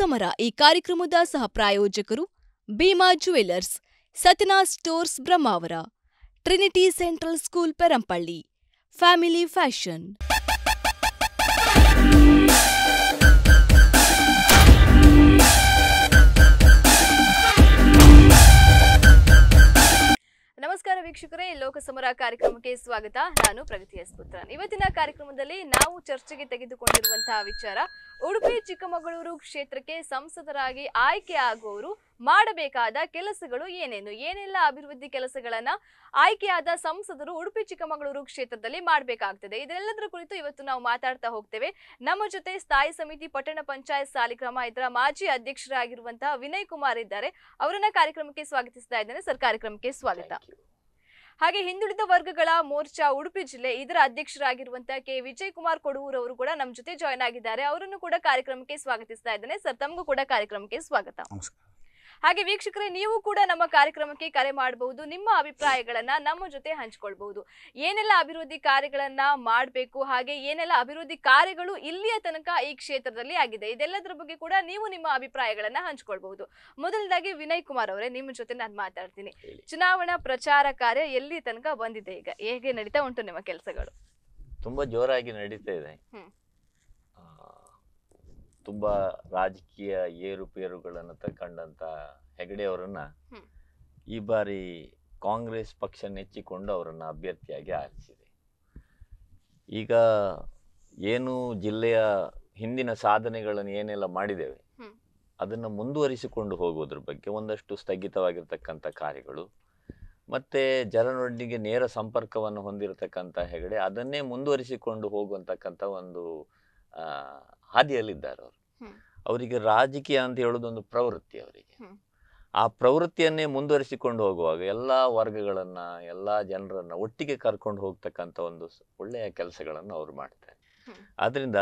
ಸಮರ ಈ ಕಾರ್ಯಕ್ರಮದ ಸಹ ಪ್ರಾಯೋಜಕರು ಭೀಮಾ ಜುವೆಲ್ಲರ್ಸ್ ಸತನಾ stores Brahmavar Trinity central school Perampalli family fashion ನಮಸ್ಕಾರ ವೀಕ್ಷಕರೇ ಲೋಕಸಮರ ಕಾರ್ಯಕ್ರಮಕ್ಕೆ ಸ್ವಾಗತ ನಾನು ಪ್ರಗತಿ ಸ್ಪುತ್ರ ಇವತ್ತಿನ ಕಾರ್ಯಕ್ರಮದಲ್ಲಿ ನಾವು ಚರ್ಚೆಗೆ ತೆಗೆದುಕೊಂಡಿರುವಂತಹ ವಿಚಾರ ಉಡುಪಿ ಚಿಕ್ಕಮಗಳೂರು ಕ್ಷೇತ್ರಕ್ಕೆ ಸಂಸದರಾಗಿ ಆಯ್ಕೆ ಆಗುವವರು ಮಾಡಬೇಕಾದ ಕೆಲಸಗಳು ಏನೇನು ಏನೆಲ್ಲ ಅಭಿವೃದ್ಧಿ ಕೆಲಸಗಳನ್ನ ಆಯ್ಕೆಯಾದ ಸಂಸದರು ಉಡುಪಿ ಚಿಕ್ಕಮಗಳೂರು ಕ್ಷೇತ್ರದಲ್ಲಿ ಮಾಡಬೇಕಾಗ್ತದೆ ಇದೆಲ್ಲದರ ಕುರಿತು ಇವತ್ತು ನಾವು ಮಾತಾಡ್ತಾ ಹೋಗ್ತೇವೆ ನಮ್ಮ ಜೊತೆ ಸ್ಥಾಯಿ ಸಮಿತಿ ಪಟ್ಟಣ ಪಂಚಾಯತ್ ಸಾಲಿಕ್ರಮ ಇದರ ಮಾಜಿ ಅಧ್ಯಕ್ಷರಾಗಿರುವಂತಹ ವಿನಯ್ ಕುಮಾರ್ ಇದ್ದಾರೆ ಅವರನ್ನ ಕಾರ್ಯಕ್ರಮಕ್ಕೆ ಸ್ವಾಗತಿಸ್ತಾ ಇದ್ದೇನೆ ಸರ್ ಕಾರ್ಯಕ್ರಮಕ್ಕೆ ಸ್ವಾಗತ ಹಾಗೆ ಹಿಂದುಳಿದ ವರ್ಗಗಳ ಮೋರ್ಚಾ ಉಡುಪಿ ಜಿಲ್ಲೆ ಇದರ ಅಧ್ಯಕ್ಷರಾಗಿರುವಂತಹ ಕೆ ವಿಜಯ್ ಕುಮಾರ್ ಕೊಡೂರ್ ಅವರು ಕೂಡ ನಮ್ಮ ಜೊತೆ ಜಾಯ್ನ್ ಆಗಿದ್ದಾರೆ ಅವರನ್ನು ಕೂಡ ಕಾರ್ಯಕ್ರಮಕ್ಕೆ ಸ್ವಾಗತಿಸ್ತಾ ಇದ್ದೇನೆ ಸರ್ ತಮಗೂ ಕೂಡ ಕಾರ್ಯಕ್ರಮಕ್ಕೆ ಸ್ವಾಗತ ಹಾಗೆ ವೀಕ್ಷಕರೇ ನೀವು ಕೂಡ ನಮ್ಮ ಕಾರ್ಯಕ್ರಮಕ್ಕೆ ಕರೆ ಮಾಡಬಹುದು ನಿಮ್ಮ ಅಭಿಪ್ರಾಯಗಳನ್ನ ನಮ್ಮ ಜೊತೆ ಹಂಚಿಕೊಳ್ಬಹುದು ಏನೆಲ್ಲ ಅಭಿವೃದ್ಧಿ ಕಾರ್ಯಗಳನ್ನ ಮಾಡಬೇಕು ಹಾಗೆ ಏನೆಲ್ಲ ಅಭಿವೃದ್ಧಿ ಕಾರ್ಯಗಳು ಇಲ್ಲಿಯ ತನಕ ಈ ಕ್ಷೇತ್ರದಲ್ಲಿ ಆಗಿದೆ ಇದೆಲ್ಲದರ ಬಗ್ಗೆ ಕೂಡ ನೀವು ನಿಮ್ಮ ಅಭಿಪ್ರಾಯಗಳನ್ನ ಹಂಚಿಕೊಳ್ಬಹುದು ಮೊದಲದಾಗಿ ವಿನಯ್ ಕುಮಾರ್ ಅವರೇ ನಿಮ್ಮ ಜೊತೆ ನಾನು ಮಾತಾಡ್ತೀನಿ ಚುನಾವಣಾ ಪ್ರಚಾರ ಕಾರ್ಯ ಎಲ್ಲಿ ತನಕ ಬಂದಿದೆ ಈಗ ಹೇಗೆ ನಡೀತಾ ಉಂಟು ನಿಮ್ಮ ಕೆಲಸಗಳು ತುಂಬಾ ಜೋರಾಗಿ ನಡೀತಾ ಇದೆ ತುಂಬಾ ರಾಜಕೀಯ ಏರುಪೇರುಗಳನ್ನು ತಕ್ಕಂಡಂತ ಹೆಗಡೆ ಅವರನ್ನ ಈ ಬಾರಿ ಕಾಂಗ್ರೆಸ್ ಪಕ್ಷ ನೆಚ್ಚಿಕೊಂಡು ಅವರನ್ನು ಅಭ್ಯರ್ಥಿಯಾಗಿ ಆರಿಸಿದೆ ಈಗ ಏನು ಜಿಲ್ಲೆಯ ಹಿಂದಿನ ಸಾಧನೆಗಳನ್ನು ಏನೆಲ್ಲ ಮಾಡಿದ್ದೇವೆ ಅದನ್ನು ಮುಂದುವರಿಸಿಕೊಂಡು ಹೋಗೋದ್ರ ಬಗ್ಗೆ ಒಂದಷ್ಟು ಸ್ಥಗಿತವಾಗಿರ್ತಕ್ಕಂಥ ಕಾರ್ಯಗಳು ಮತ್ತು ಜನರೊಂದಿಗೆ ನೇರ ಸಂಪರ್ಕವನ್ನು ಹೊಂದಿರತಕ್ಕಂಥ ಹೆಗಡೆ ಅದನ್ನೇ ಮುಂದುವರಿಸಿಕೊಂಡು ಹೋಗುವಂತಕ್ಕಂಥ ಒಂದು ಹಾದಿಯಲ್ಲಿದ್ದಾರೆ ಅವರು ಅವರಿಗೆ ರಾಜಕೀಯ ಅಂತ ಹೇಳೋದೊಂದು ಪ್ರವೃತ್ತಿ ಅವರಿಗೆ ಆ ಪ್ರವೃತ್ತಿಯನ್ನೇ ಮುಂದುವರಿಸಿಕೊಂಡು ಹೋಗುವಾಗ ಎಲ್ಲ ವರ್ಗಗಳನ್ನ ಎಲ್ಲ ಜನರನ್ನ ಒಟ್ಟಿಗೆ ಕರ್ಕೊಂಡು ಹೋಗ್ತಕ್ಕಂಥ ಒಂದು ಒಳ್ಳೆಯ ಕೆಲಸಗಳನ್ನು ಅವರು ಮಾಡ್ತಾರೆ ಆದ್ರಿಂದ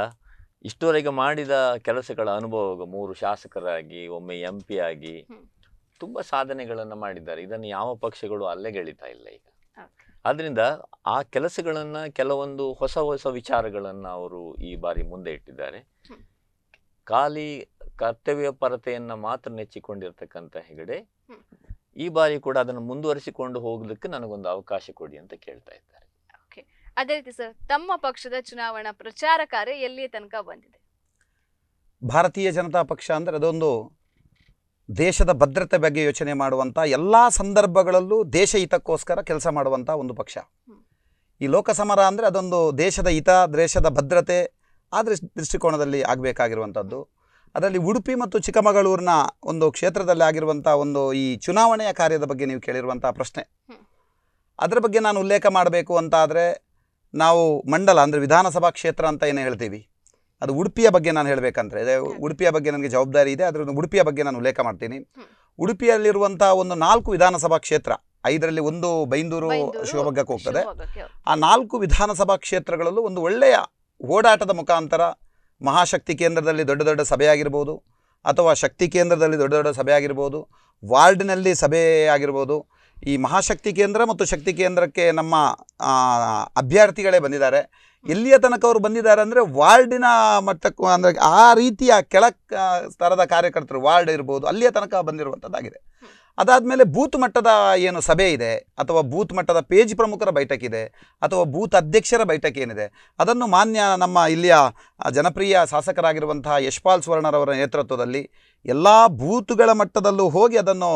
ಇಷ್ಟುವರೆಗೆ ಮಾಡಿದ ಕೆಲಸಗಳ ಅನುಭವ ಮೂರು ಶಾಸಕರಾಗಿ ಒಮ್ಮೆ ಎಂ ಪಿ ಆಗಿ ತುಂಬಾ ಸಾಧನೆಗಳನ್ನು ಮಾಡಿದ್ದಾರೆ ಇದನ್ನು ಯಾವ ಪಕ್ಷಗಳು ಅಲ್ಲೇ ಗೆಳಿತಾ ಇಲ್ಲ ಈಗ ಆದ್ರಿಂದ ಆ ಕೆಲಸಗಳನ್ನ ಕೆಲವೊಂದು ಹೊಸ ಹೊಸ ವಿಚಾರಗಳನ್ನು ಅವರು ಈ ಬಾರಿ ಮುಂದೆ ಇಟ್ಟಿದ್ದಾರೆ ಖಾಲಿ ಕರ್ತವ್ಯ ಪರತೆಯನ್ನು ಮಾತ್ರ ನೆಚ್ಚಿಕೊಂಡಿರ್ತಕ್ಕಂಥ ಹೆಗಡೆ ಈ ಬಾರಿ ಕೂಡ ಅದನ್ನು ಮುಂದುವರಿಸಿಕೊಂಡು ಹೋಗ್ಲಿಕ್ಕೆ ನನಗೊಂದು ಅವಕಾಶ ಕೊಡಿ ಅಂತ ಕೇಳ್ತಾ ಇದ್ದಾರೆ ಅದೇ ರೀತಿ ಸರ್ ತಮ್ಮ ಪಕ್ಷದ ಚುನಾವಣಾ ಪ್ರಚಾರ ಕಾರ್ಯ ಎಲ್ಲಿಯ ತನಕ ಬಂದಿದೆ ಭಾರತೀಯ ಜನತಾ ಪಕ್ಷ ಅಂದ್ರೆ ಅದೊಂದು ದೇಶದ ಭದ್ರತೆ ಬಗ್ಗೆ ಯೋಚನೆ ಮಾಡುವಂಥ ಎಲ್ಲ ಸಂದರ್ಭಗಳಲ್ಲೂ ದೇಶ ಹಿತಕ್ಕೋಸ್ಕರ ಕೆಲಸ ಮಾಡುವಂಥ ಒಂದು ಪಕ್ಷ ಈ ಲೋಕಸಮರ ಅಂದರೆ ಅದೊಂದು ದೇಶದ ಹಿತ ದೇಶದ ಭದ್ರತೆ ಆ ದೃಷ್ಟಿಕೋನದಲ್ಲಿ ಆಗಬೇಕಾಗಿರುವಂಥದ್ದು ಅದರಲ್ಲಿ ಉಡುಪಿ ಮತ್ತು ಚಿಕ್ಕಮಗಳೂರಿನ ಒಂದು ಕ್ಷೇತ್ರದಲ್ಲಿ ಆಗಿರುವಂಥ ಒಂದು ಈ ಚುನಾವಣೆಯ ಕಾರ್ಯದ ಬಗ್ಗೆ ನೀವು ಕೇಳಿರುವಂಥ ಪ್ರಶ್ನೆ ಅದರ ಬಗ್ಗೆ ನಾನು ಉಲ್ಲೇಖ ಮಾಡಬೇಕು ಅಂತ ಆದರೆ ನಾವು ಮಂಡಲ ಅಂದರೆ ವಿಧಾನಸಭಾ ಕ್ಷೇತ್ರ ಅಂತ ಏನು ಹೇಳ್ತೀವಿ ಅದು ಉಡುಪಿಯ ಬಗ್ಗೆ ನಾನು ಹೇಳಬೇಕಂದ್ರೆ ಅದೇ ಉಡುಪಿಯ ಬಗ್ಗೆ ನನಗೆ ಜವಾಬ್ದಾರಿ ಇದೆ ಅದರ ಉಡುಪಿಯ ಬಗ್ಗೆ ನಾನು ಉಲ್ಲೇಖ ಮಾಡ್ತೀನಿ ಉಡುಪಿಯಲ್ಲಿರುವಂಥ ಒಂದು ನಾಲ್ಕು ವಿಧಾನಸಭಾ ಕ್ಷೇತ್ರ ಐದರಲ್ಲಿ ಒಂದು ಬೈಂದೂರು ಶಿವಮೊಗ್ಗಕ್ಕೆ ಹೋಗ್ತದೆ ಆ ನಾಲ್ಕು ವಿಧಾನಸಭಾ ಕ್ಷೇತ್ರಗಳಲ್ಲೂ ಒಂದು ಒಳ್ಳೆಯ ಓಡಾಟದ ಮುಖಾಂತರ ಮಹಾಶಕ್ತಿ ಕೇಂದ್ರದಲ್ಲಿ ದೊಡ್ಡ ದೊಡ್ಡ ಸಭೆ ಆಗಿರ್ಬೋದು ಅಥವಾ ಶಕ್ತಿ ಕೇಂದ್ರದಲ್ಲಿ ದೊಡ್ಡ ದೊಡ್ಡ ಸಭೆ ಆಗಿರ್ಬೋದು ವಾರ್ಡ್ನಲ್ಲಿ ಸಭೆ ಆಗಿರ್ಬೋದು ಈ ಮಹಾಶಕ್ತಿ ಕೇಂದ್ರ ಮತ್ತು ಶಕ್ತಿ ಕೇಂದ್ರಕ್ಕೆ ನಮ್ಮ ಅಭ್ಯರ್ಥಿಗಳೇ ಬಂದಿದ್ದಾರೆ ಇಲ್ಲಿಯ ತನಕ ಅವರು ಬಂದಿದ್ದಾರೆ ಅಂದರೆ ವಾರ್ಡಿನ ಮಟ್ಟಕ್ಕೂ ಅಂದರೆ ಆ ರೀತಿಯ ಕೆಳ ಸ್ತರದ ಕಾರ್ಯಕರ್ತರು ವಾರ್ಡ್ ಇರ್ಬೋದು ಅಲ್ಲಿಯ ತನಕ ಬಂದಿರುವಂಥದ್ದಾಗಿದೆ ಅದಾದಮೇಲೆ ಬೂತ್ ಮಟ್ಟದ ಏನು ಸಭೆ ಇದೆ ಅಥವಾ ಬೂತ್ ಮಟ್ಟದ ಪೇಜ್ ಪ್ರಮುಖರ ಬೈಠಕ್ ಇದೆ ಅಥವಾ ಬೂತ್ ಅಧ್ಯಕ್ಷರ ಬೈಠಕ್ ಏನಿದೆ ಅದನ್ನು ಮಾನ್ಯ ನಮ್ಮ ಇಲ್ಲಿಯ ಜನಪ್ರಿಯ ಶಾಸಕರಾಗಿರುವಂತಹ ಯಶ್ಪಾಲ್ ಸುವರ್ಣರವರ ನೇತೃತ್ವದಲ್ಲಿ ಎಲ್ಲ ಬೂತುಗಳ ಮಟ್ಟದಲ್ಲೂ ಹೋಗಿ ಅದನ್ನು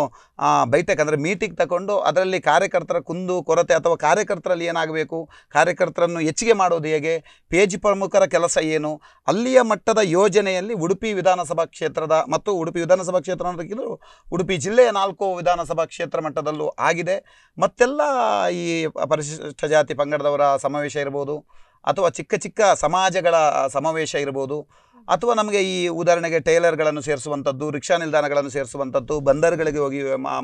ಬೈಟೆಕ್ ಅಂದರೆ ಮೀಟಿಂಗ್ ತಗೊಂಡು ಅದರಲ್ಲಿ ಕಾರ್ಯಕರ್ತರ ಕುಂದು ಕೊರತೆ ಅಥವಾ ಕಾರ್ಯಕರ್ತರಲ್ಲಿ ಏನಾಗಬೇಕು ಕಾರ್ಯಕರ್ತರನ್ನು ಹೆಚ್ಚಿಗೆ ಮಾಡೋದು ಹೇಗೆ ಪೇಜ್ ಪ್ರಮುಖರ ಕೆಲಸ ಏನು ಅಲ್ಲಿಯ ಮಟ್ಟದ ಯೋಜನೆಯಲ್ಲಿ ಉಡುಪಿ ವಿಧಾನಸಭಾ ಕ್ಷೇತ್ರದ ಮತ್ತು ಉಡುಪಿ ವಿಧಾನಸಭಾ ಕ್ಷೇತ್ರ ಅನ್ನೋದಕ್ಕಿದ್ರು ಉಡುಪಿ ಜಿಲ್ಲೆಯ ನಾಲ್ಕು ವಿಧಾನಸಭಾ ಕ್ಷೇತ್ರ ಮಟ್ಟದಲ್ಲೂ ಆಗಿದೆ ಮತ್ತೆಲ್ಲ ಈ ಪರಿಶಿಷ್ಟ ಜಾತಿ ಪಂಗಡದವರ ಸಮಾವೇಶ ಇರ್ಬೋದು ಅಥವಾ ಚಿಕ್ಕ ಚಿಕ್ಕ ಸಮಾಜಗಳ ಸಮಾವೇಶ ಇರ್ಬೋದು ಅಥವಾ ನಮಗೆ ಈ ಉದಾಹರಣೆಗೆ ಟೈಲರ್ಗಳನ್ನು ಸೇರಿಸುವಂಥದ್ದು ರಿಕ್ಷಾ ನಿಲ್ದಾಣಗಳನ್ನು ಸೇರಿಸುವಂಥದ್ದು ಬಂದರುಗಳಿಗೆ ಹೋಗಿ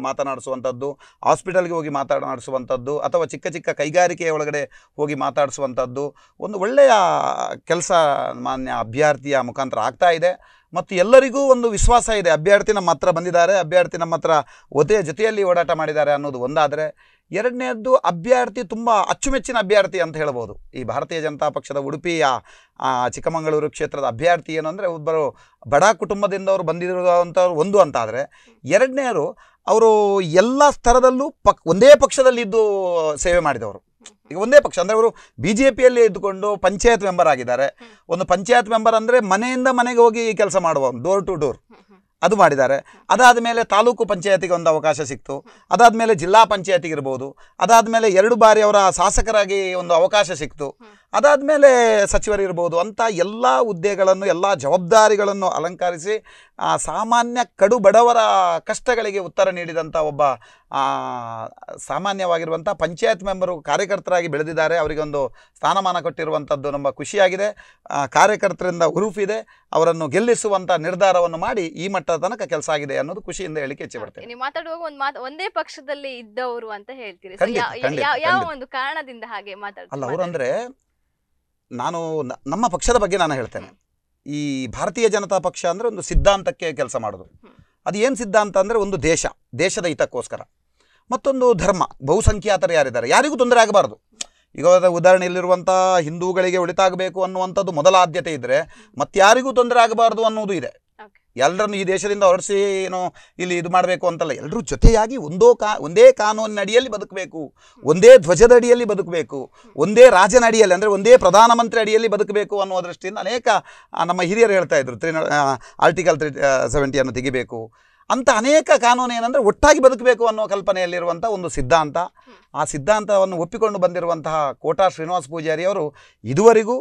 ಮಾತನಾಡಿಸುವಂಥದ್ದು ಹಾಸ್ಪಿಟಲ್ಗೆ ಹೋಗಿ ಮಾತಾಡಿಸುವಂಥದ್ದು ಅಥವಾ ಚಿಕ್ಕ ಚಿಕ್ಕ ಕೈಗಾರಿಕೆಯ ಒಳಗಡೆ ಹೋಗಿ ಮಾತಾಡಿಸುವಂಥದ್ದು ಒಂದು ಒಳ್ಳೆಯ ಕೆಲಸ ಮಾನ್ಯ ಅಭ್ಯರ್ಥಿಯ ಮುಖಾಂತರ ಆಗ್ತಾ ಇದೆ ಮತ್ತು ಎಲ್ಲರಿಗೂ ಒಂದು ವಿಶ್ವಾಸ ಇದೆ ಅಭ್ಯರ್ಥಿ ನಮ್ಮ ಹತ್ರ ಬಂದಿದ್ದಾರೆ ಅಭ್ಯರ್ಥಿ ನಮ್ಮ ಹತ್ರ ಒತೆಯ ಜೊತೆಯಲ್ಲಿ ಓಡಾಟ ಮಾಡಿದ್ದಾರೆ ಅನ್ನೋದು ಒಂದಾದರೆ ಎರಡನೇದ್ದು ಅಭ್ಯರ್ಥಿ ತುಂಬ ಅಚ್ಚುಮೆಚ್ಚಿನ ಅಭ್ಯರ್ಥಿ ಅಂತ ಹೇಳ್ಬೋದು ಈ ಭಾರತೀಯ ಜನತಾ ಪಕ್ಷದ ಉಡುಪಿಯ ಚಿಕ್ಕಮಗಳೂರು ಕ್ಷೇತ್ರದ ಅಭ್ಯರ್ಥಿ ಏನು ಅಂದರೆ ಒಬ್ಬರು ಬಡ ಕುಟುಂಬದಿಂದ ಅವರು ಬಂದಿರುವಂಥವ್ರು ಒಂದು ಅಂತಾದರೆ ಎರಡನೇರು ಅವರು ಎಲ್ಲ ಸ್ತರದಲ್ಲೂ ಪಕ್ ಒಂದೇ ಪಕ್ಷದಲ್ಲಿದ್ದು ಸೇವೆ ಮಾಡಿದವರು ಈಗ ಒಂದೇ ಪಕ್ಷ ಅಂದರೆ ಅವರು ಬಿ ಜೆ ಪಿಯಲ್ಲಿ ಇದ್ದುಕೊಂಡು ಪಂಚಾಯತ್ ಮೆಂಬರ್ ಆಗಿದ್ದಾರೆ ಒಂದು ಪಂಚಾಯತ್ ಮೆಂಬರ್ ಅಂದರೆ ಮನೆಯಿಂದ ಮನೆಗೆ ಹೋಗಿ ಕೆಲಸ ಮಾಡುವ ಡೋರ್ ಟು ಡೋರ್ ಅದು ಮಾಡಿದ್ದಾರೆ ಅದಾದ ಮೇಲೆ ತಾಲೂಕು ಪಂಚಾಯತಿಗೆ ಒಂದು ಅವಕಾಶ ಸಿಕ್ತು ಅದಾದ ಮೇಲೆ ಜಿಲ್ಲಾ ಪಂಚಾಯತಿಗಿರ್ಬೋದು ಅದಾದ ಮೇಲೆ ಎರಡು ಬಾರಿ ಅವರ ಶಾಸಕರಾಗಿ ಒಂದು ಅವಕಾಶ ಸಿಕ್ತು ಅದಾದ ಮೇಲೆ ಸಚಿವರಿರ್ಬೋದು ಅಂತ ಎಲ್ಲ ಹುದ್ದೆಗಳನ್ನು ಎಲ್ಲ ಜವಾಬ್ದಾರಿಗಳನ್ನು ಅಲಂಕರಿಸಿ ಸಾಮಾನ್ಯ ಕಡು ಬಡವರ ಕಷ್ಟಗಳಿಗೆ ಉತ್ತರ ನೀಡಿದಂಥ ಒಬ್ಬ ಸಾಮಾನ್ಯವಾಗಿರುವಂಥ ಪಂಚಾಯತ್ ಮೆಂಬರು ಕಾರ್ಯಕರ್ತರಾಗಿ ಬೆಳೆದಿದ್ದಾರೆ ಅವರಿಗೊಂದು ಸ್ಥಾನಮಾನ ಕೊಟ್ಟಿರುವಂಥದ್ದು ನಮ್ಮ ಖುಷಿಯಾಗಿದೆ ಕಾರ್ಯಕರ್ತರಿಂದ ಹುರುಫಿದೆ ಅವರನ್ನು ಗೆಲ್ಲಿಸುವಂಥ ನಿರ್ಧಾರವನ್ನು ಮಾಡಿ ಈ ಮಟ್ಟದ ತನಕ ಕೆಲಸ ಆಗಿದೆ ಅನ್ನೋದು ಖುಷಿಯಿಂದ ಹೇಳಿಕೆ ಹೆಚ್ಚು ಬರ್ತೇನೆ ನೀವು ಮಾತಾಡುವಾಗ ಒಂದು ಮಾತು ಒಂದೇ ಪಕ್ಷದಲ್ಲಿ ಇದ್ದವರು ಅಂತ ಹೇಳ್ತೀರಿ ಯಾವ ಒಂದು ಕಾರಣದಿಂದ ಹಾಗೆ ಮಾತಾಡ ಅಲ್ಲ ಅವರಂದ್ರೆ ನಾನು ನಮ್ಮ ಪಕ್ಷದ ಬಗ್ಗೆ ನಾನು ಹೇಳ್ತೇನೆ ಈ ಭಾರತೀಯ ಜನತಾ ಪಕ್ಷ ಅಂದರೆ ಒಂದು ಸಿದ್ಧಾಂತಕ್ಕೆ ಕೆಲಸ ಮಾಡೋದು ಅದು ಏನು ಸಿದ್ಧಾಂತ ಅಂದರೆ ಒಂದು ದೇಶ ದೇಶದ ಹಿತಕ್ಕೋಸ್ಕರ ಮತ್ತೊಂದು ಧರ್ಮ ಬಹುಸಂಖ್ಯಾತರು ಯಾರಿದ್ದಾರೆ ಯಾರಿಗೂ ತೊಂದರೆ ಆಗಬಾರ್ದು ಈಗ ಉದಾಹರಣೆಯಲ್ಲಿರುವಂಥ ಹಿಂದೂಗಳಿಗೆ ಒಳಿತಾಗಬೇಕು ಅನ್ನುವಂಥದ್ದು ಮೊದಲ ಆದ್ಯತೆ ಇದ್ದರೆ ಮತ್ತಾರಿಗೂ ತೊಂದರೆ ಆಗಬಾರ್ದು ಅನ್ನೋದು ಇದೆ ಎಲ್ಲರನ್ನು ಈ ದೇಶದಿಂದ ಹೊರಡಿಸಿ ಏನು ಇಲ್ಲಿ ಇದು ಮಾಡಬೇಕು ಅಂತಲ್ಲ ಎಲ್ಲರೂ ಜೊತೆಯಾಗಿ ಒಂದೋ ಕಾ ಒಂದೇ ಕಾನೂನಿನ ಅಡಿಯಲ್ಲಿ ಬದುಕಬೇಕು ಒಂದೇ ಧ್ವಜದ ಅಡಿಯಲ್ಲಿ ಬದುಕಬೇಕು ಒಂದೇ ರಾಜನ ಅಡಿಯಲ್ಲಿ ಅಂದರೆ ಒಂದೇ ಪ್ರಧಾನಮಂತ್ರಿ ಅಡಿಯಲ್ಲಿ ಬದುಕಬೇಕು ಅನ್ನೋ ದೃಷ್ಟಿಯಿಂದ ಅನೇಕ ನಮ್ಮ ಹಿರಿಯರು ಹೇಳ್ತಾ ಇದ್ರು ತ್ರೀ ಆರ್ಟಿಕಲ್ ತ್ರೀ ಸೆವೆಂಟಿಯನ್ನು ತೆಗಿಬೇಕು ಅಂತ ಅನೇಕ ಕಾನೂನು ಏನಂದರೆ ಒಟ್ಟಾಗಿ ಬದುಕಬೇಕು ಅನ್ನೋ ಕಲ್ಪನೆಯಲ್ಲಿರುವಂಥ ಒಂದು ಸಿದ್ಧಾಂತ ಆ ಸಿದ್ಧಾಂತವನ್ನು ಒಪ್ಪಿಕೊಂಡು ಬಂದಿರುವಂತಹ ಕೋಟಾ ಶ್ರೀನಿವಾಸ ಪೂಜಾರಿ ಅವರು ಇದುವರೆಗೂ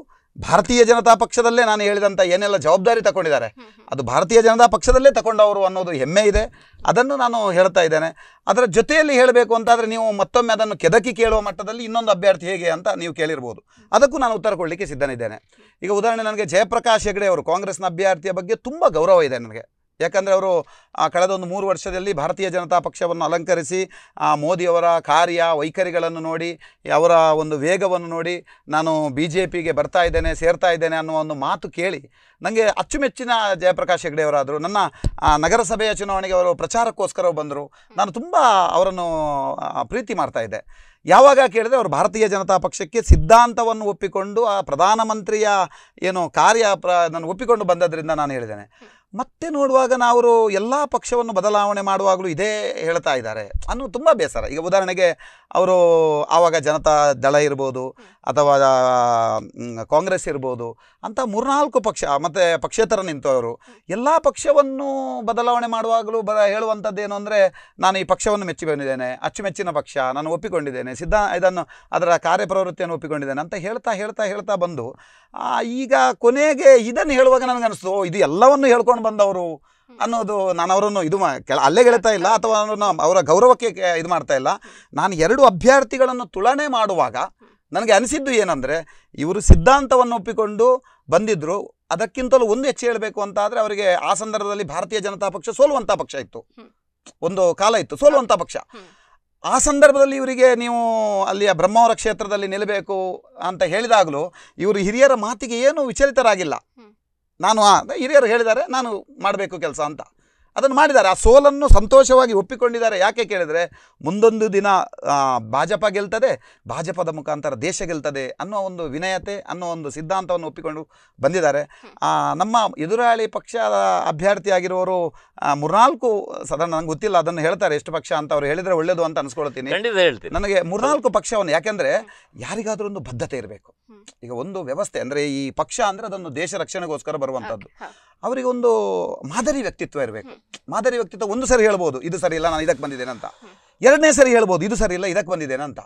ಭಾರತೀಯ ಜನತಾ ಪಕ್ಷದಲ್ಲೇ ನಾನು ಹೇಳಿದಂಥ ಏನೆಲ್ಲ ಜವಾಬ್ದಾರಿ ತಗೊಂಡಿದ್ದಾರೆ ಅದು ಭಾರತೀಯ ಜನತಾ ಪಕ್ಷದಲ್ಲೇ ತಗೊಂಡವರು ಅನ್ನೋದು ಹೆಮ್ಮೆ ಇದೆ ಅದನ್ನು ನಾನು ಹೇಳ್ತಾ ಇದ್ದೇನೆ ಅದರ ಜೊತೆಯಲ್ಲಿ ಹೇಳಬೇಕು ಅಂತಾದರೆ ನೀವು ಮತ್ತೊಮ್ಮೆ ಅದನ್ನು ಕೆದಕಿ ಕೇಳುವ ಮಟ್ಟದಲ್ಲಿ ಇನ್ನೊಂದು ಅಭ್ಯರ್ಥಿ ಹೇಗೆ ಅಂತ ನೀವು ಕೇಳಿರ್ಬೋದು ಅದಕ್ಕೂ ನಾನು ಉತ್ತರ ಕೊಡಲಿಕ್ಕೆ ಸಿದ್ಧನಿದ್ದೇನೆ ಈಗ ಉದಾಹರಣೆ ನನಗೆ ಜಯಪ್ರಕಾಶ್ ಹೆಗಡೆ ಅವರು ಕಾಂಗ್ರೆಸ್ನ ಅಭ್ಯರ್ಥಿಯ ಬಗ್ಗೆ ತುಂಬ ಗೌರವ ಇದೆ ನನಗೆ ಯಾಕಂದರೆ ಅವರು ಕಳೆದ ಒಂದು ಮೂರು ವರ್ಷದಲ್ಲಿ ಭಾರತೀಯ ಜನತಾ ಪಕ್ಷವನ್ನು ಅಲಂಕರಿಸಿ ಮೋದಿಯವರ ಕಾರ್ಯ ವೈಖರಿಗಳನ್ನು ನೋಡಿ ಅವರ ಒಂದು ವೇಗವನ್ನು ನೋಡಿ ನಾನು ಬಿ ಜೆ ಪಿಗೆ ಬರ್ತಾ ಇದ್ದೇನೆ ಸೇರ್ತಾ ಇದ್ದೇನೆ ಅನ್ನೋ ಒಂದು ಮಾತು ಕೇಳಿ ನನಗೆ ಅಚ್ಚುಮೆಚ್ಚಿನ ಜಯಪ್ರಕಾಶ್ ಹೆಗ್ಡೆಯವರಾದರು ನನ್ನ ನಗರಸಭೆಯ ಚುನಾವಣೆಗೆ ಅವರು ಪ್ರಚಾರಕ್ಕೋಸ್ಕರ ಬಂದರು ನಾನು ತುಂಬ ಅವರನ್ನು ಪ್ರೀತಿ ಮಾಡ್ತಾಯಿದ್ದೆ ಯಾವಾಗ ಕೇಳಿದರೆ ಅವರು ಭಾರತೀಯ ಜನತಾ ಪಕ್ಷಕ್ಕೆ ಸಿದ್ಧಾಂತವನ್ನು ಒಪ್ಪಿಕೊಂಡು ಆ ಪ್ರಧಾನಮಂತ್ರಿಯ ಏನು ಕಾರ್ಯ ಪ್ರ ನಾನು ಒಪ್ಪಿಕೊಂಡು ಬಂದದ್ರಿಂದ ನಾನು ಹೇಳಿದ್ದೇನೆ ಮತ್ತೆ ನೋಡುವಾಗ ನಾವು ಎಲ್ಲ ಪಕ್ಷವನ್ನು ಬದಲಾವಣೆ ಮಾಡುವಾಗಲೂ ಇದೇ ಹೇಳ್ತಾ ಇದ್ದಾರೆ ಅನ್ನೋ ತುಂಬ ಬೇಸರ ಈಗ ಉದಾಹರಣೆಗೆ ಅವರು ಆವಾಗ ಜನತಾ ದಳ ಇರ್ಬೋದು ಅಥವಾ ಕಾಂಗ್ರೆಸ್ ಇರ್ಬೋದು ಅಂಥ ಮೂರ್ನಾಲ್ಕು ಪಕ್ಷ ಮತ್ತು ಪಕ್ಷೇತರ ನಿಂತವರು ಎಲ್ಲ ಪಕ್ಷವನ್ನು ಬದಲಾವಣೆ ಮಾಡುವಾಗಲೂ ಬ ಹೇಳುವಂಥದ್ದೇನು ಅಂದರೆ ನಾನು ಈ ಪಕ್ಷವನ್ನು ಮೆಚ್ಚಿ ಬಂದಿದ್ದೇನೆ ಅಚ್ಚುಮೆಚ್ಚಿನ ಪಕ್ಷ ನಾನು ಒಪ್ಪಿಕೊಂಡಿದ್ದೇನೆ ಸಿದ್ಧ ಇದನ್ನು ಅದರ ಕಾರ್ಯಪ್ರವೃತ್ತಿಯನ್ನು ಒಪ್ಪಿಕೊಂಡಿದ್ದೇನೆ ಅಂತ ಹೇಳ್ತಾ ಹೇಳ್ತಾ ಹೇಳ್ತಾ ಬಂದು ಈಗ ಕೊನೆಗೆ ಇದನ್ನು ಹೇಳುವಾಗ ನನಗೆ ಅನಿಸ್ತು ಇದು ಎಲ್ಲವನ್ನು ಹೇಳ್ಕೊಂಡು ಬಂದವರು ಅನ್ನೋದು ನಾನು ಅವರನ್ನು ಇದು ಅಲ್ಲೇ ಗೆಳ್ತಾ ಇಲ್ಲ ಅಥವಾ ಅವರ ಗೌರವಕ್ಕೆ ಇದು ಮಾಡ್ತಾ ಇಲ್ಲ ನಾನು ಎರಡು ಅಭ್ಯರ್ಥಿಗಳನ್ನು ತುಲನೆ ಮಾಡುವಾಗ ನನಗೆ ಅನಿಸಿದ್ದು ಏನಂದರೆ ಇವರು ಸಿದ್ಧಾಂತವನ್ನು ಒಪ್ಪಿಕೊಂಡು ಬಂದಿದ್ದರು ಅದಕ್ಕಿಂತಲೂ ಒಂದು ಹೆಚ್ಚು ಹೇಳಬೇಕು ಅಂತ ಆದರೆ ಅವರಿಗೆ ಆ ಸಂದರ್ಭದಲ್ಲಿ ಭಾರತೀಯ ಜನತಾ ಪಕ್ಷ ಸೋಲುವಂಥ ಪಕ್ಷ ಇತ್ತು ಒಂದು ಕಾಲ ಇತ್ತು ಸೋಲುವಂಥ ಪಕ್ಷ ಆ ಸಂದರ್ಭದಲ್ಲಿ ಇವರಿಗೆ ನೀವು ಅಲ್ಲಿಯ ಬ್ರಹ್ಮಾವರ ಕ್ಷೇತ್ರದಲ್ಲಿ ನಿಲ್ಲಬೇಕು ಅಂತ ಹೇಳಿದಾಗಲೂ ಇವರು ಹಿರಿಯರ ಮಾತಿಗೆ ಏನೂ ವಿಚಲಿತರಾಗಿಲ್ಲ ನಾನು ಹಿರಿಯರು ಹೇಳಿದ್ದಾರೆ ನಾನು ಮಾಡಬೇಕು ಕೆಲಸ ಅಂತ ಅದನ್ನು ಮಾಡಿದ್ದಾರೆ ಆ ಸೋಲನ್ನು ಸಂತೋಷವಾಗಿ ಒಪ್ಪಿಕೊಂಡಿದ್ದಾರೆ ಯಾಕೆ ಕೇಳಿದರೆ ಮುಂದೊಂದು ದಿನ ಭಾಜಪ ಗೆಲ್ತದೆ ಭಾಜಪದ ಮುಖಾಂತರ ದೇಶ ಗೆಲ್ತದೆ ಅನ್ನೋ ಒಂದು ವಿನಯತೆ ಅನ್ನೋ ಒಂದು ಸಿದ್ಧಾಂತವನ್ನು ಒಪ್ಪಿಕೊಂಡು ಬಂದಿದ್ದಾರೆ ನಮ್ಮ ಎದುರಾಳಿ ಪಕ್ಷದ ಅಭ್ಯರ್ಥಿಯಾಗಿರುವವರು ಮೂರ್ನಾಲ್ಕು ಸದನ ನನಗೆ ಗೊತ್ತಿಲ್ಲ ಅದನ್ನು ಹೇಳ್ತಾರೆ ಎಷ್ಟು ಪಕ್ಷ ಅಂತ ಅವರು ಹೇಳಿದರೆ ಒಳ್ಳೆಯದು ಅಂತ ಅನ್ಸ್ಕೊಳ್ತೀನಿ ನನಗೆ ಮೂರ್ನಾಲ್ಕು ಪಕ್ಷವನ್ನು ಯಾಕೆಂದರೆ ಯಾರಿಗಾದರೂ ಒಂದು ಬದ್ಧತೆ ಇರಬೇಕು ಈಗ ಒಂದು ವ್ಯವಸ್ಥೆ ಅಂದರೆ ಈ ಪಕ್ಷ ಅಂದರೆ ಅದೊಂದು ದೇಶ ರಕ್ಷಣೆಗೋಸ್ಕರ ಬರುವಂಥದ್ದು ಅವರಿಗೊಂದು ಮಾದರಿ ವ್ಯಕ್ತಿತ್ವ ಇರಬೇಕು ಮಾದರಿ ವ್ಯಕ್ತಿತ್ವ ಒಂದು ಸರಿ ಹೇಳ್ಬೋದು ಇದು ಸರಿ ಇಲ್ಲ ನಾನು ಇದಕ್ಕೆ ಬಂದಿದ್ದೇನೆ ಅಂತ ಎರಡನೇ ಸರಿ ಹೇಳ್ಬೋದು ಇದು ಸರಿ ಇಲ್ಲ ಇದಕ್ಕೆ ಬಂದಿದ್ದೇನೆ ಅಂತ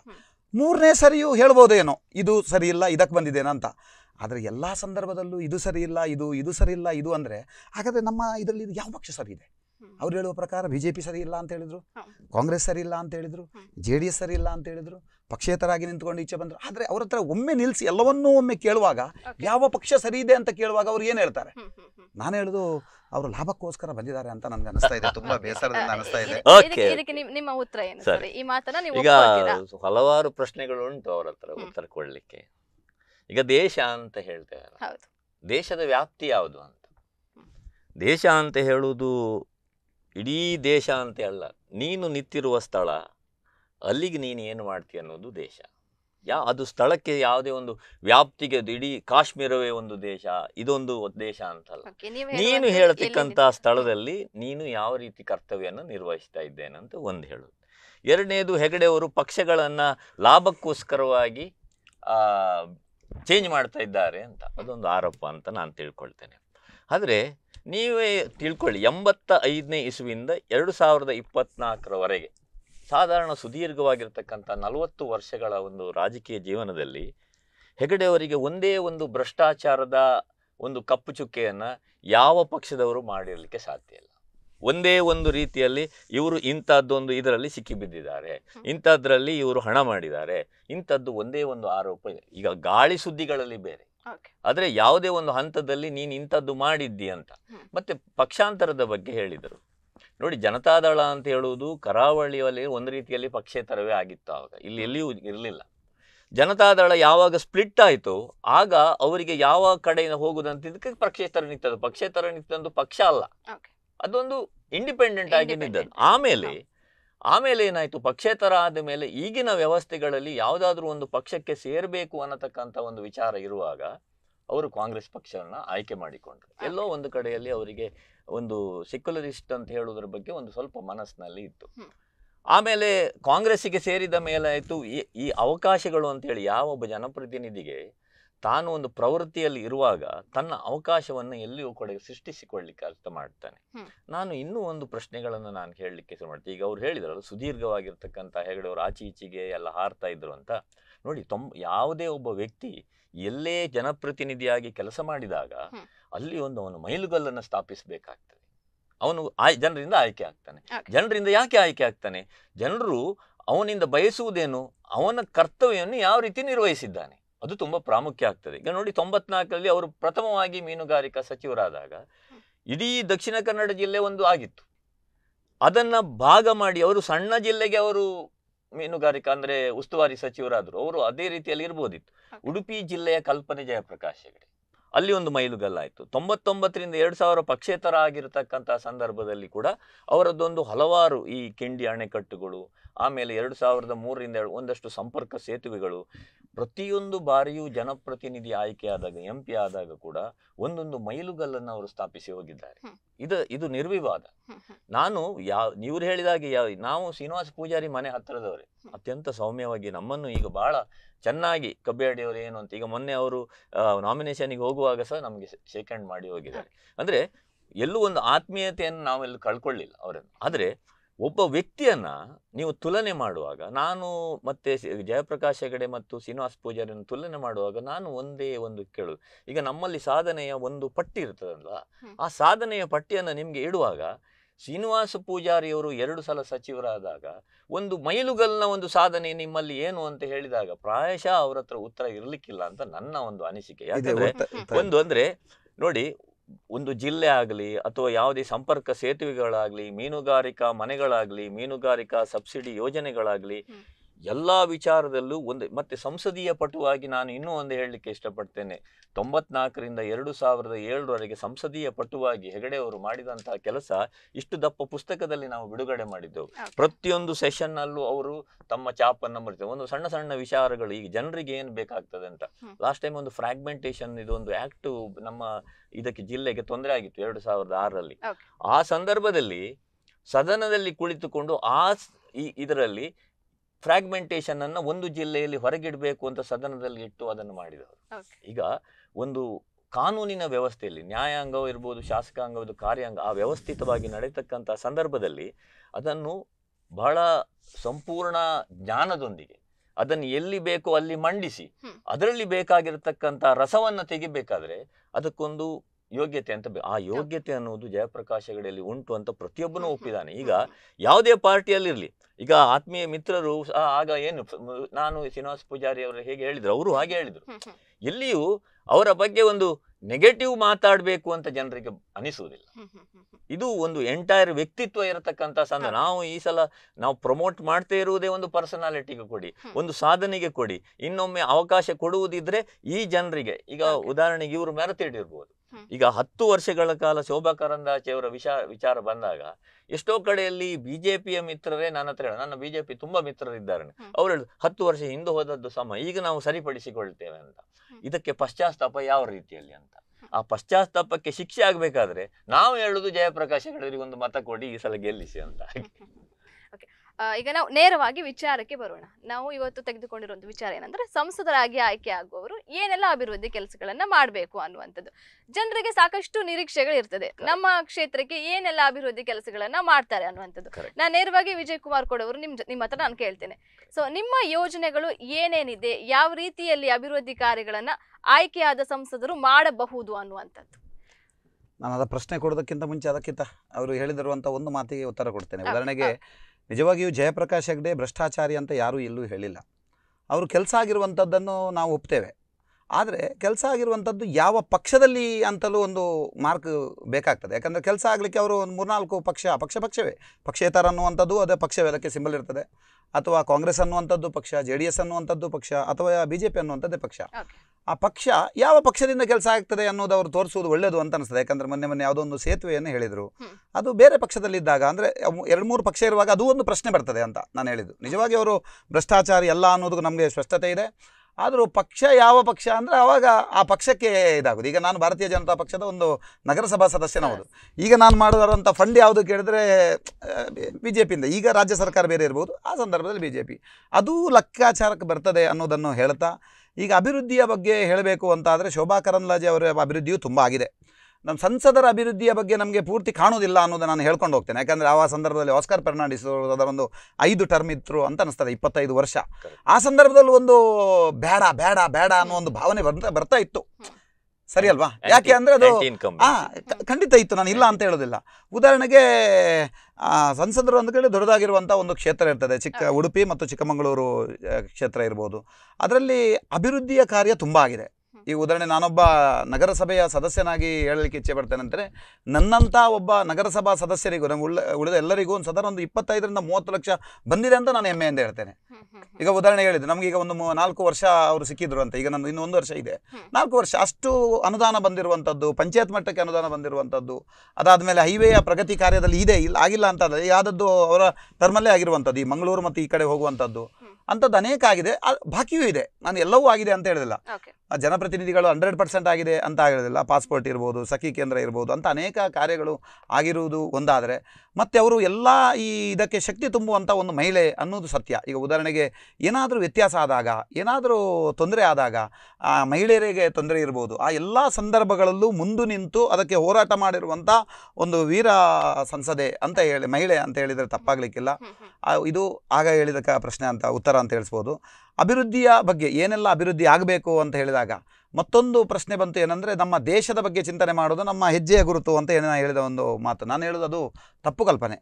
ಮೂರನೇ ಸರಿಯೂ ಹೇಳ್ಬೋದೇನೋ ಇದು ಸರಿ ಇಲ್ಲ ಇದಕ್ಕೆ ಬಂದಿದ್ದೇನೆ ಅಂತ ಆದರೆ ಎಲ್ಲ ಸಂದರ್ಭದಲ್ಲೂ ಇದು ಸರಿ ಇಲ್ಲ ಇದು ಇದು ಸರಿ ಇಲ್ಲ ಇದು ಅಂದರೆ ಹಾಗಾದರೆ ನಮ್ಮ ಇದರಲ್ಲಿ ಇದು ಯಾವ ಪಕ್ಷ ಸರಿ ಇದೆ ಅವ್ರು ಹೇಳುವ ಪ್ರಕಾರ ಬಿ ಜೆ ಪಿ ಸರಿ ಇಲ್ಲ ಅಂತ ಹೇಳಿದರು ಕಾಂಗ್ರೆಸ್ ಸರಿ ಇಲ್ಲ ಅಂತ ಹೇಳಿದರು ಜೆ ಡಿ ಎಸ್ ಸರಿ ಇಲ್ಲ ಅಂತ ಹೇಳಿದರು ಪಕ್ಷೇತರಾಗಿ ನಿಂತ್ಕೊಂಡು ಈಚೆ ಬಂದ್ರು ಆದ್ರೆ ಅವ್ರ ಹತ್ರ ಒಮ್ಮೆ ನಿಲ್ಸಿ ಎಲ್ಲವನ್ನೂ ಒಮ್ಮೆ ಕೇಳುವಾಗ ಯಾವ ಪಕ್ಷ ಸರಿ ಇದೆ ಅಂತ ಕೇಳುವಾಗ ಅವ್ರು ಏನ್ ಹೇಳ್ತಾರೆ ನಾನು ಹೇಳುದು ಅವರು ಲಾಭಕ್ಕೋಸ್ಕರ ಬಂದಿದ್ದಾರೆ ಅಂತ ನನ್ಗೆ ಅನಿಸ್ತಾ ಇದೆ ತುಂಬಾ ಬೇಸರದಿಂದ ಅನಿಸ್ತಾ ಇದೆ ನಿಮ್ಮ ಉತ್ತರ ಏನು ಈ ಮಾತನ್ನ ನೀವು ಈಗ ಹಲವಾರು ಪ್ರಶ್ನೆಗಳು ಉಂಟು ಅವ್ರ ಹತ್ರ ಉತ್ತರ ಕೊಡ್ಲಿಕ್ಕೆ ಈಗ ದೇಶ ಅಂತ ಹೇಳ್ತೇವೆ ದೇಶದ ವ್ಯಾಪ್ತಿ ಯಾವುದು ಅಂತ ದೇಶ ಅಂತ ಹೇಳುವುದು ಇಡೀ ದೇಶ ಅಂತ ಅಲ್ಲ ನೀನು ನಿಂತಿರುವ ಸ್ಥಳ ಅಲ್ಲಿಗೆ ನೀನು ಏನು ಮಾಡ್ತೀಯ ಅನ್ನೋದು ದೇಶ ಯಾ ಅದು ಸ್ಥಳಕ್ಕೆ ಯಾವುದೇ ಒಂದು ವ್ಯಾಪ್ತಿಗೆ ಅದು ಇಡೀ ಕಾಶ್ಮೀರವೇ ಒಂದು ದೇಶ ಇದೊಂದು ದೇಶ ಅಂತಲ್ಲ ನೀನು ಹೇಳತಕ್ಕಂಥ ಸ್ಥಳದಲ್ಲಿ ನೀನು ಯಾವ ರೀತಿ ಕರ್ತವ್ಯನ ನಿರ್ವಹಿಸ್ತಾ ಇದ್ದೇನಂತ ಒಂದು ಹೇಳೋದು ಎರಡನೇದು ಹೆಗಡೆಯವರು ಪಕ್ಷಗಳನ್ನು ಲಾಭಕ್ಕೋಸ್ಕರವಾಗಿ ಚೇಂಜ್ ಮಾಡ್ತಾ ಇದ್ದಾರೆ ಅಂತ ಅದೊಂದು ಆರೋಪ ಅಂತ ನಾನು ತಿಳ್ಕೊಳ್ತೇನೆ ಆದರೆ ನೀವೇ ತಿಳ್ಕೊಳ್ಳಿ ಎಂಬತ್ತ ಐದನೇ ಇಸುವಿಂದ ಎರಡು ಸಾವಿರದ ಇಪ್ಪತ್ನಾಲ್ಕರವರೆಗೆ ಸಾಧಾರಣ ಸುದೀರ್ಘವಾಗಿರ್ತಕ್ಕಂಥ ನಲವತ್ತು ವರ್ಷಗಳ ಒಂದು ರಾಜಕೀಯ ಜೀವನದಲ್ಲಿ ಹೆಗಡೆ ಅವರಿಗೆ ಒಂದೇ ಒಂದು ಭ್ರಷ್ಟಾಚಾರದ ಒಂದು ಕಪ್ಪು ಚುಕ್ಕೆಯನ್ನು ಯಾವ ಪಕ್ಷದವರು ಮಾಡಿರಲಿಕ್ಕೆ ಸಾಧ್ಯ ಇಲ್ಲ ಒಂದೇ ಒಂದು ರೀತಿಯಲ್ಲಿ ಇವರು ಇಂಥದ್ದೊಂದು ಇದರಲ್ಲಿ ಸಿಕ್ಕಿಬಿದ್ದಿದ್ದಾರೆ ಇಂಥದ್ರಲ್ಲಿ ಇವರು ಹಣ ಮಾಡಿದ್ದಾರೆ ಇಂಥದ್ದು ಒಂದೇ ಒಂದು ಆರೋಪ ಈಗ ಗಾಳಿ ಸುದ್ದಿಗಳಲ್ಲಿ ಬೇರೆ ಆದರೆ ಯಾವುದೇ ಒಂದು ಹಂತದಲ್ಲಿ ನೀನು ಇಂಥದ್ದು ಮಾಡಿದ್ದಿ ಅಂತ ಮತ್ತೆ ಪಕ್ಷಾಂತರದ ಬಗ್ಗೆ ಹೇಳಿದರು ನೋಡಿ ಜನತಾದಳ ಅಂತ ಹೇಳುವುದು ಕರಾವಳಿಯಲ್ಲಿ ಒಂದು ರೀತಿಯಲ್ಲಿ ಪಕ್ಷೇತರವೇ ಆಗಿತ್ತು ಆವಾಗ ಇಲ್ಲಿ ಎಲ್ಲಿಯೂ ಇರಲಿಲ್ಲ ಜನತಾದಳ ಯಾವಾಗ ಸ್ಪ್ಲಿಟ್ ಆಯಿತು ಆಗ ಅವರಿಗೆ ಯಾವ ಕಡೆಯಿಂದ ಹೋಗುದಂತಿದ್ದಕ್ಕೆ ಪಕ್ಷೇತರ ನಿಂತದ್ದು ಪಕ್ಷೇತರ ನಿಂತದ್ದು ಪಕ್ಷ ಅಲ್ಲ ಅದೊಂದು ಇಂಡಿಪೆಂಡೆಂಟ್ ಆಗಿ ನಿಂತದ್ದು ಆಮೇಲೆ ಆಮೇಲೆ ಏನಾಯಿತು ಪಕ್ಷೇತರ ಆದ ಮೇಲೆ ಈಗಿನ ವ್ಯವಸ್ಥೆಗಳಲ್ಲಿ ಯಾವುದಾದ್ರೂ ಒಂದು ಪಕ್ಷಕ್ಕೆ ಸೇರಬೇಕು ಅನ್ನತಕ್ಕಂಥ ಒಂದು ವಿಚಾರ ಇರುವಾಗ ಅವರು ಕಾಂಗ್ರೆಸ್ ಪಕ್ಷವನ್ನ ಆಯ್ಕೆ ಮಾಡಿಕೊಂಡ್ರು ಎಲ್ಲೋ ಒಂದು ಕಡೆಯಲ್ಲಿ ಅವರಿಗೆ ಒಂದು ಸೆಕ್ಯುಲರಿಸ್ಟ್ ಅಂತ ಹೇಳುವುದರ ಬಗ್ಗೆ ಒಂದು ಸ್ವಲ್ಪ ಮನಸ್ಸಿನಲ್ಲಿ ಇತ್ತು ಆಮೇಲೆ ಕಾಂಗ್ರೆಸ್ಸಿಗೆ ಸೇರಿದ ಮೇಲಾಯಿತು ಈ ಈ ಅವಕಾಶಗಳು ಅಂತೇಳಿ ಯಾವೊಬ್ಬ ಜನಪ್ರತಿನಿಧಿಗೆ ತಾನು ಒಂದು ಪ್ರವೃತ್ತಿಯಲ್ಲಿ ಇರುವಾಗ ತನ್ನ ಅವಕಾಶವನ್ನು ಎಲ್ಲಿಯೂ ಕೂಡ ಸೃಷ್ಟಿಸಿಕೊಳ್ಳಿಕ್ಕೆ ಅರ್ಥ ಮಾಡ್ತಾನೆ ನಾನು ಇನ್ನೂ ಒಂದು ಪ್ರಶ್ನೆಗಳನ್ನು ನಾನು ಹೇಳಲಿಕ್ಕೆ ಶುರು ಮಾಡ್ತೀನಿ ಈಗ ಅವ್ರು ಹೇಳಿದ್ರಲ್ಲ ಸುದೀರ್ಘವಾಗಿರ್ತಕ್ಕಂಥ ಹೆಗಡೆ ಅವರು ಆಚೆ ಈಚೆಗೆ ಎಲ್ಲ ಹಾರ್ತಾ ಇದ್ರು ಅಂತ ನೋಡಿ ತೊಂ ಯಾವುದೇ ಒಬ್ಬ ವ್ಯಕ್ತಿ ಎಲ್ಲೇ ಜನಪ್ರತಿನಿಧಿಯಾಗಿ ಕೆಲಸ ಮಾಡಿದಾಗ ಅಲ್ಲಿ ಒಂದು ಅವನು ಮೈಲುಗಲ್ಲನ್ನು ಸ್ಥಾಪಿಸಬೇಕಾಗ್ತದೆ ಅವನು ಆಯ್ ಜನರಿಂದ ಆಯ್ಕೆ ಆಗ್ತಾನೆ ಜನರಿಂದ ಯಾಕೆ ಆಯ್ಕೆ ಆಗ್ತಾನೆ ಜನರು ಅವನಿಂದ ಬಯಸುವುದೇನು ಅವನ ಕರ್ತವ್ಯವನ್ನು ಯಾವ ರೀತಿ ನಿರ್ವಹಿಸಿದ್ದಾನೆ ಅದು ತುಂಬ ಪ್ರಾಮುಖ್ಯ ಆಗ್ತದೆ ಈಗ ನೋಡಿ ತೊಂಬತ್ನಾಲ್ಕರಲ್ಲಿ ಅವರು ಪ್ರಥಮವಾಗಿ ಮೀನುಗಾರಿಕಾ ಸಚಿವರಾದಾಗ ಇಡೀ ದಕ್ಷಿಣ ಕನ್ನಡ ಜಿಲ್ಲೆ ಒಂದು ಆಗಿತ್ತು ಅದನ್ನು ಭಾಗ ಮಾಡಿ ಅವರು ಸಣ್ಣ ಜಿಲ್ಲೆಗೆ ಅವರು ಮೀನುಗಾರಿಕಾ ಅಂದ್ರೆ ಉಸ್ತುವಾರಿ ಸಚಿವರಾದ್ರು ಅವರು ಅದೇ ರೀತಿಯಲ್ಲಿ ಇರ್ಬೋದಿತ್ತು ಉಡುಪಿ ಜಿಲ್ಲೆಯ ಕಲ್ಪನೆ ಜಯಪ್ರಕಾಶ್ ಹೆಗಡೆ ಅಲ್ಲಿ ಒಂದು ಮೈಲುಗಲ್ಲಾಯಿತು ತೊಂಬತ್ತೊಂಬತ್ತರಿಂದ ಎರಡ್ ಸಾವಿರ ಪಕ್ಷೇತರ ಆಗಿರತಕ್ಕಂಥ ಸಂದರ್ಭದಲ್ಲಿ ಕೂಡ ಅವರದ್ದೊಂದು ಹಲವಾರು ಈ ಕೆಂಡಿ ಅಣೆಕಟ್ಟುಗಳು ಆಮೇಲೆ ಎರಡು ಸಾವಿರದ ಮೂರರಿಂದ ಒಂದಷ್ಟು ಸಂಪರ್ಕ ಸೇತುವೆಗಳು ಪ್ರತಿಯೊಂದು ಬಾರಿಯೂ ಜನಪ್ರತಿನಿಧಿ ಆಯ್ಕೆ ಆದಾಗ ಎಂ ಪಿ ಆದಾಗ ಕೂಡ ಒಂದೊಂದು ಮೈಲುಗಲ್ಲನ್ನು ಅವರು ಸ್ಥಾಪಿಸಿ ಹೋಗಿದ್ದಾರೆ ಇದು ಇದು ನಿರ್ವಿವಾದ ನಾನು ಯಾವ ಇವ್ರು ಹೇಳಿದಾಗೆ ಯಾವ ನಾವು ಶ್ರೀನಿವಾಸ ಪೂಜಾರಿ ಮನೆ ಹತ್ತಿರದವರೇ ಅತ್ಯಂತ ಸೌಮ್ಯವಾಗಿ ನಮ್ಮನ್ನು ಈಗ ಬಹಳ ಚೆನ್ನಾಗಿ ಕಬ್ಬಿಯಡಿಯವರು ಏನು ಅಂತ ಈಗ ಮೊನ್ನೆ ಅವರು ನಾಮಿನೇಷನ್ಗೆ ಹೋಗುವಾಗ ಸಹ ನಮಗೆ ಶೇಕ್ ಮಾಡಿ ಹೋಗಿದ್ದಾರೆ ಅಂದ್ರೆ ಎಲ್ಲೂ ಒಂದು ಆತ್ಮೀಯತೆಯನ್ನು ನಾವೆಲ್ಲೂ ಕಳ್ಕೊಳ್ಳಿಲ್ಲ ಅವರನ್ನು ಆದರೆ ಒಬ್ಬ ವ್ಯಕ್ತಿಯನ್ನ ನೀವು ತುಲನೆ ಮಾಡುವಾಗ ನಾನು ಮತ್ತೆ ಜಯಪ್ರಕಾಶ್ ಹೆಗಡೆ ಮತ್ತು ಶ್ರೀನಿವಾಸ್ ಪೂಜಾರಿಯನ್ನು ತುಲನೆ ಮಾಡುವಾಗ ನಾನು ಒಂದೇ ಒಂದು ಕೇಳು ಈಗ ನಮ್ಮಲ್ಲಿ ಸಾಧನೆಯ ಒಂದು ಪಟ್ಟಿ ಇರ್ತದಲ್ಲ ಆ ಸಾಧನೆಯ ಪಟ್ಟಿಯನ್ನು ನಿಮಗೆ ಇಡುವಾಗ ಶ್ರೀನಿವಾಸ ಪೂಜಾರಿಯವರು ಎರಡು ಸಲ ಸಚಿವರಾದಾಗ ಒಂದು ಮೈಲುಗಲ್ನ ಒಂದು ಸಾಧನೆ ನಿಮ್ಮಲ್ಲಿ ಏನು ಅಂತ ಹೇಳಿದಾಗ ಪ್ರಾಯಶಃ ಅವರ ಹತ್ರ ಉತ್ತರ ಇರಲಿಕ್ಕಿಲ್ಲ ಅಂತ ನನ್ನ ಒಂದು ಅನಿಸಿಕೆ ಯಾಕಂದ್ರೆ ಒಂದು ಅಂದ್ರೆ ನೋಡಿ ಒಂದು ಜಿಲ್ಲೆ ಆಗಲಿ ಅಥವಾ ಯಾವುದೇ ಸಂಪರ್ಕ ಸೇತುವೆಗಳಾಗಲಿ ಮೀನುಗಾರಿಕಾ ಮನೆಗಳಾಗಲಿ ಮೀನುಗಾರಿಕಾ ಸಬ್ಸಿಡಿ ಯೋಜನೆಗಳಾಗಲಿ ಎಲ್ಲ ವಿಚಾರದಲ್ಲೂ ಒಂದು ಮತ್ತೆ ಸಂಸದೀಯ ಪಟುವಾಗಿ ನಾನು ಇನ್ನೂ ಒಂದು ಹೇಳಲಿಕ್ಕೆ ಇಷ್ಟಪಡ್ತೇನೆ ತೊಂಬತ್ನಾಲ್ಕರಿಂದ ಎರಡು ಸಾವಿರದ ಏಳರವರೆಗೆ ಸಂಸದೀಯ ಪಟುವಾಗಿ ಹೆಗಡೆ ಅವರು ಮಾಡಿದಂತಹ ಕೆಲಸ ಇಷ್ಟು ದಪ್ಪ ಪುಸ್ತಕದಲ್ಲಿ ನಾವು ಬಿಡುಗಡೆ ಮಾಡಿದ್ದೆವು ಪ್ರತಿಯೊಂದು ಸೆಷನ್ನಲ್ಲೂ ಅವರು ತಮ್ಮ ಚಾಪನ್ನು ಮರಿತೇವೆ ಒಂದು ಸಣ್ಣ ಸಣ್ಣ ವಿಚಾರಗಳು ಈಗ ಜನರಿಗೆ ಏನು ಬೇಕಾಗ್ತದೆ ಅಂತ ಲಾಸ್ಟ್ ಟೈಮ್ ಒಂದು ಫ್ರಾಗ್ಮೆಂಟೇಷನ್ ಇದು ಒಂದು ಆಕ್ಟ್ ನಮ್ಮ ಇದಕ್ಕೆ ಜಿಲ್ಲೆಗೆ ತೊಂದರೆ ಆಗಿತ್ತು ಎರಡು ಸಾವಿರದ ಆರರಲ್ಲಿ ಆ ಸಂದರ್ಭದಲ್ಲಿ ಸದನದಲ್ಲಿ ಕುಳಿತುಕೊಂಡು ಆ ಈ ಇದರಲ್ಲಿ ಫ್ರಾಗ್ಮೆಂಟೇಷನ್ ಅನ್ನು ಒಂದು ಜಿಲ್ಲೆಯಲ್ಲಿ ಹೊರಗಿಡಬೇಕು ಅಂತ ಸದನದಲ್ಲಿ ಇಟ್ಟು ಅದನ್ನು ಮಾಡಿದವರು ಈಗ ಒಂದು ಕಾನೂನಿನ ವ್ಯವಸ್ಥೆಯಲ್ಲಿ ನ್ಯಾಯಾಂಗವೂ ಇರ್ಬೋದು ಶಾಸಕಾಂಗವದು ಕಾರ್ಯಾಂಗ ಆ ವ್ಯವಸ್ಥಿತವಾಗಿ ನಡೀತಕ್ಕಂಥ ಸಂದರ್ಭದಲ್ಲಿ ಅದನ್ನು ಬಹಳ ಸಂಪೂರ್ಣ ಜ್ಞಾನದೊಂದಿಗೆ ಅದನ್ನು ಎಲ್ಲಿ ಬೇಕೋ ಅಲ್ಲಿ ಮಂಡಿಸಿ ಅದರಲ್ಲಿ ಬೇಕಾಗಿರತಕ್ಕಂಥ ರಸವನ್ನು ತೆಗಿಬೇಕಾದ್ರೆ ಅದಕ್ಕೊಂದು ಯೋಗ್ಯತೆ ಅಂತ ಆ ಯೋಗ್ಯತೆ ಅನ್ನೋದು ಜಯಪ್ರಕಾಶ್ ಹೆಗಡೆಯಲ್ಲಿ ಉಂಟು ಅಂತ ಪ್ರತಿಯೊಬ್ಬನೂ ಒಪ್ಪಿದ್ದಾನೆ ಈಗ ಯಾವುದೇ ಪಾರ್ಟಿಯಲ್ಲಿರಲಿ ಈಗ ಆತ್ಮೀಯ ಮಿತ್ರರು ಆಗ ಏನು ನಾನು ಶ್ರೀನಿವಾಸ ಪೂಜಾರಿ ಅವರು ಹೇಗೆ ಹೇಳಿದ್ರು ಅವರು ಹಾಗೆ ಹೇಳಿದರು ಎಲ್ಲಿಯೂ ಅವರ ಬಗ್ಗೆ ಒಂದು ನೆಗೆಟಿವ್ ಮಾತಾಡಬೇಕು ಅಂತ ಜನರಿಗೆ ಅನಿಸುವುದಿಲ್ಲ ಇದು ಒಂದು ಎಂಟೈರ್ ವ್ಯಕ್ತಿತ್ವ ಇರತಕ್ಕಂಥ ಸಂದ ನಾವು ಈ ಸಲ ನಾವು ಪ್ರಮೋಟ್ ಮಾಡ್ತೇ ಇರುವುದೇ ಒಂದು ಪರ್ಸನಾಲಿಟಿಗೆ ಕೊಡಿ ಒಂದು ಸಾಧನೆಗೆ ಕೊಡಿ ಇನ್ನೊಮ್ಮೆ ಅವಕಾಶ ಕೊಡುವುದಿದ್ರೆ ಈ ಜನರಿಗೆ ಈಗ ಉದಾಹರಣೆಗೆ ಇವರು ಮೆರೆತಿಡಿರ್ಬೋದು ಈಗ ಹತ್ತು ವರ್ಷಗಳ ಕಾಲ ಶೋಭಾ ಕರಂದಾಚೆಯವರ ವಿಷ ವಿಚಾರ ಬಂದಾಗ ಎಷ್ಟೋ ಕಡೆಯಲ್ಲಿ ಬಿಜೆಪಿಯ ಮಿತ್ರರೇ ನನ್ನ ಹತ್ರ ನನ್ನ ಬಿಜೆಪಿ ತುಂಬಾ ಮಿತ್ರರಿದ್ದಾರೆ ಅವ್ರು ಹೇಳುದು ಹತ್ತು ವರ್ಷ ಹಿಂದೆ ಹೋದದ್ದು ಸಮ ಈಗ ನಾವು ಸರಿಪಡಿಸಿಕೊಳ್ತೇವೆ ಅಂತ ಇದಕ್ಕೆ ಪಶ್ಚಾತ್ತಾಪ ಯಾವ ರೀತಿಯಲ್ಲಿ ಅಂತ ಆ ಪಶ್ಚಾತ್ತಾಪಕ್ಕೆ ಶಿಕ್ಷೆ ಆಗ್ಬೇಕಾದ್ರೆ ನಾವು ಹೇಳುದು ಜಯಪ್ರಕಾಶ್ ಹೇಳಿದ್ರಿಗೆ ಒಂದು ಮತ ಕೊಡಿ ಈ ಸಲ ಗೆಲ್ಲಿಸಿ ಅಂತ ಈಗ ನಾವು ನೇರವಾಗಿ ವಿಚಾರಕ್ಕೆ ಬರೋಣ ನಾವು ಇವತ್ತು ತೆಗೆದುಕೊಂಡಿರುವಂತ ವಿಚಾರ ಏನಂದ್ರೆ ಸಂಸದರಾಗಿ ಆಯ್ಕೆ ಆಗುವವರು ಏನೆಲ್ಲ ಅಭಿವೃದ್ಧಿ ಕೆಲಸಗಳನ್ನ ಮಾಡಬೇಕು ಅನ್ನುವಂಥದ್ದು ಜನರಿಗೆ ಸಾಕಷ್ಟು ಇರ್ತದೆ ನಮ್ಮ ಕ್ಷೇತ್ರಕ್ಕೆ ಏನೆಲ್ಲ ಅಭಿವೃದ್ಧಿ ಕೆಲಸಗಳನ್ನ ಮಾಡ್ತಾರೆ ಅನ್ನುವಂಥದ್ದು ನಾನು ನೇರವಾಗಿ ವಿಜಯ್ ಕುಮಾರ್ ಕೊಡವರು ನಿಮ್ ನಿಮ್ಮ ಹತ್ರ ನಾನು ಕೇಳ್ತೇನೆ ಸೊ ನಿಮ್ಮ ಯೋಜನೆಗಳು ಏನೇನಿದೆ ಯಾವ ರೀತಿಯಲ್ಲಿ ಅಭಿವೃದ್ಧಿ ಕಾರ್ಯಗಳನ್ನ ಆಯ್ಕೆಯಾದ ಸಂಸದರು ಮಾಡಬಹುದು ಅನ್ನುವಂಥದ್ದು ನಾನು ಅದ ಪ್ರಶ್ನೆ ಕೊಡೋದಕ್ಕಿಂತ ಮುಂಚೆ ಅದಕ್ಕಿಂತ ಅವರು ಹೇಳಿದಿರುವಂಥ ಒಂದು ಮಾತಿಗೆ ಉತ್ತರ ಕೊಡ್ತೇನೆ ಉದಾಹರಣೆಗೆ ನಿಜವಾಗಿಯೂ ಜಯಪ್ರಕಾಶ್ ಹೆಗ್ಡೆ ಭ್ರಷ್ಟಾಚಾರಿ ಅಂತ ಯಾರೂ ಎಲ್ಲೂ ಹೇಳಿಲ್ಲ ಅವರು ಕೆಲಸ ಆಗಿರುವಂಥದ್ದನ್ನು ನಾವು ಒಪ್ತೇವೆ ಆದರೆ ಕೆಲಸ ಆಗಿರುವಂಥದ್ದು ಯಾವ ಪಕ್ಷದಲ್ಲಿ ಅಂತಲೂ ಒಂದು ಮಾರ್ಕ್ ಬೇಕಾಗ್ತದೆ ಯಾಕಂದರೆ ಕೆಲಸ ಆಗಲಿಕ್ಕೆ ಅವರು ಒಂದು ಮೂರ್ನಾಲ್ಕು ಪಕ್ಷ ಪಕ್ಷ ಪಕ್ಷವೇ ಪಕ್ಷೇತರ ಅನ್ನುವಂಥದ್ದು ಅದೇ ಪಕ್ಷವೇ ಅದಕ್ಕೆ ಸಿಂಬಲ್ ಇರ್ತದೆ ಅಥವಾ ಕಾಂಗ್ರೆಸ್ ಅನ್ನುವಂಥದ್ದು ಪಕ್ಷ ಜೆ ಡಿ ಎಸ್ ಅನ್ನುವಂಥದ್ದು ಪಕ್ಷ ಅಥವಾ ಬಿ ಜೆ ಪಿ ಅನ್ನುವಂಥದ್ದೇ ಪಕ್ಷ ಆ ಪಕ್ಷ ಯಾವ ಪಕ್ಷದಿಂದ ಕೆಲಸ ಆಗ್ತದೆ ಅನ್ನೋದು ಅವರು ತೋರಿಸುವುದು ಒಳ್ಳೆಯದು ಅಂತ ಅನಿಸ್ತದೆ ಯಾಕಂದ್ರೆ ಮೊನ್ನೆ ಮೊನ್ನೆ ಯಾವುದೋ ಒಂದು ಸೇತುವೆಯನ್ನು ಹೇಳಿದರು ಅದು ಬೇರೆ ಪಕ್ಷದಲ್ಲಿದ್ದಾಗ ಅಂದರೆ ಎರಡು ಮೂರು ಪಕ್ಷ ಇರುವಾಗ ಅದು ಒಂದು ಪ್ರಶ್ನೆ ಬರ್ತದೆ ಅಂತ ನಾನು ಹೇಳಿದ್ದು ನಿಜವಾಗಿ ಅವರು ಭ್ರಷ್ಟಾಚಾರ ಎಲ್ಲ ಅನ್ನೋದು ನಮಗೆ ಸ್ಪಷ್ಟತೆ ಇದೆ ಆದರೂ ಪಕ್ಷ ಯಾವ ಪಕ್ಷ ಅಂದರೆ ಆವಾಗ ಆ ಪಕ್ಷಕ್ಕೆ ಇದಾಗೋದು ಈಗ ನಾನು ಭಾರತೀಯ ಜನತಾ ಪಕ್ಷದ ಒಂದು ನಗರಸಭಾ ಸದಸ್ಯನವರು ಈಗ ನಾನು ಮಾಡಿದಂಥ ಫಂಡ್ ಯಾವುದು ಕೇಳಿದ್ರೆ ಬಿ ಜೆ ಪಿಯಿಂದ ಈಗ ರಾಜ್ಯ ಸರ್ಕಾರ ಬೇರೆ ಇರ್ಬೋದು ಆ ಸಂದರ್ಭದಲ್ಲಿ ಬಿ ಜೆ ಪಿ ಅದೂ ಲೆಕ್ಕಾಚಾರಕ್ಕೆ ಬರ್ತದೆ ಅನ್ನೋದನ್ನು ಹೇಳ್ತಾ ಈಗ ಅಭಿವೃದ್ಧಿಯ ಬಗ್ಗೆ ಹೇಳಬೇಕು ಅಂತಾದರೆ ಶೋಭಾ ಕರಂದ್ಲಾಜೆ ಅವರ ಅಭಿವೃದ್ಧಿಯು ತುಂಬ ಆಗಿದೆ ನಮ್ಮ ಸಂಸದರ ಅಭಿವೃದ್ಧಿಯ ಬಗ್ಗೆ ನಮಗೆ ಪೂರ್ತಿ ಕಾಣೋದಿಲ್ಲ ಅನ್ನೋದನ್ನು ನಾನು ಹೇಳ್ಕೊಂಡು ಹೋಗ್ತೇನೆ ಯಾಕಂದರೆ ಆ ಸಂದರ್ಭದಲ್ಲಿ ಆಸ್ಕರ್ ಫರ್ನಾಂಡಿಸ್ ಅದರ ಒಂದು ಐದು ಟರ್ಮ್ ಇತ್ತು ಅಂತ ಅನಿಸ್ತದೆ ಇಪ್ಪತ್ತೈದು ವರ್ಷ ಆ ಸಂದರ್ಭದಲ್ಲಿ ಒಂದು ಬೇಡ ಬೇಡ ಬೇಡ ಅನ್ನೋ ಒಂದು ಭಾವನೆ ಬರ್ತಾ ಬರ್ತಾ ಇತ್ತು ಸರಿ ಅಲ್ವಾ ಯಾಕೆ ಅಂದ್ರೆ ಅದು ಖಂಡಿತ ಇತ್ತು ನಾನು ಇಲ್ಲ ಅಂತ ಹೇಳೋದಿಲ್ಲ ಉದಾಹರಣೆಗೆ ಸಂಸದರು ಕೇಳಿ ದೊಡ್ಡದಾಗಿರುವಂತಹ ಒಂದು ಕ್ಷೇತ್ರ ಇರ್ತದೆ ಚಿಕ್ಕ ಉಡುಪಿ ಮತ್ತು ಚಿಕ್ಕಮಗಳೂರು ಕ್ಷೇತ್ರ ಇರ್ಬೋದು ಅದರಲ್ಲಿ ಅಭಿವೃದ್ಧಿಯ ಕಾರ್ಯ ತುಂಬಾ ಆಗಿದೆ ಈ ಉದಾಹರಣೆ ನಾನೊಬ್ಬ ನಗರಸಭೆಯ ಸದಸ್ಯನಾಗಿ ಹೇಳಲಿಕ್ಕೆ ಇಚ್ಛೆ ಪಡ್ತೇನೆ ನನ್ನಂತ ನನ್ನಂಥ ಒಬ್ಬ ನಗರಸಭಾ ಸದಸ್ಯರಿಗೂ ನಮ್ಮ ಉಳ್ಳ ಉಳಿದ ಎಲ್ಲರಿಗೂ ಒಂದು ಸದಾ ಒಂದು ಇಪ್ಪತ್ತೈದರಿಂದ ಮೂವತ್ತು ಲಕ್ಷ ಬಂದಿದೆ ಅಂತ ನಾನು ಹೆಮ್ಮೆ ಎಂದು ಹೇಳ್ತೇನೆ ಈಗ ಉದಾಹರಣೆ ಹೇಳಿದೆ ನಮಗೆ ಈಗ ಒಂದು ನಾಲ್ಕು ವರ್ಷ ಅವರು ಸಿಕ್ಕಿದ್ರು ಅಂತ ಈಗ ನನ್ನ ಇನ್ನೊಂದು ವರ್ಷ ಇದೆ ನಾಲ್ಕು ವರ್ಷ ಅಷ್ಟು ಅನುದಾನ ಬಂದಿರುವಂಥದ್ದು ಪಂಚಾಯತ್ ಮಟ್ಟಕ್ಕೆ ಅನುದಾನ ಬಂದಿರುವಂಥದ್ದು ಅದಾದಮೇಲೆ ಹೈವೇಯ ಪ್ರಗತಿ ಕಾರ್ಯದಲ್ಲಿ ಇದೆ ಇಲ್ಲ ಆಗಿಲ್ಲ ಅಂತ ಆದದ್ದು ಅವರ ಟರ್ಮಲ್ಲೇ ಆಗಿರುವಂಥದ್ದು ಈ ಮಂಗಳೂರು ಮತ್ತು ಈ ಕಡೆ ಹೋಗುವಂಥದ್ದು ಅಂಥದ್ದು ಅನೇಕ ಆಗಿದೆ ಬಾಕಿಯೂ ಇದೆ ನಾನು ಎಲ್ಲವೂ ಆಗಿದೆ ಅಂತ ಹೇಳೋದಿಲ್ಲ ಜನಪ್ರತಿನಿಧಿಗಳು ಹಂಡ್ರೆಡ್ ಪರ್ಸೆಂಟ್ ಆಗಿದೆ ಅಂತ ಹೇಳೋದಿಲ್ಲ ಪಾಸ್ಪೋರ್ಟ್ ಇರ್ಬೋದು ಸಖಿ ಕೇಂದ್ರ ಇರ್ಬೋದು ಅಂತ ಅನೇಕ ಕಾರ್ಯಗಳು ಆಗಿರುವುದು ಒಂದಾದರೆ ಮತ್ತು ಅವರು ಎಲ್ಲ ಈ ಇದಕ್ಕೆ ಶಕ್ತಿ ತುಂಬುವಂಥ ಒಂದು ಮಹಿಳೆ ಅನ್ನೋದು ಸತ್ಯ ಈಗ ಉದಾಹರಣೆಗೆ ಏನಾದರೂ ವ್ಯತ್ಯಾಸ ಆದಾಗ ಏನಾದರೂ ತೊಂದರೆ ಆದಾಗ ಆ ಮಹಿಳೆಯರಿಗೆ ತೊಂದರೆ ಇರ್ಬೋದು ಆ ಎಲ್ಲ ಸಂದರ್ಭಗಳಲ್ಲೂ ಮುಂದೆ ನಿಂತು ಅದಕ್ಕೆ ಹೋರಾಟ ಮಾಡಿರುವಂಥ ಒಂದು ವೀರ ಸಂಸದೆ ಅಂತ ಹೇಳಿ ಮಹಿಳೆ ಅಂತ ಹೇಳಿದರೆ ತಪ್ಪಾಗಲಿಕ್ಕಿಲ್ಲ ಇದು ಆಗ ಹೇಳಿದಕ್ಕೆ ಪ್ರಶ್ನೆ ಅಂತ ಉತ್ತರ ಅಂತ ಹೇಳ್ಸ್ಬೋದು ಅಭಿವೃದ್ಧಿಯ ಬಗ್ಗೆ ಏನೆಲ್ಲ ಅಭಿವೃದ್ಧಿ ಆಗಬೇಕು ಅಂತ ಹೇಳಿದಾಗ ಮತ್ತೊಂದು ಪ್ರಶ್ನೆ ಬಂತು ಏನಂದರೆ ನಮ್ಮ ದೇಶದ ಬಗ್ಗೆ ಚಿಂತನೆ ಮಾಡೋದು ನಮ್ಮ ಹೆಜ್ಜೆಯ ಗುರುತು ಅಂತ ಏನೇನು ಹೇಳಿದ ಒಂದು ಮಾತು ನಾನು ಹೇಳೋದು ಅದು ತಪ್ಪು ಕಲ್ಪನೆ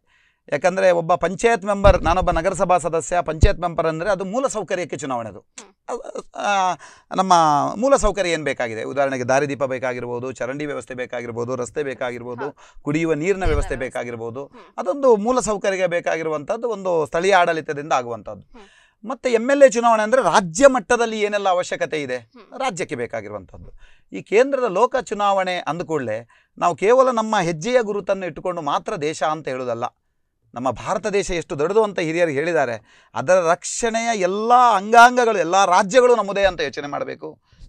ಯಾಕಂದರೆ ಒಬ್ಬ ಪಂಚಾಯತ್ ಮೆಂಬರ್ ನಾನೊಬ್ಬ ನಗರಸಭಾ ಸದಸ್ಯ ಪಂಚಾಯತ್ ಮೆಂಬರ್ ಅಂದರೆ ಅದು ಮೂಲ ಸೌಕರ್ಯಕ್ಕೆ ಚುನಾವಣೆ ಅದು ನಮ್ಮ ಮೂಲ ಸೌಕರ್ಯ ಏನು ಬೇಕಾಗಿದೆ ಉದಾಹರಣೆಗೆ ದಾರಿದೀಪ ಬೇಕಾಗಿರ್ಬೋದು ಚರಂಡಿ ವ್ಯವಸ್ಥೆ ಬೇಕಾಗಿರ್ಬೋದು ರಸ್ತೆ ಬೇಕಾಗಿರ್ಬೋದು ಕುಡಿಯುವ ನೀರಿನ ವ್ಯವಸ್ಥೆ ಬೇಕಾಗಿರ್ಬೋದು ಅದೊಂದು ಮೂಲ ಸೌಕರ್ಯ ಬೇಕಾಗಿರುವಂಥದ್ದು ಒಂದು ಸ್ಥಳೀಯ ಆಡಳಿತದಿಂದ ಆಗುವಂಥದ್ದು ಮತ್ತು ಎಮ್ ಎಲ್ ಎ ಚುನಾವಣೆ ಅಂದರೆ ರಾಜ್ಯ ಮಟ್ಟದಲ್ಲಿ ಏನೆಲ್ಲ ಅವಶ್ಯಕತೆ ಇದೆ ರಾಜ್ಯಕ್ಕೆ ಬೇಕಾಗಿರುವಂಥದ್ದು ಈ ಕೇಂದ್ರದ ಲೋಕ ಚುನಾವಣೆ ಕೂಡಲೇ ನಾವು ಕೇವಲ ನಮ್ಮ ಹೆಜ್ಜೆಯ ಗುರುತನ್ನು ಇಟ್ಟುಕೊಂಡು ಮಾತ್ರ ದೇಶ ಅಂತ ಹೇಳೋದಲ್ಲ ನಮ್ಮ ಭಾರತ ದೇಶ ಎಷ್ಟು ದೊಡ್ಡದು ಅಂತ ಹಿರಿಯರು ಹೇಳಿದ್ದಾರೆ ಅದರ ರಕ್ಷಣೆಯ ಎಲ್ಲ ಅಂಗಾಂಗಗಳು ಎಲ್ಲ ರಾಜ್ಯಗಳು ನಮ್ಮದೇ ಅಂತ ಯೋಚನೆ ಮಾಡಬೇಕು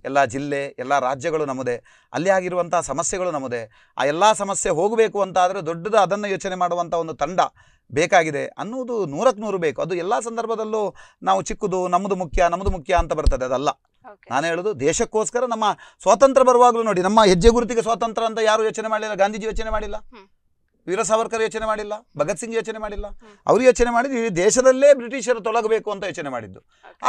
ಎಲ್ಲ ಜಿಲ್ಲೆ ಎಲ್ಲ ರಾಜ್ಯಗಳು ನಮ್ಮದೇ ಅಲ್ಲಿ ಆಗಿರುವಂಥ ಸಮಸ್ಯೆಗಳು ನಮ್ಮದೇ ಆ ಎಲ್ಲ ಸಮಸ್ಯೆ ಹೋಗಬೇಕು ಅಂತ ಆದರೆ ದೊಡ್ಡದು ಅದನ್ನು ಯೋಚನೆ ಮಾಡುವಂಥ ಒಂದು ತಂಡ ಬೇಕಾಗಿದೆ ಅನ್ನೋದು ನೂರಕ್ಕೆ ನೂರು ಬೇಕು ಅದು ಎಲ್ಲ ಸಂದರ್ಭದಲ್ಲೂ ನಾವು ಚಿಕ್ಕದು ನಮ್ಮದು ಮುಖ್ಯ ನಮ್ಮದು ಮುಖ್ಯ ಅಂತ ಬರ್ತದೆ ಅದಲ್ಲ ನಾನು ಹೇಳೋದು ದೇಶಕ್ಕೋಸ್ಕರ ನಮ್ಮ ಸ್ವಾತಂತ್ರ್ಯ ಬರುವಾಗಲೂ ನೋಡಿ ನಮ್ಮ ಹೆಜ್ಜೆ ಗುರುತಿಗೆ ಸ್ವಾತಂತ್ರ್ಯ ಅಂತ ಯಾರು ಯೋಚನೆ ಮಾಡಲಿಲ್ಲ ಗಾಂಧೀಜಿ ಯೋಚನೆ ಮಾಡಿಲ್ಲ ವೀರ ಸಾವರ್ಕರ್ ಯೋಚನೆ ಮಾಡಿಲ್ಲ ಭಗತ್ ಸಿಂಗ್ ಯೋಚನೆ ಮಾಡಿಲ್ಲ ಅವರು ಯೋಚನೆ ಮಾಡಿದ್ದು ಇಡೀ ದೇಶದಲ್ಲೇ ಬ್ರಿಟಿಷರು ತೊಲಗಬೇಕು ಅಂತ ಯೋಚನೆ ಮಾಡಿದ್ದು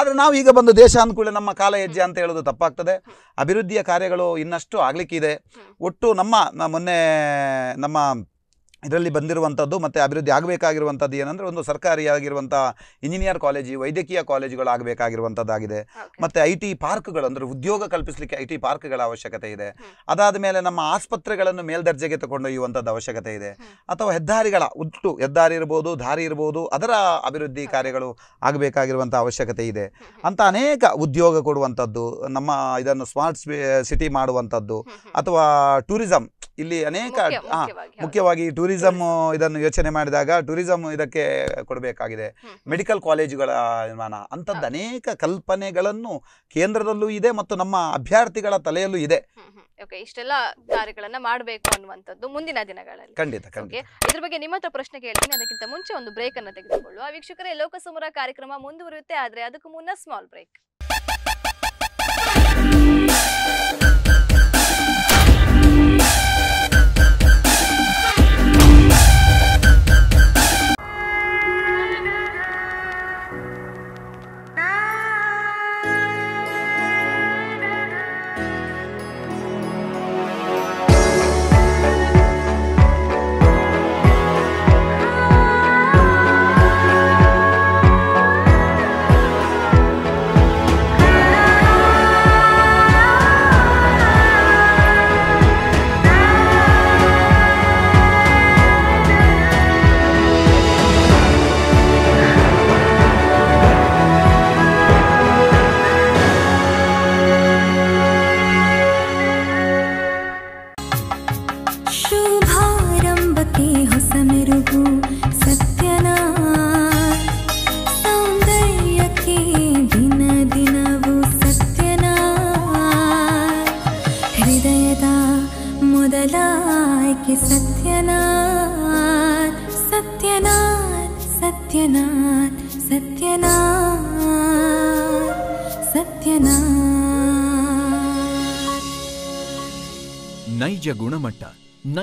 ಆದರೆ ನಾವು ಈಗ ಬಂದು ದೇಶ ಅಂದ್ಕೂಡಲೇ ನಮ್ಮ ಕಾಲ ಹೆಜ್ಜೆ ಅಂತ ಹೇಳೋದು ತಪ್ಪಾಗ್ತದೆ ಅಭಿವೃದ್ಧಿಯ ಕಾರ್ಯಗಳು ಇನ್ನಷ್ಟು ಆಗಲಿಕ್ಕಿದೆ ಒಟ್ಟು ನಮ್ಮ ಮೊನ್ನೆ ನಮ್ಮ ಇದರಲ್ಲಿ ಬಂದಿರುವಂಥದ್ದು ಮತ್ತು ಅಭಿವೃದ್ಧಿ ಆಗಬೇಕಾಗಿರುವಂಥದ್ದು ಏನಂದರೆ ಒಂದು ಸರ್ಕಾರಿಯಾಗಿರುವಂಥ ಇಂಜಿನಿಯರ್ ಕಾಲೇಜು ವೈದ್ಯಕೀಯ ಕಾಲೇಜುಗಳು ಆಗಬೇಕಾಗಿರುವಂಥದ್ದಾಗಿದೆ ಮತ್ತು ಐ ಟಿ ಪಾರ್ಕ್ಗಳು ಅಂದರೆ ಉದ್ಯೋಗ ಕಲ್ಪಿಸಲಿಕ್ಕೆ ಐ ಟಿ ಪಾರ್ಕ್ಗಳ ಅವಶ್ಯಕತೆ ಇದೆ ಅದಾದ ಮೇಲೆ ನಮ್ಮ ಆಸ್ಪತ್ರೆಗಳನ್ನು ಮೇಲ್ದರ್ಜೆಗೆ ತಗೊಂಡೊಯ್ಯುವಂಥದ್ದು ಅವಶ್ಯಕತೆ ಇದೆ ಅಥವಾ ಹೆದ್ದಾರಿಗಳ ಒಟ್ಟು ಹೆದ್ದಾರಿ ಇರ್ಬೋದು ದಾರಿ ಇರ್ಬೋದು ಅದರ ಅಭಿವೃದ್ಧಿ ಕಾರ್ಯಗಳು ಆಗಬೇಕಾಗಿರುವಂಥ ಅವಶ್ಯಕತೆ ಇದೆ ಅಂತ ಅನೇಕ ಉದ್ಯೋಗ ಕೊಡುವಂಥದ್ದು ನಮ್ಮ ಇದನ್ನು ಸ್ಮಾರ್ಟ್ ಸಿಟಿ ಮಾಡುವಂಥದ್ದು ಅಥವಾ ಟೂರಿಸಂ ಇಲ್ಲಿ ಅನೇಕ ಮುಖ್ಯವಾಗಿ ಟೂರಿಸಂ ಟೂರಿಸಮ್ ಇದನ್ನು ಯೋಚನೆ ಮಾಡಿದಾಗ ಟೂರಿಸಮ್ ಇದಕ್ಕೆ ಕೊಡಬೇಕಾಗಿದೆ ಮೆಡಿಕಲ್ ಕಾಲೇಜುಗಳ ನಿರ್ಮಾಣ ಅಂಥದ್ದು ಅನೇಕ ಕಲ್ಪನೆಗಳನ್ನು ಕೇಂದ್ರದಲ್ಲೂ ಇದೆ ಮತ್ತು ನಮ್ಮ ಅಭ್ಯರ್ಥಿಗಳ ತಲೆಯಲ್ಲೂ ಇದೆ ಓಕೆ ಇಷ್ಟೆಲ್ಲ ಕಾರ್ಯಗಳನ್ನ ಮಾಡಬೇಕು ಅನ್ನುವಂಥದ್ದು ಮುಂದಿನ ದಿನಗಳಲ್ಲಿ ಖಂಡಿತ ಓಕೆ ಇದ್ರ ಬಗ್ಗೆ ನಿಮ್ಮ ಹತ್ರ ಪ್ರಶ್ನೆ ಕೇಳ್ತೀನಿ ಅದಕ್ಕಿಂತ ಮುಂಚೆ ಒಂದು ಬ್ರೇಕ್ ಅನ್ನು ತೆಗೆದುಕೊಳ್ಳುವ ವೀಕ್ಷಕರೇ ಲೋಕಸಮರ ಕಾರ್ಯಕ್ರಮ ಮುಂದುವರಿಯುತ್ತೆ ಆದರೆ ಅದಕ್ಕೂ ಮುನ್ನ ಸ್ಮಾಲ್ ಬ್ರೇಕ್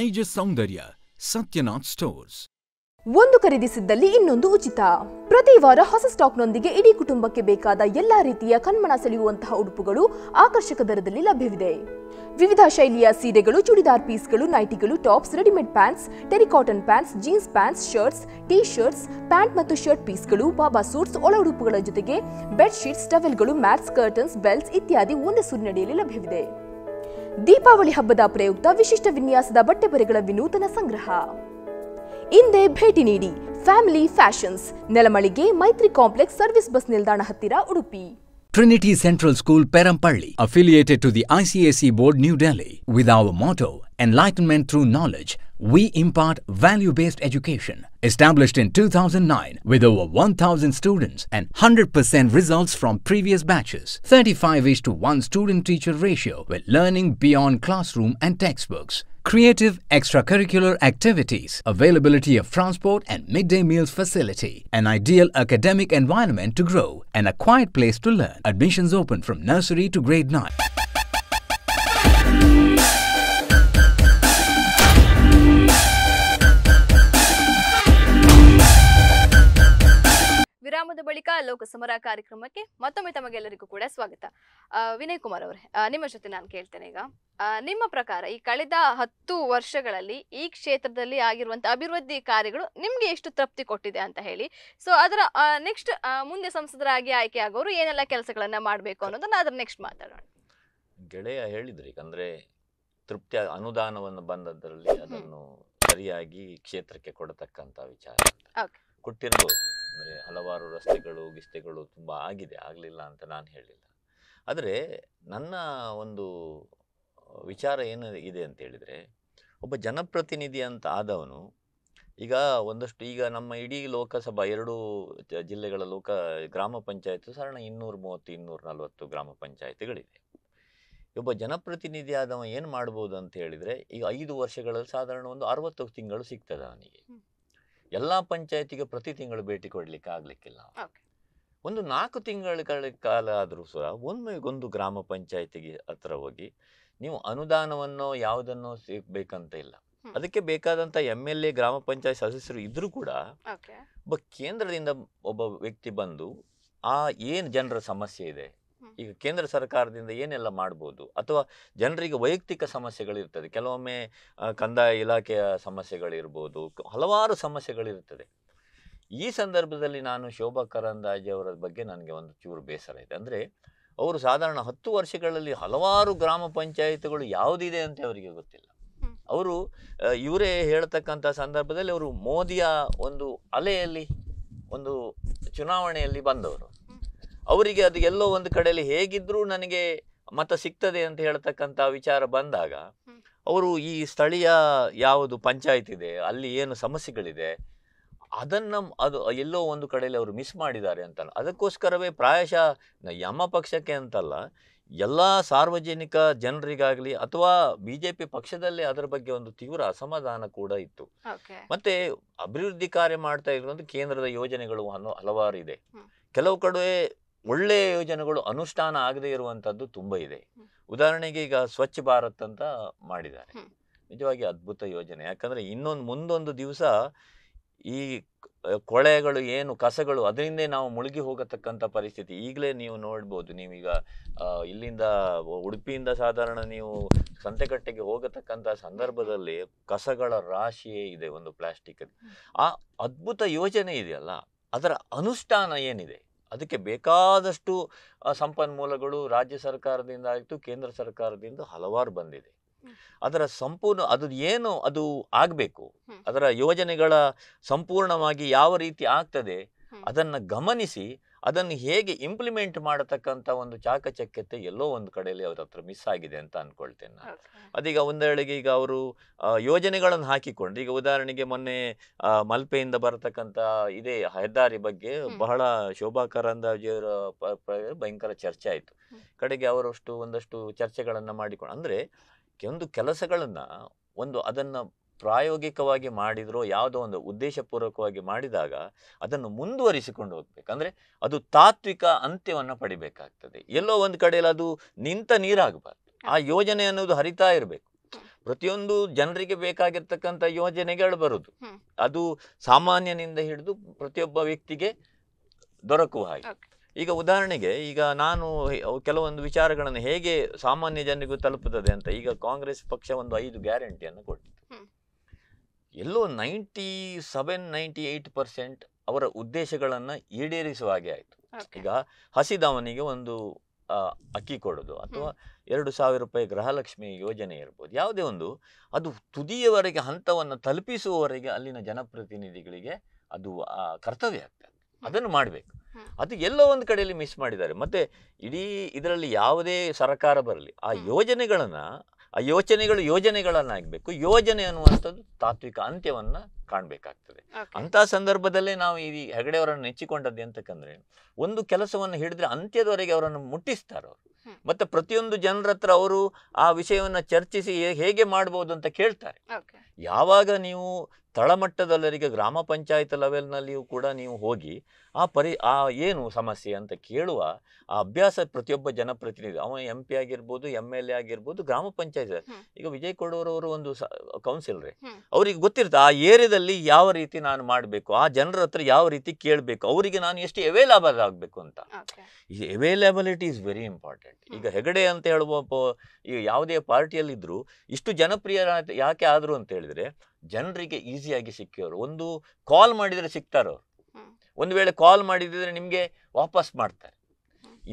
ನೈಜ ಸೌಂದರ್ಯ ಸತ್ಯನಾಥ್ ಸ್ಟೋರ್ಸ್ ಒಂದು ಖರೀದಿಸಿದ್ದಲ್ಲಿ ಇನ್ನೊಂದು ಉಚಿತ ಪ್ರತಿ ವಾರ ಹೊಸ ಸ್ಟಾಕ್ನೊಂದಿಗೆ ಇಡೀ ಕುಟುಂಬಕ್ಕೆ ಬೇಕಾದ ಎಲ್ಲಾ ರೀತಿಯ ಕಣ್ಮಣ ಸೆಳೆಯುವಂತಹ ಉಡುಪುಗಳು ಆಕರ್ಷಕ ದರದಲ್ಲಿ ಲಭ್ಯವಿದೆ ವಿವಿಧ ಶೈಲಿಯ ಸೀರೆಗಳು ಚೂಡಿದಾರ್ ಪೀಸ್ಗಳು ನೈಟಿಗಳು tops readymade pants terry cotton pants jeans pants shirts T shirts pant ಮತ್ತು ಶರ್ಟ್ ಪೀಸ್ಗಳು ಬಾಬಾ ಸೂಟ್ಸ್ ಒಳ ಉಡುಪುಗಳ ಜೊತೆಗೆ ಬೆಡ್ಶೀಟ್ಸ್ ಟವೆಲ್ಗಳು ಮ್ಯಾಟ್ಸ್ ಕರ್ಟನ್ಸ್ ಬೆಲ್ಟ್ಸ್ ಇತ್ಯಾದಿ ಒಂದೇ ಸೂರಿನಡಿಯಲ್ಲಿ ಲಭ್ಯವಿದೆ ದೀಪಾವಳಿ ಹಬ್ಬದ ಪ್ರಯುಕ್ತ ವಿಶಿಷ್ಟ ವಿನ್ಯಾಸದ ಬಟ್ಟೆ ಬರೆಗಳ ವಿನೂತನ ಸಂಗ್ರಹ ಹಿಂದೆ ಭೇಟಿ ನೀಡಿ ಫ್ಯಾಮಿಲಿ ಫ್ಯಾಷನ್ಸ್ ನೆಲಮಳಿಗೆ ಮೈತ್ರಿ ಕಾಂಪ್ಲೆಕ್ಸ್ ಸರ್ವಿಸ್ ಬಸ್ ನಿಲ್ದಾಣ ಹತ್ತಿರ Udupi Trinity Central School, Perampalli, affiliated to the ICAC Board, New Delhi. With our motto, Enlightenment Through Knowledge, we impart value-based education. Established in 2009 with over 1,000 students and 100% results from previous batches, 35 is to 1 student-teacher ratio with learning beyond classroom and textbooks creative extracurricular activities, availability of transport and midday meals facility, an ideal academic environment to grow, and a quiet place to learn. Admissions open from nursery to grade 9. ವಿರಾಮದ ಬಳಿಕ ಲೋಕಸಮರ ಕಾರ್ಯಕ್ರಮಕ್ಕೆ ಮತ್ತೊಮ್ಮೆ ತಮಗೆಲ್ಲರಿಗೂ ಕೂಡ ಸ್ವಾಗತ ವಿನಯ್ ಕುಮಾರ್ ಅವರೇ ನಿಮ್ಮ ಜೊತೆ ನಾನು ಕೇಳ್ತೇನೆ ಈಗ ನಿಮ್ಮ ಪ್ರಕಾರ ಈ ಕಳೆದ ಹತ್ತು ವರ್ಷಗಳಲ್ಲಿ ಈ ಕ್ಷೇತ್ರದಲ್ಲಿ ಆಗಿರುವಂತಹ ಅಭಿವೃದ್ಧಿ ಕಾರ್ಯಗಳು ನಿಮ್ಗೆ ಎಷ್ಟು ತೃಪ್ತಿ ಕೊಟ್ಟಿದೆ ಅಂತ ಹೇಳಿ ಸೊ ಅದರ ನೆಕ್ಸ್ಟ್ ಮುಂದೆ ಸಂಸದರಾಗಿ ಆಯ್ಕೆ ಆಗೋರು ಏನೆಲ್ಲ ಕೆಲಸಗಳನ್ನ ಮಾಡಬೇಕು ಅನ್ನೋದನ್ನ ಅದರ ನೆಕ್ಸ್ಟ್ ಮಾತಾಡೋಣ ಗೆಳೆಯ ಹೇಳಿದ್ರಿ ಅಂದ್ರೆ ತೃಪ್ತಿ ಅನುದಾನವನ್ನು ಬಂದದ್ರಲ್ಲಿ ಅದನ್ನು ಸರಿಯಾಗಿ ಕ್ಷೇತ್ರಕ್ಕೆ ಕೊಡತಕ್ಕಂತ ವಿಚಾರ ಕೊಟ್ಟಿರ್ಬೋದು ಅಂದರೆ ಹಲವಾರು ರಸ್ತೆಗಳು ಗಿಸ್ತೆಗಳು ತುಂಬ ಆಗಿದೆ ಆಗಲಿಲ್ಲ ಅಂತ ನಾನು ಹೇಳಿಲ್ಲ ಆದರೆ ನನ್ನ ಒಂದು ವಿಚಾರ ಏನು ಇದೆ ಅಂತ ಹೇಳಿದರೆ ಒಬ್ಬ ಜನಪ್ರತಿನಿಧಿ ಅಂತ ಆದವನು ಈಗ ಒಂದಷ್ಟು ಈಗ ನಮ್ಮ ಇಡೀ ಲೋಕಸಭಾ ಎರಡು ಜಿಲ್ಲೆಗಳ ಲೋಕ ಗ್ರಾಮ ಪಂಚಾಯತ್ ಸಾಧಾರಣ ಇನ್ನೂರು ಮೂವತ್ತು ಇನ್ನೂರ ನಲವತ್ತು ಗ್ರಾಮ ಪಂಚಾಯತ್ಗಳಿದೆ ಒಬ್ಬ ಜನಪ್ರತಿನಿಧಿ ಆದವ ಏನು ಮಾಡ್ಬೋದು ಅಂತ ಹೇಳಿದರೆ ಈಗ ಐದು ವರ್ಷಗಳಲ್ಲಿ ಸಾಧಾರಣ ಒಂದು ಅರವತ್ತು ತಿಂಗಳು ಸಿಗ್ತದೆ ಅವನಿಗೆ ಎಲ್ಲ ಪಂಚಾಯತಿಗೆ ಪ್ರತಿ ತಿಂಗಳು ಭೇಟಿ ಕೊಡಲಿಕ್ಕೆ ಆಗಲಿಕ್ಕಿಲ್ಲ ಒಂದು ನಾಲ್ಕು ತಿಂಗಳ ಕಾಲ ಆದರೂ ಸಹ ಒಂದು ಗ್ರಾಮ ಪಂಚಾಯತಿಗೆ ಹತ್ರ ಹೋಗಿ ನೀವು ಅನುದಾನವನ್ನು ಯಾವುದನ್ನು ಬೇಕಂತ ಇಲ್ಲ ಅದಕ್ಕೆ ಬೇಕಾದಂಥ ಎಮ್ ಎಲ್ ಎ ಗ್ರಾಮ ಪಂಚಾಯತ್ ಸದಸ್ಯರು ಇದ್ರೂ ಕೂಡ ಒಬ್ಬ ಕೇಂದ್ರದಿಂದ ಒಬ್ಬ ವ್ಯಕ್ತಿ ಬಂದು ಆ ಏನು ಜನರ ಸಮಸ್ಯೆ ಇದೆ ಈಗ ಕೇಂದ್ರ ಸರ್ಕಾರದಿಂದ ಏನೆಲ್ಲ ಮಾಡ್ಬೋದು ಅಥವಾ ಜನರಿಗೆ ವೈಯಕ್ತಿಕ ಸಮಸ್ಯೆಗಳಿರ್ತದೆ ಕೆಲವೊಮ್ಮೆ ಕಂದಾಯ ಇಲಾಖೆಯ ಸಮಸ್ಯೆಗಳಿರ್ಬೋದು ಹಲವಾರು ಸಮಸ್ಯೆಗಳಿರ್ತದೆ ಈ ಸಂದರ್ಭದಲ್ಲಿ ನಾನು ಶೋಭಾ ಕರಂದಾಜೆ ಅವರ ಬಗ್ಗೆ ನನಗೆ ಒಂದು ಚೂರು ಬೇಸರ ಇದೆ ಅಂದರೆ ಅವರು ಸಾಧಾರಣ ಹತ್ತು ವರ್ಷಗಳಲ್ಲಿ ಹಲವಾರು ಗ್ರಾಮ ಪಂಚಾಯಿತಿಗಳು ಯಾವುದಿದೆ ಅಂತ ಅವರಿಗೆ ಗೊತ್ತಿಲ್ಲ ಅವರು ಇವರೇ ಹೇಳ್ತಕ್ಕಂಥ ಸಂದರ್ಭದಲ್ಲಿ ಅವರು ಮೋದಿಯ ಒಂದು ಅಲೆಯಲ್ಲಿ ಒಂದು ಚುನಾವಣೆಯಲ್ಲಿ ಬಂದವರು ಅವರಿಗೆ ಅದು ಎಲ್ಲೋ ಒಂದು ಕಡೆಯಲ್ಲಿ ಹೇಗಿದ್ರೂ ನನಗೆ ಮತ ಸಿಗ್ತದೆ ಅಂತ ಹೇಳ್ತಕ್ಕಂಥ ವಿಚಾರ ಬಂದಾಗ ಅವರು ಈ ಸ್ಥಳೀಯ ಯಾವುದು ಪಂಚಾಯತ್ ಇದೆ ಅಲ್ಲಿ ಏನು ಸಮಸ್ಯೆಗಳಿದೆ ಅದನ್ನು ಅದು ಎಲ್ಲೋ ಒಂದು ಕಡೆಯಲ್ಲಿ ಅವರು ಮಿಸ್ ಮಾಡಿದ್ದಾರೆ ಅಂತಲ್ಲ ಅದಕ್ಕೋಸ್ಕರವೇ ಪ್ರಾಯಶಃ ಯಮ ಪಕ್ಷಕ್ಕೆ ಅಂತಲ್ಲ ಎಲ್ಲ ಸಾರ್ವಜನಿಕ ಜನರಿಗಾಗ್ಲಿ ಅಥವಾ ಬಿ ಜೆ ಪಿ ಪಕ್ಷದಲ್ಲೇ ಅದರ ಬಗ್ಗೆ ಒಂದು ತೀವ್ರ ಅಸಮಾಧಾನ ಕೂಡ ಇತ್ತು ಮತ್ತೆ ಅಭಿವೃದ್ಧಿ ಕಾರ್ಯ ಮಾಡ್ತಾ ಇರುವಂತ ಕೇಂದ್ರದ ಯೋಜನೆಗಳು ಹಲವಾರು ಇದೆ ಕೆಲವು ಕಡೆ ಒಳ್ಳೆಯ ಯೋಜನೆಗಳು ಅನುಷ್ಠಾನ ಆಗದೇ ಇರುವಂಥದ್ದು ತುಂಬ ಇದೆ ಉದಾಹರಣೆಗೆ ಈಗ ಸ್ವಚ್ಛ ಭಾರತ್ ಅಂತ ಮಾಡಿದ್ದಾರೆ ನಿಜವಾಗಿ ಅದ್ಭುತ ಯೋಜನೆ ಯಾಕಂದರೆ ಇನ್ನೊಂದು ಮುಂದೊಂದು ದಿವಸ ಈ ಕೊಳೆಗಳು ಏನು ಕಸಗಳು ಅದರಿಂದ ನಾವು ಮುಳುಗಿ ಹೋಗತಕ್ಕಂಥ ಪರಿಸ್ಥಿತಿ ಈಗಲೇ ನೀವು ನೋಡ್ಬೋದು ನೀವೀಗ ಇಲ್ಲಿಂದ ಉಡುಪಿಯಿಂದ ಸಾಧಾರಣ ನೀವು ಸಂತೆಕಟ್ಟೆಗೆ ಹೋಗತಕ್ಕಂಥ ಸಂದರ್ಭದಲ್ಲಿ ಕಸಗಳ ರಾಶಿಯೇ ಇದೆ ಒಂದು ಪ್ಲಾಸ್ಟಿಕ್ ಆ ಅದ್ಭುತ ಯೋಜನೆ ಇದೆಯಲ್ಲ ಅದರ ಅನುಷ್ಠಾನ ಏನಿದೆ ಅದಕ್ಕೆ ಬೇಕಾದಷ್ಟು ಸಂಪನ್ಮೂಲಗಳು ರಾಜ್ಯ ಸರ್ಕಾರದಿಂದ ಆಯಿತು ಕೇಂದ್ರ ಸರ್ಕಾರದಿಂದ ಹಲವಾರು ಬಂದಿದೆ ಅದರ ಸಂಪೂರ್ಣ ಅದು ಏನು ಅದು ಆಗಬೇಕು ಅದರ ಯೋಜನೆಗಳ ಸಂಪೂರ್ಣವಾಗಿ ಯಾವ ರೀತಿ ಆಗ್ತದೆ ಅದನ್ನು ಗಮನಿಸಿ ಅದನ್ನು ಹೇಗೆ ಇಂಪ್ಲಿಮೆಂಟ್ ಮಾಡತಕ್ಕಂಥ ಒಂದು ಚಾಕಚಕ್ಯತೆ ಎಲ್ಲೋ ಒಂದು ಕಡೆಯಲ್ಲಿ ಅವ್ರ ಹತ್ರ ಮಿಸ್ ಆಗಿದೆ ಅಂತ ಅಂದ್ಕೊಳ್ತೇನೆ ನಾನು ಅದೀಗ ಒಂದೆರಡಿಗೆ ಈಗ ಅವರು ಯೋಜನೆಗಳನ್ನು ಹಾಕಿಕೊಂಡು ಈಗ ಉದಾಹರಣೆಗೆ ಮೊನ್ನೆ ಮಲ್ಪೆಯಿಂದ ಬರತಕ್ಕಂಥ ಇದೇ ಹೆದ್ದಾರಿ ಬಗ್ಗೆ ಬಹಳ ಶೋಭಾ ಕರಂದಾಜಿಯವರ ಭಯಂಕರ ಚರ್ಚೆ ಆಯಿತು ಕಡೆಗೆ ಅವರಷ್ಟು ಒಂದಷ್ಟು ಚರ್ಚೆಗಳನ್ನು ಮಾಡಿಕೊಂಡು ಅಂದರೆ ಒಂದು ಕೆಲಸಗಳನ್ನು ಒಂದು ಅದನ್ನು ಪ್ರಾಯೋಗಿಕವಾಗಿ ಮಾಡಿದರೂ ಯಾವುದೋ ಒಂದು ಉದ್ದೇಶಪೂರ್ವಕವಾಗಿ ಮಾಡಿದಾಗ ಅದನ್ನು ಮುಂದುವರಿಸಿಕೊಂಡು ಹೋಗ್ಬೇಕು ಅಂದರೆ ಅದು ತಾತ್ವಿಕ ಅಂತ್ಯವನ್ನು ಪಡಿಬೇಕಾಗ್ತದೆ ಎಲ್ಲೋ ಒಂದು ಕಡೆಯಲ್ಲಿ ಅದು ನಿಂತ ನೀರಾಗಬಾರ್ದು ಆ ಯೋಜನೆ ಅನ್ನೋದು ಹರಿತಾ ಇರಬೇಕು ಪ್ರತಿಯೊಂದು ಜನರಿಗೆ ಬೇಕಾಗಿರ್ತಕ್ಕಂಥ ಯೋಜನೆಗಳು ಬರುದು ಅದು ಸಾಮಾನ್ಯನಿಂದ ಹಿಡಿದು ಪ್ರತಿಯೊಬ್ಬ ವ್ಯಕ್ತಿಗೆ ದೊರಕುವ ಹಾಗೆ ಈಗ ಉದಾಹರಣೆಗೆ ಈಗ ನಾನು ಕೆಲವೊಂದು ವಿಚಾರಗಳನ್ನು ಹೇಗೆ ಸಾಮಾನ್ಯ ಜನರಿಗೂ ತಲುಪುತ್ತದೆ ಅಂತ ಈಗ ಕಾಂಗ್ರೆಸ್ ಪಕ್ಷ ಒಂದು ಐದು ಗ್ಯಾರಂಟಿಯನ್ನು ಕೊಟ್ಟಿದೆ ಎಲ್ಲೋ ninety seven ninety eight percent ಅವರ ಉದ್ದೇಶಗಳನ್ನು ಈಡೇರಿಸುವ ಹಾಗೆ ಆಯಿತು ಈಗ ಹಸಿದವನಿಗೆ ಒಂದು ಅಕ್ಕಿ ಕೊಡೋದು ಅಥವಾ ಎರಡು ಸಾವಿರ ರೂಪಾಯಿ ಗೃಹಲಕ್ಷ್ಮಿ ಯೋಜನೆ ಇರ್ಬೋದು ಯಾವುದೇ ಒಂದು ಅದು ತುದಿಯವರೆಗೆ ಹಂತವನ್ನು ತಲುಪಿಸುವವರೆಗೆ ಅಲ್ಲಿನ ಜನಪ್ರತಿನಿಧಿಗಳಿಗೆ ಅದು ಕರ್ತವ್ಯ ಆಗ್ತದೆ ಅದನ್ನು ಮಾಡಬೇಕು ಅದು ಎಲ್ಲೋ ಒಂದು ಕಡೆಯಲ್ಲಿ ಮಿಸ್ ಮಾಡಿದ್ದಾರೆ ಮತ್ತೆ ಇಡೀ ಇದರಲ್ಲಿ ಯಾವುದೇ ಸರ್ಕಾರ ಬರಲಿ ಆ ಯೋಜನೆಗಳನ್ನು ಆ ಯೋಚನೆಗಳು ಯೋಜನೆಗಳನ್ನಾಗಬೇಕು ಯೋಜನೆ ಅನ್ನುವಂಥದ್ದು ತಾತ್ವಿಕ ಅಂತ್ಯವನ್ನು ಕಾಣಬೇಕಾಗ್ತದೆ ಅಂಥ ಸಂದರ್ಭದಲ್ಲೇ ನಾವು ಈ ಹೆಗಡೆಯವರನ್ನು ನೆಚ್ಚಿಕೊಂಡದ್ದು ಅಂತಕ್ಕಂದ್ರೆ ಒಂದು ಕೆಲಸವನ್ನು ಹಿಡಿದ್ರೆ ಅಂತ್ಯದವರೆಗೆ ಅವರನ್ನು ಮುಟ್ಟಿಸ್ತಾರೆ ಅವರು ಮತ್ತೆ ಪ್ರತಿಯೊಂದು ಜನರ ಹತ್ರ ಅವರು ಆ ವಿಷಯವನ್ನು ಚರ್ಚಿಸಿ ಹೇಗೆ ಮಾಡ್ಬೋದು ಅಂತ ಕೇಳ್ತಾರೆ ಯಾವಾಗ ನೀವು ತಳಮಟ್ಟದಲ್ಲರಿಗೆ ಗ್ರಾಮ ಪಂಚಾಯತ್ ಲೆವೆಲ್ನಲ್ಲಿಯೂ ಕೂಡ ನೀವು ಹೋಗಿ ಆ ಪರಿ ಆ ಏನು ಸಮಸ್ಯೆ ಅಂತ ಕೇಳುವ ಆ ಅಭ್ಯಾಸ ಪ್ರತಿಯೊಬ್ಬ ಜನಪ್ರತಿನಿಧಿ ಅವನು ಎಂ ಪಿ ಆಗಿರ್ಬೋದು ಎಮ್ ಎಲ್ ಎ ಆಗಿರ್ಬೋದು ಗ್ರಾಮ ಪಂಚಾಯತ್ ಈಗ ವಿಜಯ್ ಕೊಡೋರವರು ಒಂದು ರೀ ಅವ್ರಿಗೆ ಗೊತ್ತಿರುತ್ತೆ ಆ ಏರಿಯಾದಲ್ಲಿ ಯಾವ ರೀತಿ ನಾನು ಮಾಡಬೇಕು ಆ ಜನರ ಹತ್ರ ಯಾವ ರೀತಿ ಕೇಳಬೇಕು ಅವರಿಗೆ ನಾನು ಎಷ್ಟು ಅವೈಲಬಲ್ ಆಗಬೇಕು ಅಂತ ಈ ಅವೈಲಬಿಲಿಟಿ ಇಸ್ ವೆರಿ ಇಂಪಾರ್ಟೆಂಟ್ ಈಗ ಹೆಗಡೆ ಅಂತ ಹೇಳುವ ಈಗ ಯಾವುದೇ ಪಾರ್ಟಿಯಲ್ಲಿದ್ದರೂ ಇಷ್ಟು ಜನಪ್ರಿಯ ಯಾಕೆ ಆದರು ಅಂತ ಹೇಳಿದ್ರೆ ಜನರಿಗೆ ಈಸಿಯಾಗಿ ಸಿಕ್ಕಿರೋರು ಒಂದು ಕಾಲ್ ಮಾಡಿದರೆ ಸಿಗ್ತಾರೆ ಒಂದು ವೇಳೆ ಕಾಲ್ ಮಾಡಿದ್ರೆ ನಿಮಗೆ ವಾಪಸ್ ಮಾಡ್ತಾರೆ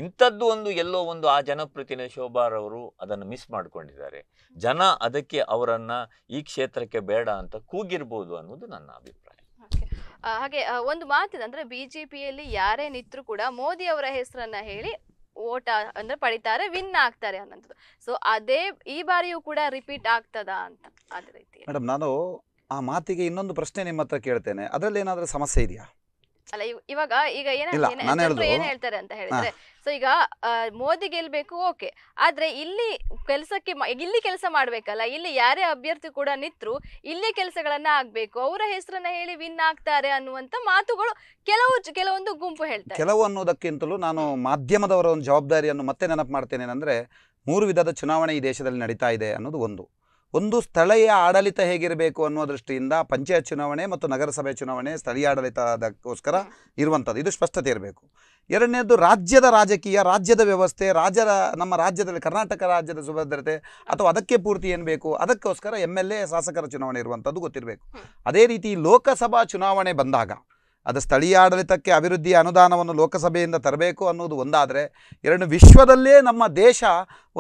ಇಂಥದ್ದು ಒಂದು ಎಲ್ಲೋ ಒಂದು ಆ ಜನಪ್ರತಿನಿಧಿ ಶೋಭಾರವರು ಅದನ್ನು ಮಿಸ್ ಮಾಡಿಕೊಂಡಿದ್ದಾರೆ ಜನ ಅದಕ್ಕೆ ಅವರನ್ನು ಈ ಕ್ಷೇತ್ರಕ್ಕೆ ಬೇಡ ಅಂತ ಕೂಗಿರ್ಬೋದು ಅನ್ನೋದು ನನ್ನ ಅಭಿಪ್ರಾಯ ಹಾಗೆ ಒಂದು ಮಾತಿದೆ ಅಂದ್ರೆ ಬಿಜೆಪಿಯಲ್ಲಿ ಯಾರೇ ನಿಂತರೂ ಕೂಡ ಮೋದಿ ಅವರ ಹೆಸರನ್ನ ಹೇಳಿ ಓಟ ಅಂದ್ರೆ ಪಡಿತಾರೆ ವಿನ್ ಆಗ್ತಾರೆ ಅನ್ನೋದು ಸೊ ಅದೇ ಈ ಬಾರಿಯೂ ಕೂಡ ರಿಪೀಟ್ ಆಗ್ತದ ಅಂತ ಅದೇ ರೀತಿ ಮೇಡಮ್ ನಾನು ಆ ಮಾತಿಗೆ ಇನ್ನೊಂದು ಪ್ರಶ್ನೆ ನಿಮ್ಮ ಹತ್ರ ಕೇಳ್ತೇನೆ ಅದರಲ್ಲಿ ಏನಾದರೂ ಸಮಸ್ಯೆ ಇದೆಯಾ ಅಲ್ಲ ಇವಾಗ ಈಗ ಏನ್ ಹೇಳ್ತಾರೆ ಅಂತ ಹೇಳಿದ್ರೆ ಸೊ ಈಗ ಮೋದಿ ಗೆಲ್ಬೇಕು ಓಕೆ ಆದ್ರೆ ಇಲ್ಲಿ ಕೆಲಸಕ್ಕೆ ಇಲ್ಲಿ ಕೆಲಸ ಮಾಡ್ಬೇಕಲ್ಲ ಇಲ್ಲಿ ಯಾರೇ ಅಭ್ಯರ್ಥಿ ಕೂಡ ನಿತ್ರು ಇಲ್ಲಿ ಕೆಲಸಗಳನ್ನ ಆಗ್ಬೇಕು ಅವರ ಹೆಸರನ್ನ ಹೇಳಿ ವಿನ್ ಆಗ್ತಾರೆ ಅನ್ನುವಂತ ಮಾತುಗಳು ಕೆಲವು ಕೆಲವೊಂದು ಗುಂಪು ಹೇಳ್ತಾರೆ ಕೆಲವು ಅನ್ನೋದಕ್ಕಿಂತಲೂ ನಾನು ಮಾಧ್ಯಮದವರ ಒಂದು ಜವಾಬ್ದಾರಿಯನ್ನು ಮತ್ತೆ ನೆನಪು ಮಾಡ್ತೇನೆ ಏನಂದ್ರೆ ಮೂರು ವಿಧದ ಚುನಾವಣೆ ಈ ದೇಶದಲ್ಲಿ ನಡೀತಾ ಇದೆ ಅನ್ನೋದು ಒಂದು ಒಂದು ಸ್ಥಳೀಯ ಆಡಳಿತ ಹೇಗಿರಬೇಕು ಅನ್ನೋ ದೃಷ್ಟಿಯಿಂದ ಪಂಚಾಯತ್ ಚುನಾವಣೆ ಮತ್ತು ನಗರಸಭೆ ಚುನಾವಣೆ ಸ್ಥಳೀಯ ಆಡಳಿತದಕ್ಕೋಸ್ಕರ ಇರುವಂಥದ್ದು ಇದು ಸ್ಪಷ್ಟತೆ ಇರಬೇಕು ಎರಡನೇದು ರಾಜ್ಯದ ರಾಜಕೀಯ ರಾಜ್ಯದ ವ್ಯವಸ್ಥೆ ರಾಜ್ಯದ ನಮ್ಮ ರಾಜ್ಯದಲ್ಲಿ ಕರ್ನಾಟಕ ರಾಜ್ಯದ ಸುಭದ್ರತೆ ಅಥವಾ ಅದಕ್ಕೆ ಪೂರ್ತಿ ಏನು ಬೇಕು ಅದಕ್ಕೋಸ್ಕರ ಎಮ್ ಎಲ್ ಎ ಶಾಸಕರ ಚುನಾವಣೆ ಇರುವಂಥದ್ದು ಗೊತ್ತಿರಬೇಕು ಅದೇ ರೀತಿ ಲೋಕಸಭಾ ಚುನಾವಣೆ ಬಂದಾಗ ಅದು ಸ್ಥಳೀಯ ಆಡಳಿತಕ್ಕೆ ಅಭಿವೃದ್ಧಿಯ ಅನುದಾನವನ್ನು ಲೋಕಸಭೆಯಿಂದ ತರಬೇಕು ಅನ್ನೋದು ಒಂದಾದರೆ ಎರಡು ವಿಶ್ವದಲ್ಲೇ ನಮ್ಮ ದೇಶ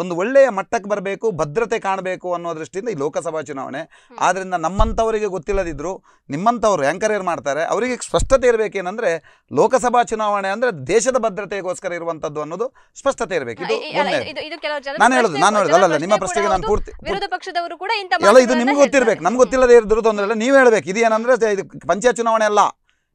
ಒಂದು ಒಳ್ಳೆಯ ಮಟ್ಟಕ್ಕೆ ಬರಬೇಕು ಭದ್ರತೆ ಕಾಣಬೇಕು ಅನ್ನೋ ದೃಷ್ಟಿಯಿಂದ ಈ ಲೋಕಸಭಾ ಚುನಾವಣೆ ಆದ್ದರಿಂದ ನಮ್ಮಂಥವರಿಗೆ ಗೊತ್ತಿಲ್ಲದಿದ್ದರೂ ನಿಮ್ಮಂಥವ್ರು ಏನು ಮಾಡ್ತಾರೆ ಅವರಿಗೆ ಸ್ಪಷ್ಟತೆ ಇರಬೇಕೇನೆಂದರೆ ಲೋಕಸಭಾ ಚುನಾವಣೆ ಅಂದರೆ ದೇಶದ ಭದ್ರತೆಗೋಸ್ಕರ ಇರುವಂಥದ್ದು ಅನ್ನೋದು ಸ್ಪಷ್ಟತೆ ಇರಬೇಕು ಇದು ನಾನು ಹೇಳೋದು ನಾನು ಹೇಳೋದು ಅಲ್ಲ ನಿಮ್ಮ ಪ್ರಶ್ನೆಗೆ ನಾನು ಪೂರ್ತಿ ಅಲ್ಲ ಇದು ನಿಮ್ಗೆ ಗೊತ್ತಿರಬೇಕು ನಮ್ಗೆ ಗೊತ್ತಿಲ್ಲದೆ ಇದ್ರೂ ತೊಂದರೆ ಇಲ್ಲ ನೀವು ಹೇಳಬೇಕು ಇದು ಪಂಚಾಯತ್ ಚುನಾವಣೆ ಅಲ್ಲ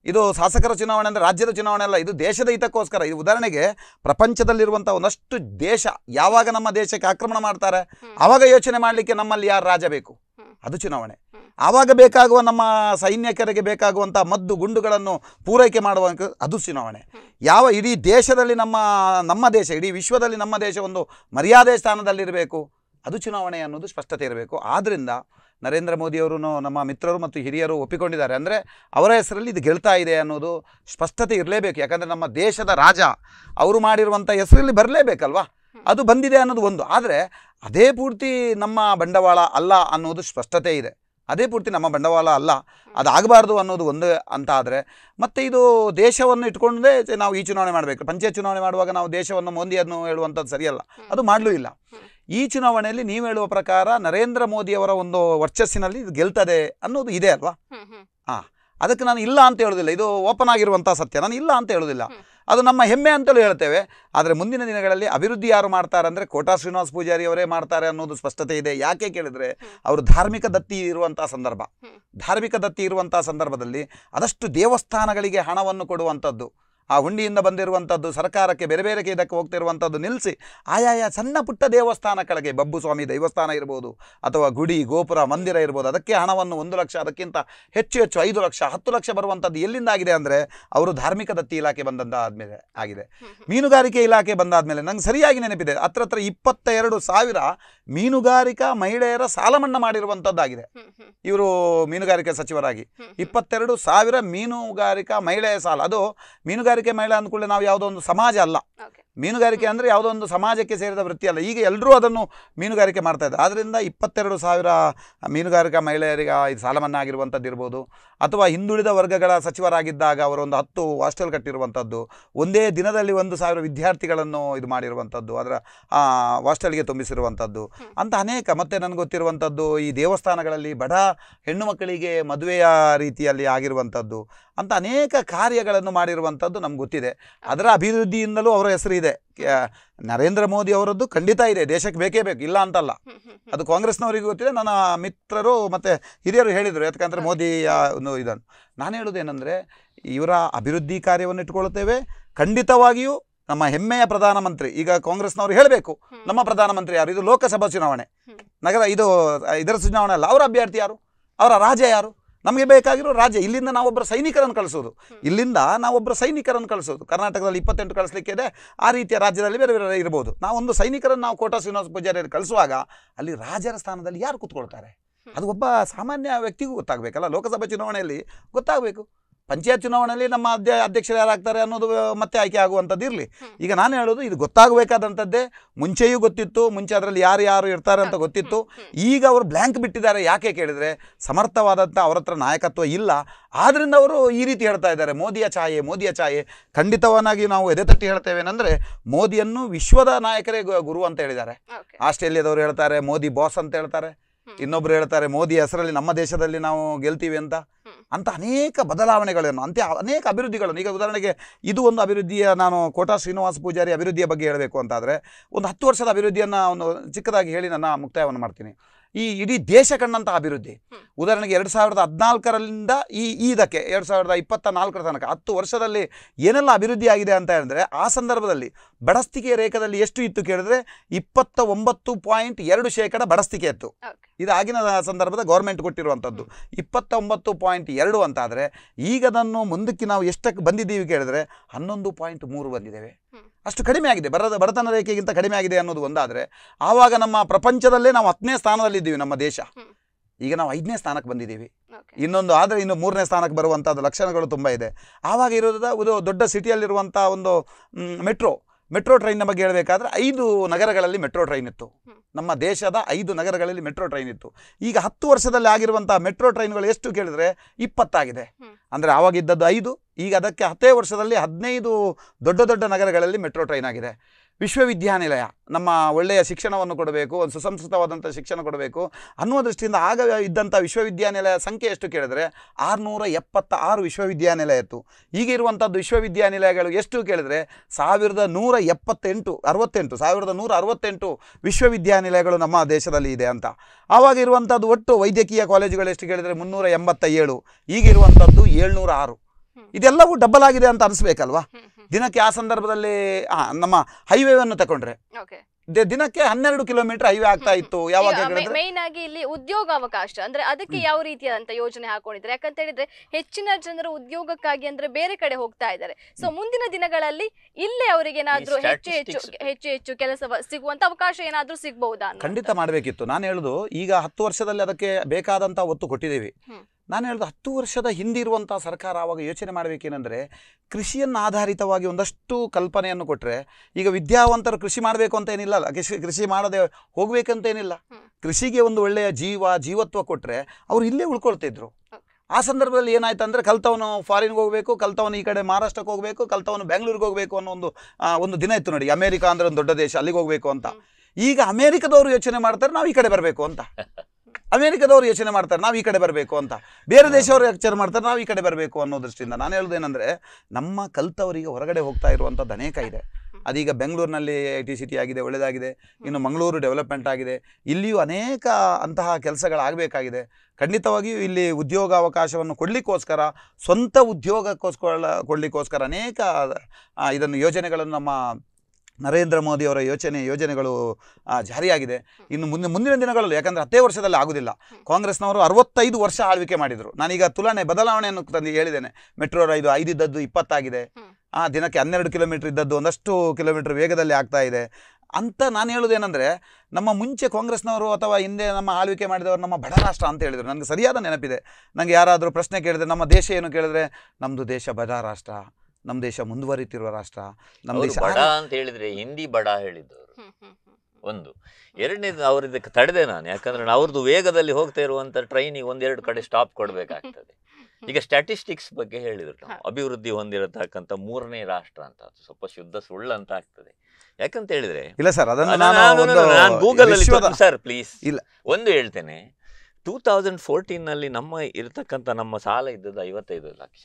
ಇದು ಶಾಸಕರ ಚುನಾವಣೆ ಅಂದರೆ ರಾಜ್ಯದ ಚುನಾವಣೆ ಅಲ್ಲ ಇದು ದೇಶದ ಹಿತಕ್ಕೋಸ್ಕರ ಇದು ಉದಾಹರಣೆಗೆ ಪ್ರಪಂಚದಲ್ಲಿರುವಂಥ ಒಂದಷ್ಟು ದೇಶ ಯಾವಾಗ ನಮ್ಮ ದೇಶಕ್ಕೆ ಆಕ್ರಮಣ ಮಾಡ್ತಾರೆ ಆವಾಗ ಯೋಚನೆ ಮಾಡಲಿಕ್ಕೆ ನಮ್ಮಲ್ಲಿ ಯಾರು ರಾಜ ಬೇಕು ಅದು ಚುನಾವಣೆ ಆವಾಗ ಬೇಕಾಗುವ ನಮ್ಮ ಸೈನ್ಯಕರಿಗೆ ಬೇಕಾಗುವಂಥ ಮದ್ದು ಗುಂಡುಗಳನ್ನು ಪೂರೈಕೆ ಮಾಡುವ ಅದು ಚುನಾವಣೆ ಯಾವ ಇಡೀ ದೇಶದಲ್ಲಿ ನಮ್ಮ ನಮ್ಮ ದೇಶ ಇಡೀ ವಿಶ್ವದಲ್ಲಿ ನಮ್ಮ ದೇಶ ಒಂದು ಮರ್ಯಾದೆ ಸ್ಥಾನದಲ್ಲಿರಬೇಕು ಅದು ಚುನಾವಣೆ ಅನ್ನೋದು ಸ್ಪಷ್ಟತೆ ಇರಬೇಕು ಆದ್ದರಿಂದ ನರೇಂದ್ರ ಮೋದಿಯವರು ನಮ್ಮ ಮಿತ್ರರು ಮತ್ತು ಹಿರಿಯರು ಒಪ್ಪಿಕೊಂಡಿದ್ದಾರೆ ಅಂದರೆ ಅವರ ಹೆಸರಲ್ಲಿ ಇದು ಗೆಲ್ತಾ ಇದೆ ಅನ್ನೋದು ಸ್ಪಷ್ಟತೆ ಇರಲೇಬೇಕು ಯಾಕಂದರೆ ನಮ್ಮ ದೇಶದ ರಾಜ ಅವರು ಮಾಡಿರುವಂಥ ಹೆಸರಲ್ಲಿ ಬರಲೇಬೇಕಲ್ವಾ ಅದು ಬಂದಿದೆ ಅನ್ನೋದು ಒಂದು ಆದರೆ ಅದೇ ಪೂರ್ತಿ ನಮ್ಮ ಬಂಡವಾಳ ಅಲ್ಲ ಅನ್ನೋದು ಸ್ಪಷ್ಟತೆ ಇದೆ ಅದೇ ಪೂರ್ತಿ ನಮ್ಮ ಬಂಡವಾಳ ಅಲ್ಲ ಅದಾಗಬಾರ್ದು ಅನ್ನೋದು ಒಂದು ಅಂತ ಆದರೆ ಮತ್ತು ಇದು ದೇಶವನ್ನು ಇಟ್ಕೊಂಡೇ ನಾವು ಈ ಚುನಾವಣೆ ಮಾಡಬೇಕು ಪಂಚಾಯತ್ ಚುನಾವಣೆ ಮಾಡುವಾಗ ನಾವು ದೇಶವನ್ನು ಮೋದಿಯನ್ನು ಹೇಳುವಂಥದ್ದು ಸರಿಯಲ್ಲ ಅದು ಮಾಡಲೂ ಇಲ್ಲ ಈ ಚುನಾವಣೆಯಲ್ಲಿ ನೀವು ಹೇಳುವ ಪ್ರಕಾರ ನರೇಂದ್ರ ಮೋದಿಯವರ ಒಂದು ವರ್ಚಸ್ಸಿನಲ್ಲಿ ಇದು ಗೆಲ್ತದೆ ಅನ್ನೋದು ಇದೆ ಅಲ್ವಾ ಹಾ ಅದಕ್ಕೆ ನಾನು ಇಲ್ಲ ಅಂತ ಹೇಳೋದಿಲ್ಲ ಇದು ಓಪನ್ ಆಗಿರುವಂಥ ಸತ್ಯ ನಾನು ಇಲ್ಲ ಅಂತ ಹೇಳೋದಿಲ್ಲ ಅದು ನಮ್ಮ ಹೆಮ್ಮೆ ಅಂತಲೂ ಹೇಳ್ತೇವೆ ಆದರೆ ಮುಂದಿನ ದಿನಗಳಲ್ಲಿ ಅಭಿವೃದ್ಧಿ ಯಾರು ಮಾಡ್ತಾರೆ ಅಂದರೆ ಕೋಟಾ ಶ್ರೀನಿವಾಸ ಪೂಜಾರಿ ಅವರೇ ಮಾಡ್ತಾರೆ ಅನ್ನೋದು ಸ್ಪಷ್ಟತೆ ಇದೆ ಯಾಕೆ ಕೇಳಿದರೆ ಅವರು ಧಾರ್ಮಿಕ ದತ್ತಿ ಇರುವಂಥ ಸಂದರ್ಭ ಧಾರ್ಮಿಕ ದತ್ತಿ ಇರುವಂಥ ಸಂದರ್ಭದಲ್ಲಿ ಅದಷ್ಟು ದೇವಸ್ಥಾನಗಳಿಗೆ ಹಣವನ್ನು ಕೊಡುವಂಥದ್ದು ಆ ಹುಂಡಿಯಿಂದ ಬಂದಿರುವಂಥದ್ದು ಸರ್ಕಾರಕ್ಕೆ ಬೇರೆ ಬೇರೆ ಇದಕ್ಕೆ ಹೋಗ್ತಿರುವಂಥದ್ದು ನಿಲ್ಲಿಸಿ ಆಯಾಯ ಸಣ್ಣ ಪುಟ್ಟ ದೇವಸ್ಥಾನಗಳಿಗೆ ಬಬ್ಬು ಸ್ವಾಮಿ ದೇವಸ್ಥಾನ ಇರ್ಬೋದು ಅಥವಾ ಗುಡಿ ಗೋಪುರ ಮಂದಿರ ಇರ್ಬೋದು ಅದಕ್ಕೆ ಹಣವನ್ನು ಒಂದು ಲಕ್ಷ ಅದಕ್ಕಿಂತ ಹೆಚ್ಚು ಹೆಚ್ಚು ಐದು ಲಕ್ಷ ಹತ್ತು ಲಕ್ಷ ಬರುವಂಥದ್ದು ಎಲ್ಲಿಂದ ಆಗಿದೆ ಅಂದರೆ ಅವರು ಧಾರ್ಮಿಕ ದತ್ತಿ ಇಲಾಖೆ ಬಂದಂಥ ಆದಮೇಲೆ ಆಗಿದೆ ಮೀನುಗಾರಿಕೆ ಇಲಾಖೆ ಬಂದಾದ ಮೇಲೆ ನಂಗೆ ಸರಿಯಾಗಿ ನೆನಪಿದೆ ಹತ್ರ ಹತ್ರ ಇಪ್ಪತ್ತೆರಡು ಸಾವಿರ ಮೀನುಗಾರಿಕಾ ಮಹಿಳೆಯರ ಸಾಲ ಮನ್ನಾ ಮಾಡಿರುವಂಥದ್ದಾಗಿದೆ ಇವರು ಮೀನುಗಾರಿಕೆ ಸಚಿವರಾಗಿ ಇಪ್ಪತ್ತೆರಡು ಸಾವಿರ ಮೀನುಗಾರಿಕಾ ಮಹಿಳೆಯ ಸಾಲ ಅದು ಮೀನುಗಾರಿಕೆ ಮಹಿಳೆ ಅಂದ್ಕೊಳ್ಳಿ ನಾವು ಯಾವುದೋ ಒಂದು ಸಮಾಜ ಅಲ್ಲ ಮೀನುಗಾರಿಕೆ ಅಂದರೆ ಯಾವುದೋ ಒಂದು ಸಮಾಜಕ್ಕೆ ಸೇರಿದ ವೃತ್ತಿ ಅಲ್ಲ ಈಗ ಎಲ್ಲರೂ ಅದನ್ನು ಮೀನುಗಾರಿಕೆ ಮಾಡ್ತಾಯಿದ್ದಾರೆ ಆದ್ದರಿಂದ ಇಪ್ಪತ್ತೆರಡು ಸಾವಿರ ಮೀನುಗಾರಿಕಾ ಮಹಿಳೆಯರಿಗೆ ಇದು ಸಾಲ ಮನ್ನಾ ಆಗಿರುವಂಥದ್ದು ಇರ್ಬೋದು ಅಥವಾ ಹಿಂದುಳಿದ ವರ್ಗಗಳ ಸಚಿವರಾಗಿದ್ದಾಗ ಅವರೊಂದು ಹತ್ತು ಹಾಸ್ಟೆಲ್ ಕಟ್ಟಿರುವಂಥದ್ದು ಒಂದೇ ದಿನದಲ್ಲಿ ಒಂದು ಸಾವಿರ ವಿದ್ಯಾರ್ಥಿಗಳನ್ನು ಇದು ಮಾಡಿರುವಂಥದ್ದು ಅದರ ಹಾಸ್ಟೆಲ್ಗೆ ತುಂಬಿಸಿರುವಂಥದ್ದು ಅಂತ ಅನೇಕ ಮತ್ತು ನನಗೆ ಗೊತ್ತಿರುವಂಥದ್ದು ಈ ದೇವಸ್ಥಾನಗಳಲ್ಲಿ ಬಡ ಹೆಣ್ಣು ಮಕ್ಕಳಿಗೆ ಮದುವೆಯ ರೀತಿಯಲ್ಲಿ ಆಗಿರುವಂಥದ್ದು ಅಂತ ಅನೇಕ ಕಾರ್ಯಗಳನ್ನು ಮಾಡಿರುವಂಥದ್ದು ನಮ್ಗೆ ಗೊತ್ತಿದೆ ಅದರ ಅಭಿವೃದ್ಧಿಯಿಂದಲೂ ಅವರ ಇದೆ ಇದೆ ನರೇಂದ್ರ ಮೋದಿ ಅವರದ್ದು ಖಂಡಿತ ಇದೆ ದೇಶಕ್ಕೆ ಬೇಕೇ ಬೇಕು ಇಲ್ಲ ಅಂತಲ್ಲ ಅದು ಕಾಂಗ್ರೆಸ್ನವರಿಗೂ ಗೊತ್ತಿದೆ ನನ್ನ ಮಿತ್ರರು ಮತ್ತು ಹಿರಿಯರು ಹೇಳಿದರು ಯಾಕಂದರೆ ಮೋದಿಯ ಒಂದು ಇದನ್ನು ನಾನು ಏನಂದ್ರೆ ಇವರ ಅಭಿವೃದ್ಧಿ ಕಾರ್ಯವನ್ನು ಇಟ್ಕೊಳ್ಳುತ್ತೇವೆ ಖಂಡಿತವಾಗಿಯೂ ನಮ್ಮ ಹೆಮ್ಮೆಯ ಪ್ರಧಾನಮಂತ್ರಿ ಈಗ ಕಾಂಗ್ರೆಸ್ನವರು ಹೇಳಬೇಕು ನಮ್ಮ ಪ್ರಧಾನಮಂತ್ರಿ ಯಾರು ಇದು ಲೋಕಸಭಾ ಚುನಾವಣೆ ನಗರ ಇದು ಇದರ ಚುನಾವಣೆ ಅಲ್ಲ ಅವರ ಅಭ್ಯರ್ಥಿ ಯಾರು ಅವರ ರಾಜ ಯಾರು ನಮಗೆ ಬೇಕಾಗಿರೋ ರಾಜ್ಯ ಇಲ್ಲಿಂದ ನಾವೊಬ್ಬರ ಸೈನಿಕರನ್ನು ಕಳಿಸೋದು ಇಲ್ಲಿಂದ ನಾವೊಬ್ಬರ ಸೈನಿಕರನ್ನು ಕಳಿಸೋದು ಕರ್ನಾಟಕದಲ್ಲಿ ಇಪ್ಪತ್ತೆಂಟು ಕಳಿಸ್ಲಿಕ್ಕೆ ಇದೆ ಆ ರೀತಿಯ ರಾಜ್ಯದಲ್ಲಿ ಬೇರೆ ಬೇರೆ ಇರ್ಬೋದು ನಾವೊಂದು ಸೈನಿಕರನ್ನು ನಾವು ಕೋಟಾ ಶ್ರೀನಿವಾಸ ಪೂಜಾರಿಯಲ್ಲಿ ಕಳಿಸುವಾಗ ಅಲ್ಲಿ ರಾಜರ ಸ್ಥಾನದಲ್ಲಿ ಯಾರು ಕೂತ್ಕೊಳ್ತಾರೆ ಅದು ಒಬ್ಬ ಸಾಮಾನ್ಯ ವ್ಯಕ್ತಿಗೂ ಗೊತ್ತಾಗಬೇಕಲ್ಲ ಲೋಕಸಭಾ ಚುನಾವಣೆಯಲ್ಲಿ ಗೊತ್ತಾಗಬೇಕು ಪಂಚಾಯತ್ ಚುನಾವಣೆಯಲ್ಲಿ ನಮ್ಮ ಅಧ್ಯ ಅಧ್ಯಕ್ಷರು ಯಾರಾಗ್ತಾರೆ ಅನ್ನೋದು ಮತ್ತೆ ಆಯ್ಕೆ ಆಗುವಂಥದ್ದು ಇರಲಿ ಈಗ ನಾನು ಹೇಳೋದು ಇದು ಗೊತ್ತಾಗಬೇಕಾದಂಥದ್ದೇ ಮುಂಚೆಯೂ ಗೊತ್ತಿತ್ತು ಮುಂಚೆ ಅದರಲ್ಲಿ ಯಾರು ಯಾರು ಇರ್ತಾರೆ ಅಂತ ಗೊತ್ತಿತ್ತು ಈಗ ಅವರು ಬ್ಲ್ಯಾಂಕ್ ಬಿಟ್ಟಿದ್ದಾರೆ ಯಾಕೆ ಕೇಳಿದರೆ ಸಮರ್ಥವಾದಂಥ ಅವರ ಹತ್ರ ನಾಯಕತ್ವ ಇಲ್ಲ ಆದ್ದರಿಂದ ಅವರು ಈ ರೀತಿ ಹೇಳ್ತಾ ಇದ್ದಾರೆ ಮೋದಿಯ ಛಾಯೆ ಮೋದಿಯ ಛಾಯೆ ಖಂಡಿತವನ್ನಾಗಿ ನಾವು ಎದೆ ತಟ್ಟಿ ಹೇಳ್ತೇವೆ ಏನಂದರೆ ಮೋದಿಯನ್ನು ವಿಶ್ವದ ನಾಯಕರೇ ಗುರು ಅಂತ ಹೇಳಿದ್ದಾರೆ ಆಸ್ಟ್ರೇಲಿಯಾದವರು ಹೇಳ್ತಾರೆ ಮೋದಿ ಬಾಸ್ ಅಂತ ಹೇಳ್ತಾರೆ ಇನ್ನೊಬ್ರು ಹೇಳ್ತಾರೆ ಮೋದಿ ಹೆಸರಲ್ಲಿ ನಮ್ಮ ದೇಶದಲ್ಲಿ ನಾವು ಗೆಲ್ತೀವಿ ಅಂತ ಅಂಥ ಅನೇಕ ಬದಲಾವಣೆಗಳನ್ನು ಅಂತೆ ಅನೇಕ ಅಭಿವೃದ್ಧಿಗಳನ್ನು ಈಗ ಉದಾಹರಣೆಗೆ ಇದು ಒಂದು ಅಭಿವೃದ್ಧಿಯ ನಾನು ಕೋಟಾ ಶ್ರೀನಿವಾಸ ಪೂಜಾರಿ ಅಭಿವೃದ್ಧಿಯ ಬಗ್ಗೆ ಹೇಳಬೇಕು ಅಂತಾದರೆ ಒಂದು ಹತ್ತು ವರ್ಷದ ಅಭಿವೃದ್ಧಿಯನ್ನು ಒಂದು ಚಿಕ್ಕದಾಗಿ ಹೇಳಿ ನನ್ನ ಮುಕ್ತಾಯವನ್ನು ಮಾಡ್ತೀನಿ ಈ ಇಡೀ ದೇಶ ಕಂಡಂಥ ಅಭಿವೃದ್ಧಿ ಉದಾಹರಣೆಗೆ ಎರಡು ಸಾವಿರದ ಹದಿನಾಲ್ಕರಲ್ಲಿಂದ ಈ ಇದಕ್ಕೆ ಎರಡು ಸಾವಿರದ ಇಪ್ಪತ್ತ ನಾಲ್ಕರ ತನಕ ಹತ್ತು ವರ್ಷದಲ್ಲಿ ಏನೆಲ್ಲ ಅಭಿವೃದ್ಧಿ ಆಗಿದೆ ಅಂತ ಹೇಳಿದ್ರೆ ಆ ಸಂದರ್ಭದಲ್ಲಿ ಬಡಸ್ತಿಕೆಯ ರೇಖದಲ್ಲಿ ಎಷ್ಟು ಇತ್ತು ಕೇಳಿದ್ರೆ ಇಪ್ಪತ್ತ ಒಂಬತ್ತು ಪಾಯಿಂಟ್ ಎರಡು ಶೇಕಡ ಬಡಸ್ತಿಕೆ ಇತ್ತು ಇದಾಗಿನ ಸಂದರ್ಭದ ಗೌರ್ಮೆಂಟ್ ಕೊಟ್ಟಿರುವಂಥದ್ದು ಇಪ್ಪತ್ತ ಒಂಬತ್ತು ಪಾಯಿಂಟ್ ಎರಡು ಅಂತಾದರೆ ಈಗದನ್ನು ಮುಂದಕ್ಕೆ ನಾವು ಎಷ್ಟಕ್ಕೆ ಬಂದಿದ್ದೀವಿ ಕೇಳಿದ್ರೆ ಹನ್ನೊಂದು ಪಾಯಿಂಟ್ ಮೂರು ಬಂದಿದ್ದೇವೆ ಅಷ್ಟು ಕಡಿಮೆ ಆಗಿದೆ ಬರದ ಬಡತನ ರೇಖೆಗಿಂತ ಕಡಿಮೆ ಆಗಿದೆ ಅನ್ನೋದು ಒಂದಾದರೆ ಆವಾಗ ನಮ್ಮ ಪ್ರಪಂಚದಲ್ಲೇ ನಾವು ಹತ್ತನೇ ಸ್ಥಾನದಲ್ಲಿದ್ದೀವಿ ನಮ್ಮ ದೇಶ ಈಗ ನಾವು ಐದನೇ ಸ್ಥಾನಕ್ಕೆ ಬಂದಿದ್ದೀವಿ ಇನ್ನೊಂದು ಆದರೆ ಇನ್ನು ಮೂರನೇ ಸ್ಥಾನಕ್ಕೆ ಬರುವಂಥದ್ದು ಲಕ್ಷಣಗಳು ತುಂಬ ಇದೆ ಆವಾಗ ಇರೋದ ಇದು ದೊಡ್ಡ ಸಿಟಿಯಲ್ಲಿರುವಂಥ ಒಂದು ಮೆಟ್ರೋ ಮೆಟ್ರೋ ಟ್ರೈನ್ನ ಬಗ್ಗೆ ಹೇಳಬೇಕಾದ್ರೆ ಐದು ನಗರಗಳಲ್ಲಿ ಮೆಟ್ರೋ ಟ್ರೈನ್ ಇತ್ತು ನಮ್ಮ ದೇಶದ ಐದು ನಗರಗಳಲ್ಲಿ ಮೆಟ್ರೋ ಟ್ರೈನ್ ಇತ್ತು ಈಗ ಹತ್ತು ವರ್ಷದಲ್ಲಿ ಆಗಿರುವಂಥ ಮೆಟ್ರೋ ಟ್ರೈನ್ಗಳು ಎಷ್ಟು ಕೇಳಿದರೆ ಇಪ್ಪತ್ತಾಗಿದೆ ಅಂದರೆ ಆವಾಗಿದ್ದದ್ದು ಐದು ಈಗ ಅದಕ್ಕೆ ಹತ್ತೇ ವರ್ಷದಲ್ಲಿ ಹದಿನೈದು ದೊಡ್ಡ ದೊಡ್ಡ ನಗರಗಳಲ್ಲಿ ಮೆಟ್ರೋ ಟ್ರೈನ್ ಆಗಿದೆ ವಿಶ್ವವಿದ್ಯಾನಿಲಯ ನಮ್ಮ ಒಳ್ಳೆಯ ಶಿಕ್ಷಣವನ್ನು ಕೊಡಬೇಕು ಒಂದು ಸುಸಂಸ್ಕೃತವಾದಂಥ ಶಿಕ್ಷಣ ಕೊಡಬೇಕು ಅನ್ನುವ ದೃಷ್ಟಿಯಿಂದ ಆಗ ಇದ್ದಂಥ ವಿಶ್ವವಿದ್ಯಾನಿಲಯ ಸಂಖ್ಯೆ ಎಷ್ಟು ಕೇಳಿದರೆ ಆರುನೂರ ಎಪ್ಪತ್ತ ಆರು ವಿಶ್ವವಿದ್ಯಾನಿಲಯ ಇತ್ತು ಈಗಿರುವಂಥದ್ದು ವಿಶ್ವವಿದ್ಯಾನಿಲಯಗಳು ಎಷ್ಟು ಕೇಳಿದರೆ ಸಾವಿರದ ನೂರ ಎಪ್ಪತ್ತೆಂಟು ಅರವತ್ತೆಂಟು ಸಾವಿರದ ನೂರ ಅರವತ್ತೆಂಟು ವಿಶ್ವವಿದ್ಯಾನಿಲಯಗಳು ನಮ್ಮ ದೇಶದಲ್ಲಿ ಇದೆ ಅಂತ ಆವಾಗಿರುವಂಥದ್ದು ಒಟ್ಟು ವೈದ್ಯಕೀಯ ಕಾಲೇಜುಗಳು ಎಷ್ಟು ಕೇಳಿದರೆ ಮುನ್ನೂರ ಎಂಬತ್ತ ಏಳು ಈಗಿರುವಂಥದ್ದು ಏಳ್ನೂರ ಆರು ಇದೆಲ್ಲವೂ ಡಬಲ್ ಆಗಿದೆ ಅಂತ ಅನಿಸ್ಬೇಕಲ್ವಾ ದಿನಕ್ಕೆ ಆ ಸಂದರ್ಭದಲ್ಲಿ ನಮ್ಮ ಹೈವೇವನ್ನು ತಗೊಂಡ್ರೆ ದಿನಕ್ಕೆ ಹನ್ನೆರಡು ಕಿಲೋಮೀಟರ್ ಹೈವೇ ಆಗ್ತಾ ಇತ್ತು ಯಾವಾಗ ಮೇನ್ ಆಗಿ ಇಲ್ಲಿ ಉದ್ಯೋಗ ಅವಕಾಶ ಅಂದ್ರೆ ಅದಕ್ಕೆ ಯಾವ ರೀತಿಯಾದಂತ ಯೋಜನೆ ಹಾಕೊಂಡಿದ್ರೆ ಯಾಕಂತ ಹೇಳಿದ್ರೆ ಹೆಚ್ಚಿನ ಜನರು ಉದ್ಯೋಗಕ್ಕಾಗಿ ಅಂದ್ರೆ ಬೇರೆ ಕಡೆ ಹೋಗ್ತಾ ಇದ್ದಾರೆ ಸೊ ಮುಂದಿನ ದಿನಗಳಲ್ಲಿ ಇಲ್ಲೇ ಅವರಿಗೆ ಏನಾದ್ರೂ ಹೆಚ್ಚು ಹೆಚ್ಚು ಹೆಚ್ಚು ಹೆಚ್ಚು ಕೆಲಸ ಸಿಗುವಂತ ಅವಕಾಶ ಏನಾದ್ರೂ ಸಿಗಬಹುದಾ ಖಂಡಿತ ಮಾಡ್ಬೇಕಿತ್ತು ನಾನು ಹೇಳುದು ಈಗ ಹತ್ತು ವರ್ಷದಲ್ಲಿ ಅದಕ್ಕೆ ಬೇಕಾದಂತ ಒತ್ತು ಕೊಟ್ಟಿದ್ದೀವಿ ನಾನು ಹೇಳಿದ ಹತ್ತು ವರ್ಷದ ಹಿಂದಿರುವಂಥ ಸರ್ಕಾರ ಆವಾಗ ಯೋಚನೆ ಮಾಡಬೇಕೇನೆಂದರೆ ಕೃಷಿಯನ್ನು ಆಧಾರಿತವಾಗಿ ಒಂದಷ್ಟು ಕಲ್ಪನೆಯನ್ನು ಕೊಟ್ಟರೆ ಈಗ ವಿದ್ಯಾವಂತರು ಕೃಷಿ ಮಾಡಬೇಕು ಅಂತ ಏನಿಲ್ಲ ಅಲ್ಲ ಕೃಷಿ ಕೃಷಿ ಮಾಡದೆ ಏನಿಲ್ಲ ಕೃಷಿಗೆ ಒಂದು ಒಳ್ಳೆಯ ಜೀವ ಜೀವತ್ವ ಕೊಟ್ಟರೆ ಅವರು ಇಲ್ಲೇ ಉಳ್ಕೊಳ್ತಿದ್ರು ಆ ಸಂದರ್ಭದಲ್ಲಿ ಏನಾಯ್ತು ಅಂದರೆ ಕಲ್ತವನು ಫಾರಿನ್ಗೆ ಹೋಗಬೇಕು ಕಲ್ತವನು ಈ ಕಡೆ ಮಹಾರಾಷ್ಟ್ರಕ್ಕೆ ಹೋಗಬೇಕು ಕಲ್ತವನು ಬೆಂಗಳೂರಿಗೆ ಹೋಗಬೇಕು ಅನ್ನೋ ಒಂದು ಒಂದು ದಿನ ಇತ್ತು ನೋಡಿ ಅಮೇರಿಕಾ ಅಂದರೆ ಒಂದು ದೊಡ್ಡ ದೇಶ ಅಲ್ಲಿಗೆ ಹೋಗಬೇಕು ಅಂತ ಈಗ ಅಮೇರಿಕದವರು ಯೋಚನೆ ಮಾಡ್ತಾರೆ ನಾವು ಈ ಕಡೆ ಬರಬೇಕು ಅಂತ ಅಮೆರಿಕದವರು ಯೋಚನೆ ಮಾಡ್ತಾರೆ ನಾವು ಈ ಕಡೆ ಬರಬೇಕು ಅಂತ ಬೇರೆ ದೇಶವರು ಯೋಚನೆ ಮಾಡ್ತಾರೆ ನಾವು ಈ ಕಡೆ ಬರಬೇಕು ಅನ್ನೋ ದೃಷ್ಟಿಯಿಂದ ನಾನು ಹೇಳೋದೇನೆಂದರೆ ನಮ್ಮ ಕಲ್ತವರಿಗೆ ಹೊರಗಡೆ ಹೋಗ್ತಾ ಇರುವಂಥದ್ದು ಅನೇಕ ಇದೆ ಅದೀಗ ಬೆಂಗಳೂರಿನಲ್ಲಿ ಐ ಟಿ ಸಿಟಿ ಆಗಿದೆ ಒಳ್ಳೆಯದಾಗಿದೆ ಇನ್ನು ಮಂಗಳೂರು ಡೆವಲಪ್ಮೆಂಟ್ ಆಗಿದೆ ಇಲ್ಲಿಯೂ ಅನೇಕ ಅಂತಹ ಕೆಲಸಗಳಾಗಬೇಕಾಗಿದೆ ಖಂಡಿತವಾಗಿಯೂ ಇಲ್ಲಿ ಉದ್ಯೋಗಾವಕಾಶವನ್ನು ಕೊಡಲಿಕ್ಕೋಸ್ಕರ ಸ್ವಂತ ಉದ್ಯೋಗಕ್ಕೋಸ್ಕರ ಕೊಡಲಿಕ್ಕೋಸ್ಕರ ಅನೇಕ ಇದನ್ನು ಯೋಜನೆಗಳನ್ನು ನಮ್ಮ ನರೇಂದ್ರ ಮೋದಿ ಅವರ ಯೋಚನೆ ಯೋಜನೆಗಳು ಜಾರಿಯಾಗಿದೆ ಇನ್ನು ಮುಂದೆ ಮುಂದಿನ ದಿನಗಳಲ್ಲಿ ಯಾಕಂದರೆ ಹತ್ತೇ ವರ್ಷದಲ್ಲಿ ಆಗುವುದಿಲ್ಲ ಕಾಂಗ್ರೆಸ್ನವರು ಅರವತ್ತೈದು ವರ್ಷ ಆಳ್ವಿಕೆ ಮಾಡಿದರು ನಾನೀಗ ತುಲನೆ ಬದಲಾವಣೆಯನ್ನು ತಂದು ಹೇಳಿದ್ದೇನೆ ಮೆಟ್ರೋ ರೈಲು ಐದಿದ್ದದ್ದು ಇಪ್ಪತ್ತಾಗಿದೆ ಆ ದಿನಕ್ಕೆ ಹನ್ನೆರಡು ಕಿಲೋಮೀಟರ್ ಇದ್ದದ್ದು ಒಂದಷ್ಟು ಕಿಲೋಮೀಟರ್ ವೇಗದಲ್ಲಿ ಆಗ್ತಾ ಇದೆ ಅಂತ ನಾನು ಹೇಳೋದೇನೆಂದರೆ ನಮ್ಮ ಮುಂಚೆ ಕಾಂಗ್ರೆಸ್ನವರು ಅಥವಾ ಹಿಂದೆ ನಮ್ಮ ಆಳ್ವಿಕೆ ಮಾಡಿದವರು ನಮ್ಮ ಬಡ ರಾಷ್ಟ್ರ ಅಂತ ಹೇಳಿದರು ನನಗೆ ಸರಿಯಾದ ನೆನಪಿದೆ ನನಗೆ ಯಾರಾದರೂ ಪ್ರಶ್ನೆ ಕೇಳಿದರೆ ನಮ್ಮ ದೇಶ ಏನು ಕೇಳಿದ್ರೆ ನಮ್ಮದು ದೇಶ ಬಡ ರಾಷ್ಟ್ರ ನಮ್ಮ ದೇಶ ಮುಂದುವರಿತಿರುವ ರಾಷ್ಟ್ರ ನಮ್ಮ ದೇಶ ಬಡ ಅಂತ ಹೇಳಿದ್ರೆ ಹಿಂದಿ ಬಡ ಹೇಳಿದ್ದು ಒಂದು ಎರಡನೇದು ಇದಕ್ಕೆ ತಡೆದೆ ನಾನು ಯಾಕಂದ್ರೆ ಅವ್ರದ್ದು ವೇಗದಲ್ಲಿ ಹೋಗ್ತಾ ಇರುವಂತ ಟ್ರೈನಿಗೆ ಒಂದೆರಡು ಕಡೆ ಸ್ಟಾಪ್ ಕೊಡಬೇಕಾಗ್ತದೆ ಈಗ ಸ್ಟ್ಯಾಟಿಸ್ಟಿಕ್ಸ್ ಬಗ್ಗೆ ಹೇಳಿದ್ರು ನಾವು ಅಭಿವೃದ್ಧಿ ಹೊಂದಿರತಕ್ಕಂಥ ಮೂರನೇ ರಾಷ್ಟ್ರ ಅಂತ ಸ್ವಲ್ಪ ಶುದ್ಧ ಸುಳ್ಳು ಅಂತ ಆಗ್ತದೆ ಯಾಕಂತ ಹೇಳಿದ್ರೆ ಇಲ್ಲ ಸರ್ ಗೂಗಲ್ ಅಲ್ಲಿ ಸರ್ ಪ್ಲೀಸ್ ಇಲ್ಲ ಒಂದು ಹೇಳ್ತೇನೆ ಟೂ ತೌಸಂಡ್ ಫೋರ್ಟೀನ್ ಅಲ್ಲಿ ನಮ್ಮ ಇರತಕ್ಕಂಥ ನಮ್ಮ ಸಾಲ ಇದ್ದದ್ದು ಐವತ್ತೈದು lakh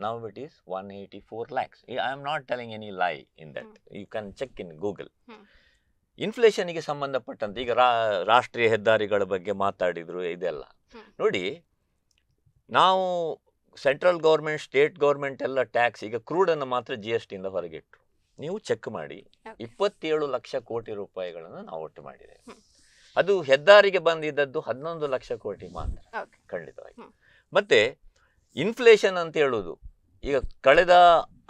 Now it is 184 lakhs. I am not telling any lie in that. Hmm. You can check in Google. ಇನ್ಫ್ಲೇಷನ್ಗೆ hmm. ಸಂಬಂಧಪಟ್ಟಂತೆ ಈಗ ರಾಷ್ಟ್ರೀಯ ಹೆದ್ದಾರಿಗಳ ಬಗ್ಗೆ ಮಾತಾಡಿದ್ರು ಇದೆಲ್ಲ ನೋಡಿ ನಾವು ಸೆಂಟ್ರಲ್ ಗೌರ್ಮೆಂಟ್ ಸ್ಟೇಟ್ ಗೌರ್ಮೆಂಟ್ ಎಲ್ಲ ಟ್ಯಾಕ್ಸ್ ಈಗ ಕ್ರೂಡನ್ನು ಮಾತ್ರ ಜಿ ಎಸ್ ಟಿಯಿಂದ ಹೊರಗಿಟ್ರು ನೀವು ಚೆಕ್ ಮಾಡಿ ಇಪ್ಪತ್ತೇಳು ಲಕ್ಷ ಕೋಟಿ ರೂಪಾಯಿಗಳನ್ನು ನಾವು ಒಟ್ಟು ಮಾಡಿದೆ ಅದು ಹೆದ್ದಾರಿಗೆ ಬಂದಿದ್ದದ್ದು ಹನ್ನೊಂದು ಲಕ್ಷ ಕೋಟಿ ಮಾತ್ರ ಖಂಡಿತವಾಗಿ ಮತ್ತೆ ಇನ್ಫ್ಲೇಷನ್ ಅಂತ ಹೇಳೋದು ಈಗ ಕಳೆದ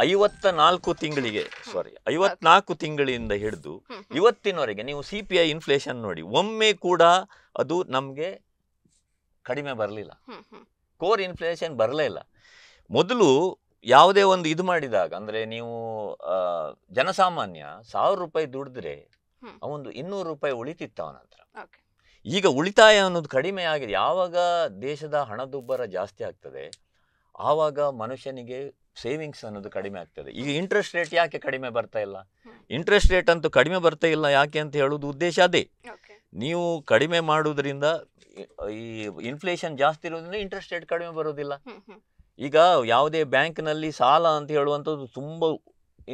ಐವತ್ತ ನಾಲ್ಕು ತಿಂಗಳಿಗೆ ಸಾರಿ ಐವತ್ನಾಲ್ಕು ತಿಂಗಳಿಂದ ಹಿಡಿದು ಇವತ್ತಿನವರೆಗೆ ನೀವು ಸಿ ಪಿ ಐ ಇನ್ಫ್ಲೇಷನ್ ನೋಡಿ ಒಮ್ಮೆ ಕೂಡ ಅದು ನಮಗೆ ಕಡಿಮೆ ಬರಲಿಲ್ಲ ಕೋರ್ ಇನ್ಫ್ಲೇಷನ್ ಬರಲೇ ಇಲ್ಲ ಮೊದಲು ಯಾವುದೇ ಒಂದು ಇದು ಮಾಡಿದಾಗ ಅಂದರೆ ನೀವು ಜನಸಾಮಾನ್ಯ ಸಾವಿರ ರೂಪಾಯಿ ದುಡಿದ್ರೆ ಅವೊಂದು ಇನ್ನೂರು ರೂಪಾಯಿ ಉಳಿತಿತ್ತು ಅವನ ಹತ್ರ ಈಗ ಉಳಿತಾಯ ಅನ್ನೋದು ಕಡಿಮೆ ಆಗಿದೆ ಯಾವಾಗ ದೇಶದ ಹಣದುಬ್ಬರ ಜಾಸ್ತಿ ಆಗ್ತದೆ ಆವಾಗ ಮನುಷ್ಯನಿಗೆ ಸೇವಿಂಗ್ಸ್ ಅನ್ನೋದು ಕಡಿಮೆ ಆಗ್ತದೆ ಈಗ ಇಂಟ್ರೆಸ್ಟ್ ರೇಟ್ ಯಾಕೆ ಕಡಿಮೆ ಬರ್ತಾ ಇಲ್ಲ ಇಂಟ್ರೆಸ್ಟ್ ರೇಟ್ ಅಂತೂ ಕಡಿಮೆ ಬರ್ತಾ ಇಲ್ಲ ಯಾಕೆ ಅಂತ ಹೇಳೋದು ಉದ್ದೇಶ ಅದೇ ನೀವು ಕಡಿಮೆ ಮಾಡೋದ್ರಿಂದ ಈ ಇನ್ಫ್ಲೇಷನ್ ಜಾಸ್ತಿ ಇರೋದ್ರಿಂದ ಇಂಟ್ರೆಸ್ಟ್ ರೇಟ್ ಕಡಿಮೆ ಬರೋದಿಲ್ಲ ಈಗ ಯಾವುದೇ ಬ್ಯಾಂಕ್ನಲ್ಲಿ ಸಾಲ ಅಂತ ಹೇಳುವಂಥದ್ದು ತುಂಬ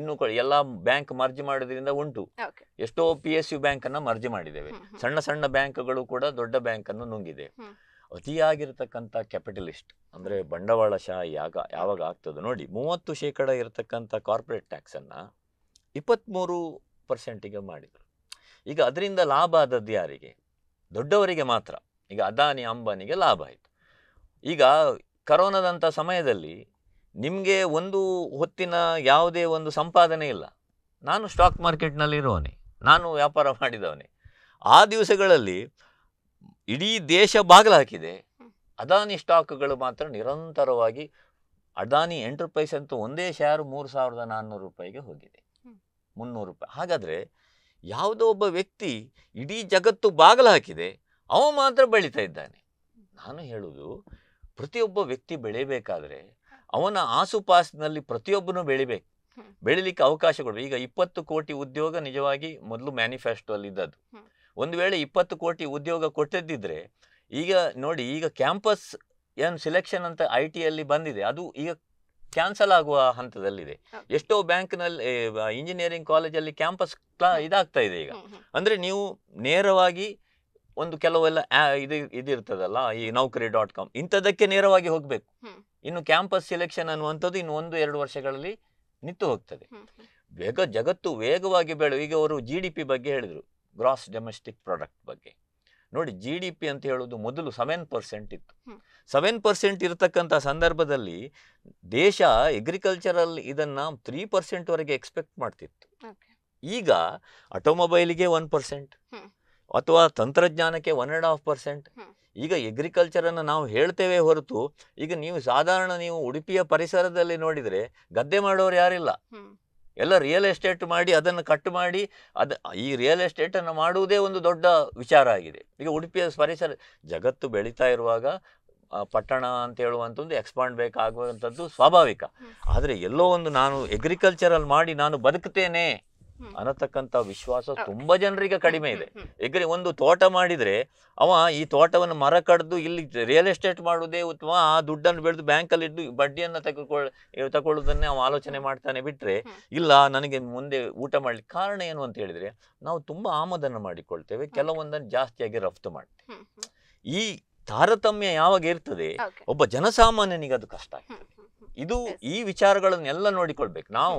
ಇನ್ನು ಎಲ್ಲ ಬ್ಯಾಂಕ್ ಮರ್ಜ್ ಮಾಡೋದ್ರಿಂದ ಉಂಟು ಎಷ್ಟೋ ಪಿ ಎಸ್ ಯು ಬ್ಯಾಂಕನ್ನು ಮರ್ಜಿ ಮರ್ಜ್ ಮಾಡಿದ್ದೇವೆ ಸಣ್ಣ ಸಣ್ಣ ಬ್ಯಾಂಕ್ಗಳು ಕೂಡ ದೊಡ್ಡ ಬ್ಯಾಂಕ್ ಅನ್ನು ನುಂಗಿದೆ ಅತಿಯಾಗಿರ್ತಕ್ಕಂಥ ಕ್ಯಾಪಿಟಲಿಸ್ಟ್ ಅಂದರೆ ಬಂಡವಾಳಶಾಹ ಯಾಗ ಯಾವಾಗ ಆಗ್ತದೆ ನೋಡಿ ಮೂವತ್ತು ಶೇಕಡ ಇರತಕ್ಕಂಥ ಕಾರ್ಪೊರೇಟ್ ಟ್ಯಾಕ್ಸನ್ನು ಇಪ್ಪತ್ತ್ಮೂರು ಪರ್ಸೆಂಟಿಗೆ ಮಾಡಿದರು ಈಗ ಅದರಿಂದ ಲಾಭ ಆದದ್ದು ಯಾರಿಗೆ ದೊಡ್ಡವರಿಗೆ ಮಾತ್ರ ಈಗ ಅದಾನಿ ಅಂಬಾನಿಗೆ ಲಾಭ ಆಯಿತು ಈಗ ಕರೋನಾದಂಥ ಸಮಯದಲ್ಲಿ ನಿಮಗೆ ಒಂದು ಹೊತ್ತಿನ ಯಾವುದೇ ಒಂದು ಸಂಪಾದನೆ ಇಲ್ಲ ನಾನು ಸ್ಟಾಕ್ ಮಾರ್ಕೆಟ್ನಲ್ಲಿರುವವನೇ ನಾನು ವ್ಯಾಪಾರ ಮಾಡಿದವನೇ ಆ ದಿವಸಗಳಲ್ಲಿ ಇಡೀ ದೇಶ ಬಾಗಿಲು ಹಾಕಿದೆ ಅದಾನಿ ಸ್ಟಾಕ್ಗಳು ಮಾತ್ರ ನಿರಂತರವಾಗಿ ಅದಾನಿ ಎಂಟರ್ಪ್ರೈಸ್ ಅಂತೂ ಒಂದೇ ಶೇರ್ ಮೂರು ಸಾವಿರದ ನಾನ್ನೂರು ರೂಪಾಯಿಗೆ ಹೋಗಿದೆ ಮುನ್ನೂರು ರೂಪಾಯಿ ಹಾಗಾದರೆ ಯಾವುದೋ ಒಬ್ಬ ವ್ಯಕ್ತಿ ಇಡೀ ಜಗತ್ತು ಬಾಗಿಲು ಹಾಕಿದೆ ಅವನು ಮಾತ್ರ ಬೆಳೀತಾ ಇದ್ದಾನೆ ನಾನು ಹೇಳುವುದು ಪ್ರತಿಯೊಬ್ಬ ವ್ಯಕ್ತಿ ಬೆಳಿಬೇಕಾದ್ರೆ ಅವನ ಆಸುಪಾಸಿನಲ್ಲಿ ಪ್ರತಿಯೊಬ್ಬನು ಬೆಳಿಬೇಕು ಬೆಳಿಲಿಕ್ಕೆ ಅವಕಾಶ ಕೊಡಬೇಕು ಈಗ ಇಪ್ಪತ್ತು ಕೋಟಿ ಉದ್ಯೋಗ ನಿಜವಾಗಿ ಮೊದಲು ಮ್ಯಾನಿಫೆಸ್ಟೋ ಅಲ್ಲಿ ಇದ್ದದ್ದು ಒಂದು ವೇಳೆ ಇಪ್ಪತ್ತು ಕೋಟಿ ಉದ್ಯೋಗ ಕೊಟ್ಟಿದ್ದಿದ್ರೆ ಈಗ ನೋಡಿ ಈಗ ಕ್ಯಾಂಪಸ್ ಏನು ಸಿಲೆಕ್ಷನ್ ಅಂತ ಐ ಟಿಯಲ್ಲಿ ಬಂದಿದೆ ಅದು ಈಗ ಕ್ಯಾನ್ಸಲ್ ಆಗುವ ಹಂತದಲ್ಲಿದೆ ಎಷ್ಟೋ ಬ್ಯಾಂಕ್ನಲ್ಲಿ ಇಂಜಿನಿಯರಿಂಗ್ ಕಾಲೇಜಲ್ಲಿ ಕ್ಯಾಂಪಸ್ ಕ್ಲಾ ಇದಾಗ್ತಾ ಇದೆ ಈಗ ಅಂದರೆ ನೀವು ನೇರವಾಗಿ ಒಂದು ಕೆಲವೆಲ್ಲ ಇದು ಇದಿರ್ತದಲ್ಲ ಈ ನೌಕರಿ ಡಾಟ್ ಕಾಮ್ ಇಂಥದಕ್ಕೆ ನೇರವಾಗಿ ಹೋಗಬೇಕು ಇನ್ನು ಕ್ಯಾಂಪಸ್ ಸಿಲೆಕ್ಷನ್ ಅನ್ನುವಂಥದ್ದು ಇನ್ನು ಒಂದು ಎರಡು ವರ್ಷಗಳಲ್ಲಿ ನಿಂತು ಹೋಗ್ತದೆ ಬೇಗ ಜಗತ್ತು ವೇಗವಾಗಿ ಬೆಳೆ ಈಗ ಅವರು ಜಿ ಡಿ ಪಿ ಬಗ್ಗೆ ಹೇಳಿದರು ಗ್ರಾಸ್ ಡೊಮೆಸ್ಟಿಕ್ ಪ್ರಾಡಕ್ಟ್ ಬಗ್ಗೆ ನೋಡಿ ಜಿ ಡಿ ಪಿ ಅಂತ ಹೇಳೋದು ಮೊದಲು ಸೆವೆನ್ ಪರ್ಸೆಂಟ್ ಇತ್ತು ಸೆವೆನ್ ಪರ್ಸೆಂಟ್ ಇರತಕ್ಕಂಥ ಸಂದರ್ಭದಲ್ಲಿ ದೇಶ ಎಗ್ರಿಕಲ್ಚರಲ್ ಇದನ್ನು ತ್ರೀ ಪರ್ಸೆಂಟ್ವರೆಗೆ ಎಕ್ಸ್ಪೆಕ್ಟ್ ಮಾಡ್ತಿತ್ತು ಈಗ ಆಟೋಮೊಬೈಲಿಗೆ ಒನ್ ಪರ್ಸೆಂಟ್ ಅಥವಾ ತಂತ್ರಜ್ಞಾನಕ್ಕೆ ಒನ್ ಆ್ಯಂಡ್ ಹಾಫ್ ಪರ್ಸೆಂಟ್ ಈಗ ಎಗ್ರಿಕಲ್ಚರನ್ನು ನಾವು ಹೇಳ್ತೇವೆ ಹೊರತು ಈಗ ನೀವು ಸಾಧಾರಣ ನೀವು ಉಡುಪಿಯ ಪರಿಸರದಲ್ಲಿ ನೋಡಿದರೆ ಗದ್ದೆ ಮಾಡೋರು ಯಾರಿಲ್ಲ ಎಲ್ಲ ರಿಯಲ್ ಎಸ್ಟೇಟ್ ಮಾಡಿ ಅದನ್ನು ಕಟ್ ಮಾಡಿ ಅದು ಈ ರಿಯಲ್ ಎಸ್ಟೇಟನ್ನು ಮಾಡುವುದೇ ಒಂದು ದೊಡ್ಡ ವಿಚಾರ ಆಗಿದೆ ಈಗ ಉಡುಪಿಯ ಪರಿಸರ ಜಗತ್ತು ಬೆಳೀತಾ ಇರುವಾಗ ಪಟ್ಟಣ ಅಂತ ಹೇಳುವಂಥದ್ದು ಎಕ್ಸ್ಪಾಂಡ್ ಬೇಕಾಗುವಂಥದ್ದು ಸ್ವಾಭಾವಿಕ ಆದರೆ ಎಲ್ಲೋ ಒಂದು ನಾನು ಎಗ್ರಿಕಲ್ಚರಲ್ಲಿ ಮಾಡಿ ನಾನು ಬದುಕ್ತೇನೆ ಅನ್ನತಕ್ಕಂಥ ವಿಶ್ವಾಸ ತುಂಬಾ ಜನರಿಗೆ ಕಡಿಮೆ ಇದೆ ಯಾಕಂದ್ರೆ ಒಂದು ತೋಟ ಮಾಡಿದ್ರೆ ಅವ ಈ ತೋಟವನ್ನು ಮರ ಕಡ್ದು ಇಲ್ಲಿ ರಿಯಲ್ ಎಸ್ಟೇಟ್ ಮಾಡುವುದೇ ಅಥವಾ ಆ ದುಡ್ಡನ್ನು ಬೆಳೆದು ಬ್ಯಾಂಕಲ್ಲಿ ಇದ್ದು ಬಡ್ಡಿಯನ್ನು ತೆಗೆದುಕೊಳ್ಳ ತಗೊಳ್ಳೋದನ್ನೇ ಅವ ಆಲೋಚನೆ ಮಾಡ್ತಾನೆ ಬಿಟ್ರೆ ಇಲ್ಲ ನನಗೆ ಮುಂದೆ ಊಟ ಮಾಡ್ಲಿಕ್ಕೆ ಕಾರಣ ಏನು ಅಂತ ಹೇಳಿದ್ರೆ ನಾವು ತುಂಬಾ ಆಮದನ್ನು ಮಾಡಿಕೊಳ್ತೇವೆ ಕೆಲವೊಂದನ್ನು ಜಾಸ್ತಿಯಾಗಿ ರಫ್ತು ಮಾಡ್ತೇವೆ ಈ ತಾರತಮ್ಯ ಯಾವಾಗ ಇರ್ತದೆ ಒಬ್ಬ ಜನಸಾಮಾನ್ಯನಿಗೆ ಅದು ಕಷ್ಟ ಆಗ್ತದೆ ಇದು ಈ ವಿಚಾರಗಳನ್ನೆಲ್ಲ ನೋಡಿಕೊಳ್ಬೇಕು ನಾವು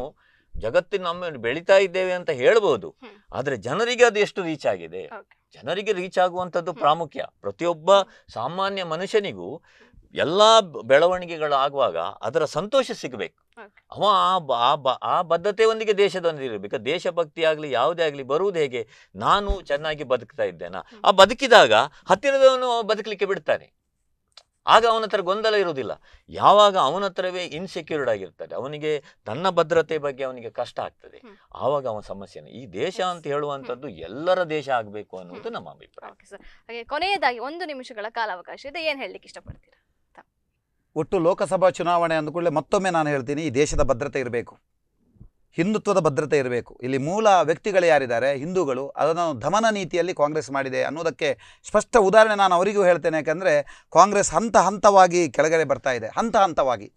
ಜಗತ್ತಿನ ನಮ್ಮ ಬೆಳೀತಾ ಇದ್ದೇವೆ ಅಂತ ಹೇಳ್ಬೋದು ಆದರೆ ಜನರಿಗೆ ಅದು ಎಷ್ಟು ರೀಚ್ ಆಗಿದೆ ಜನರಿಗೆ ರೀಚ್ ಆಗುವಂಥದ್ದು ಪ್ರಾಮುಖ್ಯ ಪ್ರತಿಯೊಬ್ಬ ಸಾಮಾನ್ಯ ಮನುಷ್ಯನಿಗೂ ಎಲ್ಲ ಆಗುವಾಗ ಅದರ ಸಂತೋಷ ಸಿಗಬೇಕು ಅವ ಆ ಬ ಆ ಬದ್ಧತೆ ಒಂದಿಗೆ ದೇಶದೊಂದಿರಬೇಕು ದೇಶಭಕ್ತಿ ಆಗಲಿ ಯಾವುದೇ ಆಗಲಿ ಬರುವುದು ಹೇಗೆ ನಾನು ಚೆನ್ನಾಗಿ ಬದುಕ್ತಾ ಇದ್ದೇನಾ ಆ ಬದುಕಿದಾಗ ಹತ್ತಿರದವನು ಬದುಕಲಿಕ್ಕೆ ಬಿಡ್ತಾನೆ ಆಗ ಅವನ ಹತ್ರ ಗೊಂದಲ ಇರುವುದಿಲ್ಲ ಯಾವಾಗ ಅವನ ಹತ್ರವೇ ಇನ್ಸೆಕ್ಯೂರ್ಡ್ ಆಗಿರ್ತಾರೆ ಅವನಿಗೆ ತನ್ನ ಭದ್ರತೆ ಬಗ್ಗೆ ಅವನಿಗೆ ಕಷ್ಟ ಆಗ್ತದೆ ಆವಾಗ ಅವನ ಸಮಸ್ಯೆನ ಈ ದೇಶ ಅಂತ ಹೇಳುವಂಥದ್ದು ಎಲ್ಲರ ದೇಶ ಆಗಬೇಕು ಅನ್ನೋದು ನಮ್ಮ ಅಭಿಪ್ರಾಯ ಹಾಗೆ ಕೊನೆಯದಾಗಿ ಒಂದು ನಿಮಿಷಗಳ ಕಾಲಾವಕಾಶ ಇದೆ ಏನು ಹೇಳಲಿಕ್ಕೆ ಇಷ್ಟಪಡ್ತೀರಾ ಒಟ್ಟು ಲೋಕಸಭಾ ಚುನಾವಣೆ ಕೂಡಲೇ ಮತ್ತೊಮ್ಮೆ ನಾನು ಹೇಳ್ತೀನಿ ಈ ದೇಶದ ಭದ್ರತೆ ಇರಬೇಕು ಹಿಂದುತ್ವದ ಭದ್ರತೆ ಇರಬೇಕು ಇಲ್ಲಿ ಮೂಲ ವ್ಯಕ್ತಿಗಳು ಯಾರಿದ್ದಾರೆ ಹಿಂದೂಗಳು ಅದನ್ನು ದಮನ ನೀತಿಯಲ್ಲಿ ಕಾಂಗ್ರೆಸ್ ಮಾಡಿದೆ ಅನ್ನೋದಕ್ಕೆ ಸ್ಪಷ್ಟ ಉದಾಹರಣೆ ನಾನು ಅವರಿಗೂ ಹೇಳ್ತೇನೆ ಯಾಕೆಂದರೆ ಕಾಂಗ್ರೆಸ್ ಹಂತ ಹಂತವಾಗಿ ಕೆಳಗಡೆ ಬರ್ತಾ ಇದೆ ಹಂತ ಹಂತವಾಗಿ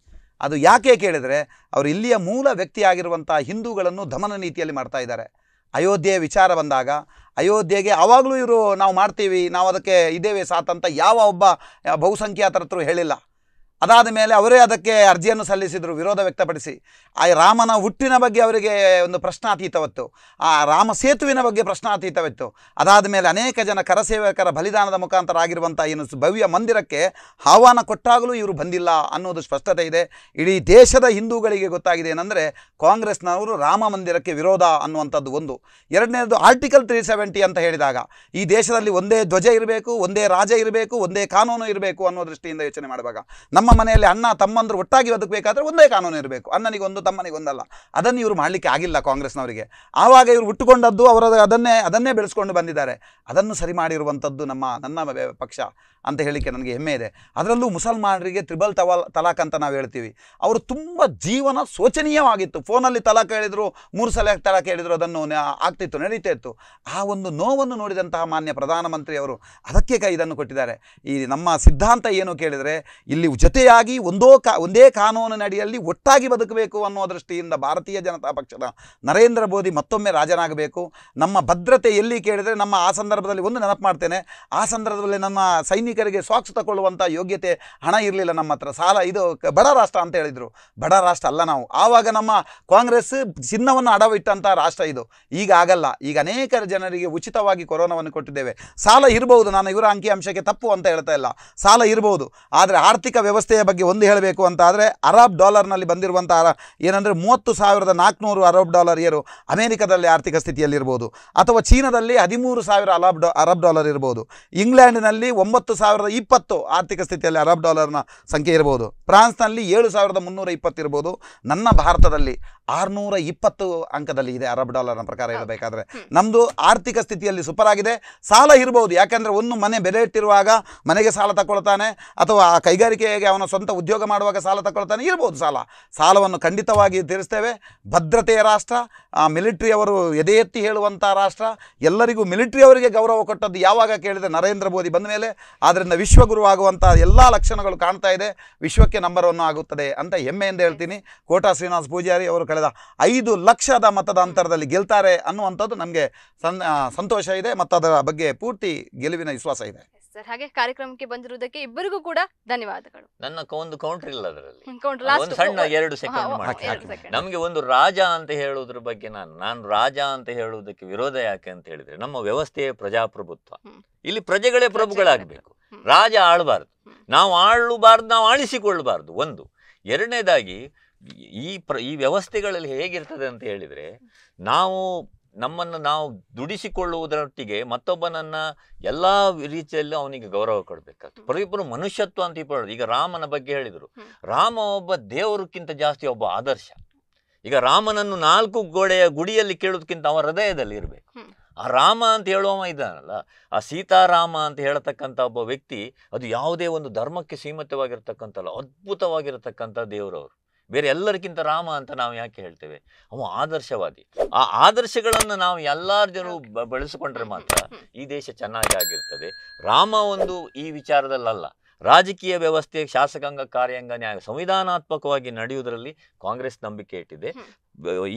ಅದು ಯಾಕೆ ಕೇಳಿದರೆ ಅವರು ಇಲ್ಲಿಯ ಮೂಲ ವ್ಯಕ್ತಿಯಾಗಿರುವಂಥ ಹಿಂದೂಗಳನ್ನು ದಮನ ನೀತಿಯಲ್ಲಿ ಮಾಡ್ತಾ ಇದ್ದಾರೆ ಅಯೋಧ್ಯೆ ವಿಚಾರ ಬಂದಾಗ ಅಯೋಧ್ಯೆಗೆ ಆವಾಗಲೂ ಇವರು ನಾವು ಮಾಡ್ತೀವಿ ನಾವು ಅದಕ್ಕೆ ಇದ್ದೇವೆ ಅಂತ ಯಾವ ಒಬ್ಬ ಬಹುಸಂಖ್ಯಾತರ ಹೇಳಿಲ್ಲ ಅದಾದ ಮೇಲೆ ಅವರೇ ಅದಕ್ಕೆ ಅರ್ಜಿಯನ್ನು ಸಲ್ಲಿಸಿದರು ವಿರೋಧ ವ್ಯಕ್ತಪಡಿಸಿ ಆ ರಾಮನ ಹುಟ್ಟಿನ ಬಗ್ಗೆ ಅವರಿಗೆ ಒಂದು ಪ್ರಶ್ನಾತೀತವತ್ತು ಆ ರಾಮ ಸೇತುವಿನ ಬಗ್ಗೆ ಪ್ರಶ್ನಾತೀತವಿತ್ತು ಅದಾದ ಮೇಲೆ ಅನೇಕ ಜನ ಕರಸೇವಕರ ಬಲಿದಾನದ ಮುಖಾಂತರ ಆಗಿರುವಂಥ ಏನು ಭವ್ಯ ಮಂದಿರಕ್ಕೆ ಆಹ್ವಾನ ಕೊಟ್ಟಾಗಲೂ ಇವರು ಬಂದಿಲ್ಲ ಅನ್ನೋದು ಸ್ಪಷ್ಟತೆ ಇದೆ ಇಡೀ ದೇಶದ ಹಿಂದೂಗಳಿಗೆ ಗೊತ್ತಾಗಿದೆ ಏನಂದರೆ ಕಾಂಗ್ರೆಸ್ನವರು ರಾಮ ಮಂದಿರಕ್ಕೆ ವಿರೋಧ ಅನ್ನುವಂಥದ್ದು ಒಂದು ಎರಡನೇದು ಆರ್ಟಿಕಲ್ ತ್ರೀ ಸೆವೆಂಟಿ ಅಂತ ಹೇಳಿದಾಗ ಈ ದೇಶದಲ್ಲಿ ಒಂದೇ ಧ್ವಜ ಇರಬೇಕು ಒಂದೇ ರಾಜ ಇರಬೇಕು ಒಂದೇ ಕಾನೂನು ಇರಬೇಕು ಅನ್ನೋ ದೃಷ್ಟಿಯಿಂದ ಯೋಚನೆ ಮಾಡುವಾಗ ನಮ್ಮ ನಮ್ಮ ಮನೆಯಲ್ಲಿ ಅಣ್ಣ ತಮ್ಮಂದ್ರು ಒಟ್ಟಾಗಿ ಬದುಕಬೇಕಾದ್ರೆ ಒಂದೇ ಕಾನೂನು ಇರಬೇಕು ತಮ್ಮನಿಗೆ ತಮ್ಮನಿಗೊಂದಲ್ಲ ಅದನ್ನು ಇವರು ಮಾಡಲಿಕ್ಕೆ ಆಗಿಲ್ಲ ಕಾಂಗ್ರೆಸ್ನವರಿಗೆ ಆವಾಗ ಇವರು ಹುಟ್ಟುಕೊಂಡದ್ದು ಅವರ ಅದನ್ನೇ ಅದನ್ನೇ ಬೆಳೆಸ್ಕೊಂಡು ಬಂದಿದ್ದಾರೆ ಅದನ್ನು ಸರಿ ಮಾಡಿರುವಂಥದ್ದು ನಮ್ಮ ನನ್ನ ಪಕ್ಷ ಅಂತ ಹೇಳಿಕೆ ನನಗೆ ಹೆಮ್ಮೆ ಇದೆ ಅದರಲ್ಲೂ ಮುಸಲ್ಮಾನರಿಗೆ ತ್ರಿಬಲ್ ತವಾಲ್ ತಲಾಖ್ ಅಂತ ನಾವು ಹೇಳ್ತೀವಿ ಅವರು ತುಂಬ ಜೀವನ ಶೋಚನೀಯವಾಗಿತ್ತು ಫೋನಲ್ಲಿ ತಲಾಖ್ ಹೇಳಿದ್ರು ಮೂರು ಸಲ ತಲಾಖ್ ಹೇಳಿದ್ರು ಅದನ್ನು ಆಗ್ತಿತ್ತು ನಡೀತಾ ಇತ್ತು ಆ ಒಂದು ನೋವನ್ನು ನೋಡಿದಂತಹ ಮಾನ್ಯ ಪ್ರಧಾನಮಂತ್ರಿಯವರು ಅದಕ್ಕೆ ಕೈ ಇದನ್ನು ಕೊಟ್ಟಿದ್ದಾರೆ ಈ ನಮ್ಮ ಸಿದ್ಧಾಂತ ಏನು ಕೇಳಿದರೆ ಇಲ್ಲಿ ಜೊತೆ ಜೊತೆಯಾಗಿ ಒಂದೋ ಕಾ ಒಂದೇ ಕಾನೂನಿನಡಿಯಲ್ಲಿ ಒಟ್ಟಾಗಿ ಬದುಕಬೇಕು ಅನ್ನೋ ದೃಷ್ಟಿಯಿಂದ ಭಾರತೀಯ ಜನತಾ ಪಕ್ಷದ ನರೇಂದ್ರ ಮೋದಿ ಮತ್ತೊಮ್ಮೆ ರಾಜನಾಗಬೇಕು ನಮ್ಮ ಭದ್ರತೆ ಎಲ್ಲಿ ಕೇಳಿದರೆ ನಮ್ಮ ಆ ಸಂದರ್ಭದಲ್ಲಿ ಒಂದು ನೆನಪು ಮಾಡ್ತೇನೆ ಆ ಸಂದರ್ಭದಲ್ಲಿ ನಮ್ಮ ಸೈನಿಕರಿಗೆ ಸ್ವಾಕ್ಷ ತಗೊಳ್ಳುವಂಥ ಯೋಗ್ಯತೆ ಹಣ ಇರಲಿಲ್ಲ ನಮ್ಮ ಹತ್ರ ಸಾಲ ಇದು ಬಡ ರಾಷ್ಟ್ರ ಅಂತ ಹೇಳಿದರು ಬಡ ರಾಷ್ಟ್ರ ಅಲ್ಲ ನಾವು ಆವಾಗ ನಮ್ಮ ಕಾಂಗ್ರೆಸ್ ಚಿನ್ನವನ್ನು ಅಡವಿಟ್ಟಂಥ ರಾಷ್ಟ್ರ ಇದು ಈಗ ಆಗಲ್ಲ ಈಗ ಅನೇಕ ಜನರಿಗೆ ಉಚಿತವಾಗಿ ಕೊರೋನಾವನ್ನು ಕೊಟ್ಟಿದ್ದೇವೆ ಸಾಲ ಇರಬಹುದು ನಾನು ಇವರ ಅಂಕಿಅಂಶಕ್ಕೆ ತಪ್ಪು ಅಂತ ಹೇಳ್ತಾ ಇಲ್ಲ ಸಾಲ ಇರಬಹುದು ಆದರೆ ಆರ್ಥಿಕ ವ್ಯವಸ್ಥೆ ವ್ಯವಸ್ಥೆಯ ಬಗ್ಗೆ ಒಂದು ಹೇಳಬೇಕು ಅಂತ ಆದರೆ ಅರಬ್ ಡಾಲರ್ನಲ್ಲಿ ಬಂದಿರುವಂತಹ ಏನಂದರೆ ಮೂವತ್ತು ಸಾವಿರದ ನಾಲ್ಕುನೂರು ಅರಬ್ ಡಾಲರ್ ಏರು ಅಮೆರಿಕದಲ್ಲಿ ಆರ್ಥಿಕ ಸ್ಥಿತಿಯಲ್ಲಿರ್ಬೋದು ಅಥವಾ ಚೀನಾದಲ್ಲಿ ಹದಿಮೂರು ಸಾವಿರ ಅರಬ್ ಡಾ ಅರಬ್ ಡಾಲರ್ ಇರ್ಬೋದು ಇಂಗ್ಲೆಂಡ್ನಲ್ಲಿ ಒಂಬತ್ತು ಸಾವಿರದ ಇಪ್ಪತ್ತು ಆರ್ಥಿಕ ಸ್ಥಿತಿಯಲ್ಲಿ ಅರಬ್ ಡಾಲರ್ನ ಸಂಖ್ಯೆ ಇರ್ಬೋದು ಫ್ರಾನ್ಸ್ನಲ್ಲಿ ಏಳು ಸಾವಿರದ ಮುನ್ನೂರ ಇಪ್ಪತ್ತಿರ್ಬೋದು ನನ್ನ ಭಾರತದಲ್ಲಿ ಆರ್ನೂರ ಇಪ್ಪತ್ತು ಅಂಕದಲ್ಲಿ ಇದೆ ಅರಬ್ ಡಾಲರ್ನ ಪ್ರಕಾರ ಹೇಳಬೇಕಾದ್ರೆ ನಮ್ಮದು ಆರ್ಥಿಕ ಸ್ಥಿತಿಯಲ್ಲಿ ಸೂಪರ್ ಆಗಿದೆ ಸಾಲ ಇರಬಹುದು ಯಾಕೆಂದರೆ ಒಂದು ಮನೆ ಬೆಲೆ ಇಟ್ಟಿರುವಾಗ ಮನೆಗೆ ಸಾಲ ತಗೊಳ್ತಾನೆ ಅಥವಾ ಆ ಕೈಗಾರಿಕೆಗೆ ಅವನ ಸ್ವಂತ ಉದ್ಯೋಗ ಮಾಡುವಾಗ ಸಾಲ ತಗೊಳ್ತಾನೆ ಇರ್ಬೋದು ಸಾಲ ಸಾಲವನ್ನು ಖಂಡಿತವಾಗಿ ತೀರಿಸ್ತೇವೆ ಭದ್ರತೆಯ ರಾಷ್ಟ್ರ ಮಿಲಿಟ್ರಿ ಅವರು ಎದೆ ಎತ್ತಿ ಹೇಳುವಂಥ ರಾಷ್ಟ್ರ ಎಲ್ಲರಿಗೂ ಮಿಲಿಟ್ರಿ ಅವರಿಗೆ ಗೌರವ ಕೊಟ್ಟದ್ದು ಯಾವಾಗ ಕೇಳಿದೆ ನರೇಂದ್ರ ಮೋದಿ ಬಂದ ಮೇಲೆ ಆದ್ದರಿಂದ ವಿಶ್ವಗುರು ಆಗುವಂತಹ ಎಲ್ಲ ಲಕ್ಷಣಗಳು ಕಾಣ್ತಾ ಇದೆ ವಿಶ್ವಕ್ಕೆ ನಂಬರ್ ಒನ್ ಆಗುತ್ತದೆ ಅಂತ ಹೆಮ್ಮೆಯಿಂದ ಹೇಳ್ತೀನಿ ಕೋಟಾ ಶ್ರೀನಿವಾಸ ಪೂಜಾರಿ ಅವರು ಹೇಳಿದ ಐದು ಲಕ್ಷದ ಮತದ ಅಂತರದಲ್ಲಿ ಗೆಲ್ತಾರೆ ಅನ್ನುವಂಥದ್ದು ನಮಗೆ ಸಂತೋಷ ಇದೆ ಮತ್ತು ಅದರ ಬಗ್ಗೆ ಪೂರ್ತಿ ಗೆಲುವಿನ ವಿಶ್ವಾಸ ಇದೆ ಸರ್ ಹಾಗೆ ಕಾರ್ಯಕ್ರಮಕ್ಕೆ ಬಂದಿರುವುದಕ್ಕೆ ಇಬ್ಬರಿಗೂ ಕೂಡ ಧನ್ಯವಾದಗಳು ನನ್ನ ಒಂದು ಕೌಂಟರ್ ಇಲ್ಲ ಅದರಲ್ಲಿ ಒಂದು ಸಣ್ಣ ಎರಡು ಸೆಕೆಂಡ್ ನಮಗೆ ಒಂದು ರಾಜ ಅಂತ ಹೇಳುವುದ್ರ ಬಗ್ಗೆ ನಾನು ನಾನು ರಾಜ ಅಂತ ಹೇಳುವುದಕ್ಕೆ ವಿರೋಧ ಯಾಕೆ ಅಂತ ಹೇಳಿದ್ರೆ ನಮ್ಮ ವ್ಯವಸ್ಥೆಯೇ ಪ್ರಜಾಪ್ರಭುತ್ವ ಇಲ್ಲಿ ಪ್ರಜೆಗಳೇ ಪ್ರಭುಗಳಾಗಬೇಕು ರಾಜ ಆಳಬಾರ್ದು ನಾವು ಆಳಬಾರ್ದು ನಾವು ಆಳಿಸಿಕೊಳ್ಳಬಾರ್ದು ಒಂದು ಎರಡನೇದಾಗಿ ಈ ಪ್ರ ಈ ವ್ಯವಸ್ಥೆಗಳಲ್ಲಿ ಹೇಗಿರ್ತದೆ ಅಂತ ಹೇಳಿದರೆ ನಾವು ನಮ್ಮನ್ನು ನಾವು ದುಡಿಸಿಕೊಳ್ಳುವುದರೊಟ್ಟಿಗೆ ಮತ್ತೊಬ್ಬನನ್ನು ಎಲ್ಲ ರೀತಿಯಲ್ಲೂ ಅವನಿಗೆ ಗೌರವ ಕೊಡಬೇಕಾಗ್ತದೆ ಪ್ರತಿಯೊಬ್ಬರು ಮನುಷ್ಯತ್ವ ಅಂತ ಇಪ್ಪಡೋದು ಈಗ ರಾಮನ ಬಗ್ಗೆ ಹೇಳಿದರು ರಾಮ ಒಬ್ಬ ದೇವರಕ್ಕಿಂತ ಜಾಸ್ತಿ ಒಬ್ಬ ಆದರ್ಶ ಈಗ ರಾಮನನ್ನು ನಾಲ್ಕು ಗೋಡೆಯ ಗುಡಿಯಲ್ಲಿ ಕೇಳೋದಕ್ಕಿಂತ ಅವನ ಹೃದಯದಲ್ಲಿ ಇರಬೇಕು ಆ ರಾಮ ಅಂತ ಹೇಳುವವ ಇದಾನಲ್ಲ ಆ ಸೀತಾರಾಮ ಅಂತ ಹೇಳತಕ್ಕಂಥ ಒಬ್ಬ ವ್ಯಕ್ತಿ ಅದು ಯಾವುದೇ ಒಂದು ಧರ್ಮಕ್ಕೆ ಸೀಮಿತವಾಗಿರ್ತಕ್ಕಂಥಲ್ಲ ಅದ್ಭುತವಾಗಿರತಕ್ಕಂಥ ದೇವರವರು ಬೇರೆ ಎಲ್ಲರಿಗಿಂತ ರಾಮ ಅಂತ ನಾವು ಯಾಕೆ ಹೇಳ್ತೇವೆ ಅವನು ಆದರ್ಶವಾದಿ ಆ ಆದರ್ಶಗಳನ್ನು ನಾವು ಎಲ್ಲರ ಜನರು ಬಳಸಿಕೊಂಡ್ರೆ ಮಾತ್ರ ಈ ದೇಶ ಚೆನ್ನಾಗಿ ಆಗಿರ್ತದೆ ರಾಮ ಒಂದು ಈ ವಿಚಾರದಲ್ಲಲ್ಲ ರಾಜಕೀಯ ವ್ಯವಸ್ಥೆ ಶಾಸಕಾಂಗ ಕಾರ್ಯಾಂಗ ನ್ಯಾಯ ಸಂವಿಧಾನಾತ್ಮಕವಾಗಿ ನಡೆಯುವುದರಲ್ಲಿ ಕಾಂಗ್ರೆಸ್ ನಂಬಿಕೆ ಇಟ್ಟಿದೆ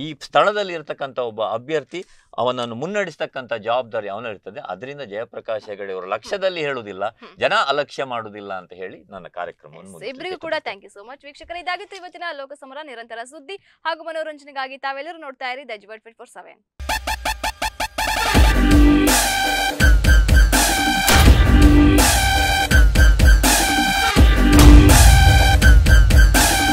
ಈ ಸ್ಥಳದಲ್ಲಿ ಇರತಕ್ಕಂಥ ಒಬ್ಬ ಅಭ್ಯರ್ಥಿ ಅವನನ್ನು ಮುನ್ನಡೆಸ್ತಕ್ಕಂಥ ಜವಾಬ್ದಾರಿ ಇರ್ತದೆ ಅದರಿಂದ ಜಯಪ್ರಕಾಶ್ ಹೆಗಡೆ ಅವರು ಲಕ್ಷ್ಯದಲ್ಲಿ ಹೇಳುವುದಿಲ್ಲ ಜನ ಅಲಕ್ಷ್ಯ ಮಾಡುವುದಿಲ್ಲ ಅಂತ ಹೇಳಿ ನನ್ನ ಕಾರ್ಯಕ್ರಮವನ್ನು ಇಬ್ಬರಿಗೂ ಕೂಡ ಥ್ಯಾಂಕ್ ಯು ಸೋ ಮಚ್ ವೀಕ್ಷಕರ ಇದಾಗಿತ್ತು ಇವತ್ತಿನ ಲೋಕಸಮರ ನಿರಂತರ ಸುದ್ದಿ ಹಾಗೂ ಮನೋರಂಜನೆಗಾಗಿ ತಾವೆಲ್ಲರೂ ನೋಡ್ತಾ ಇರಿ ದಜ್ಬಟ್ ಫೋರ್ ಸೆವೆನ್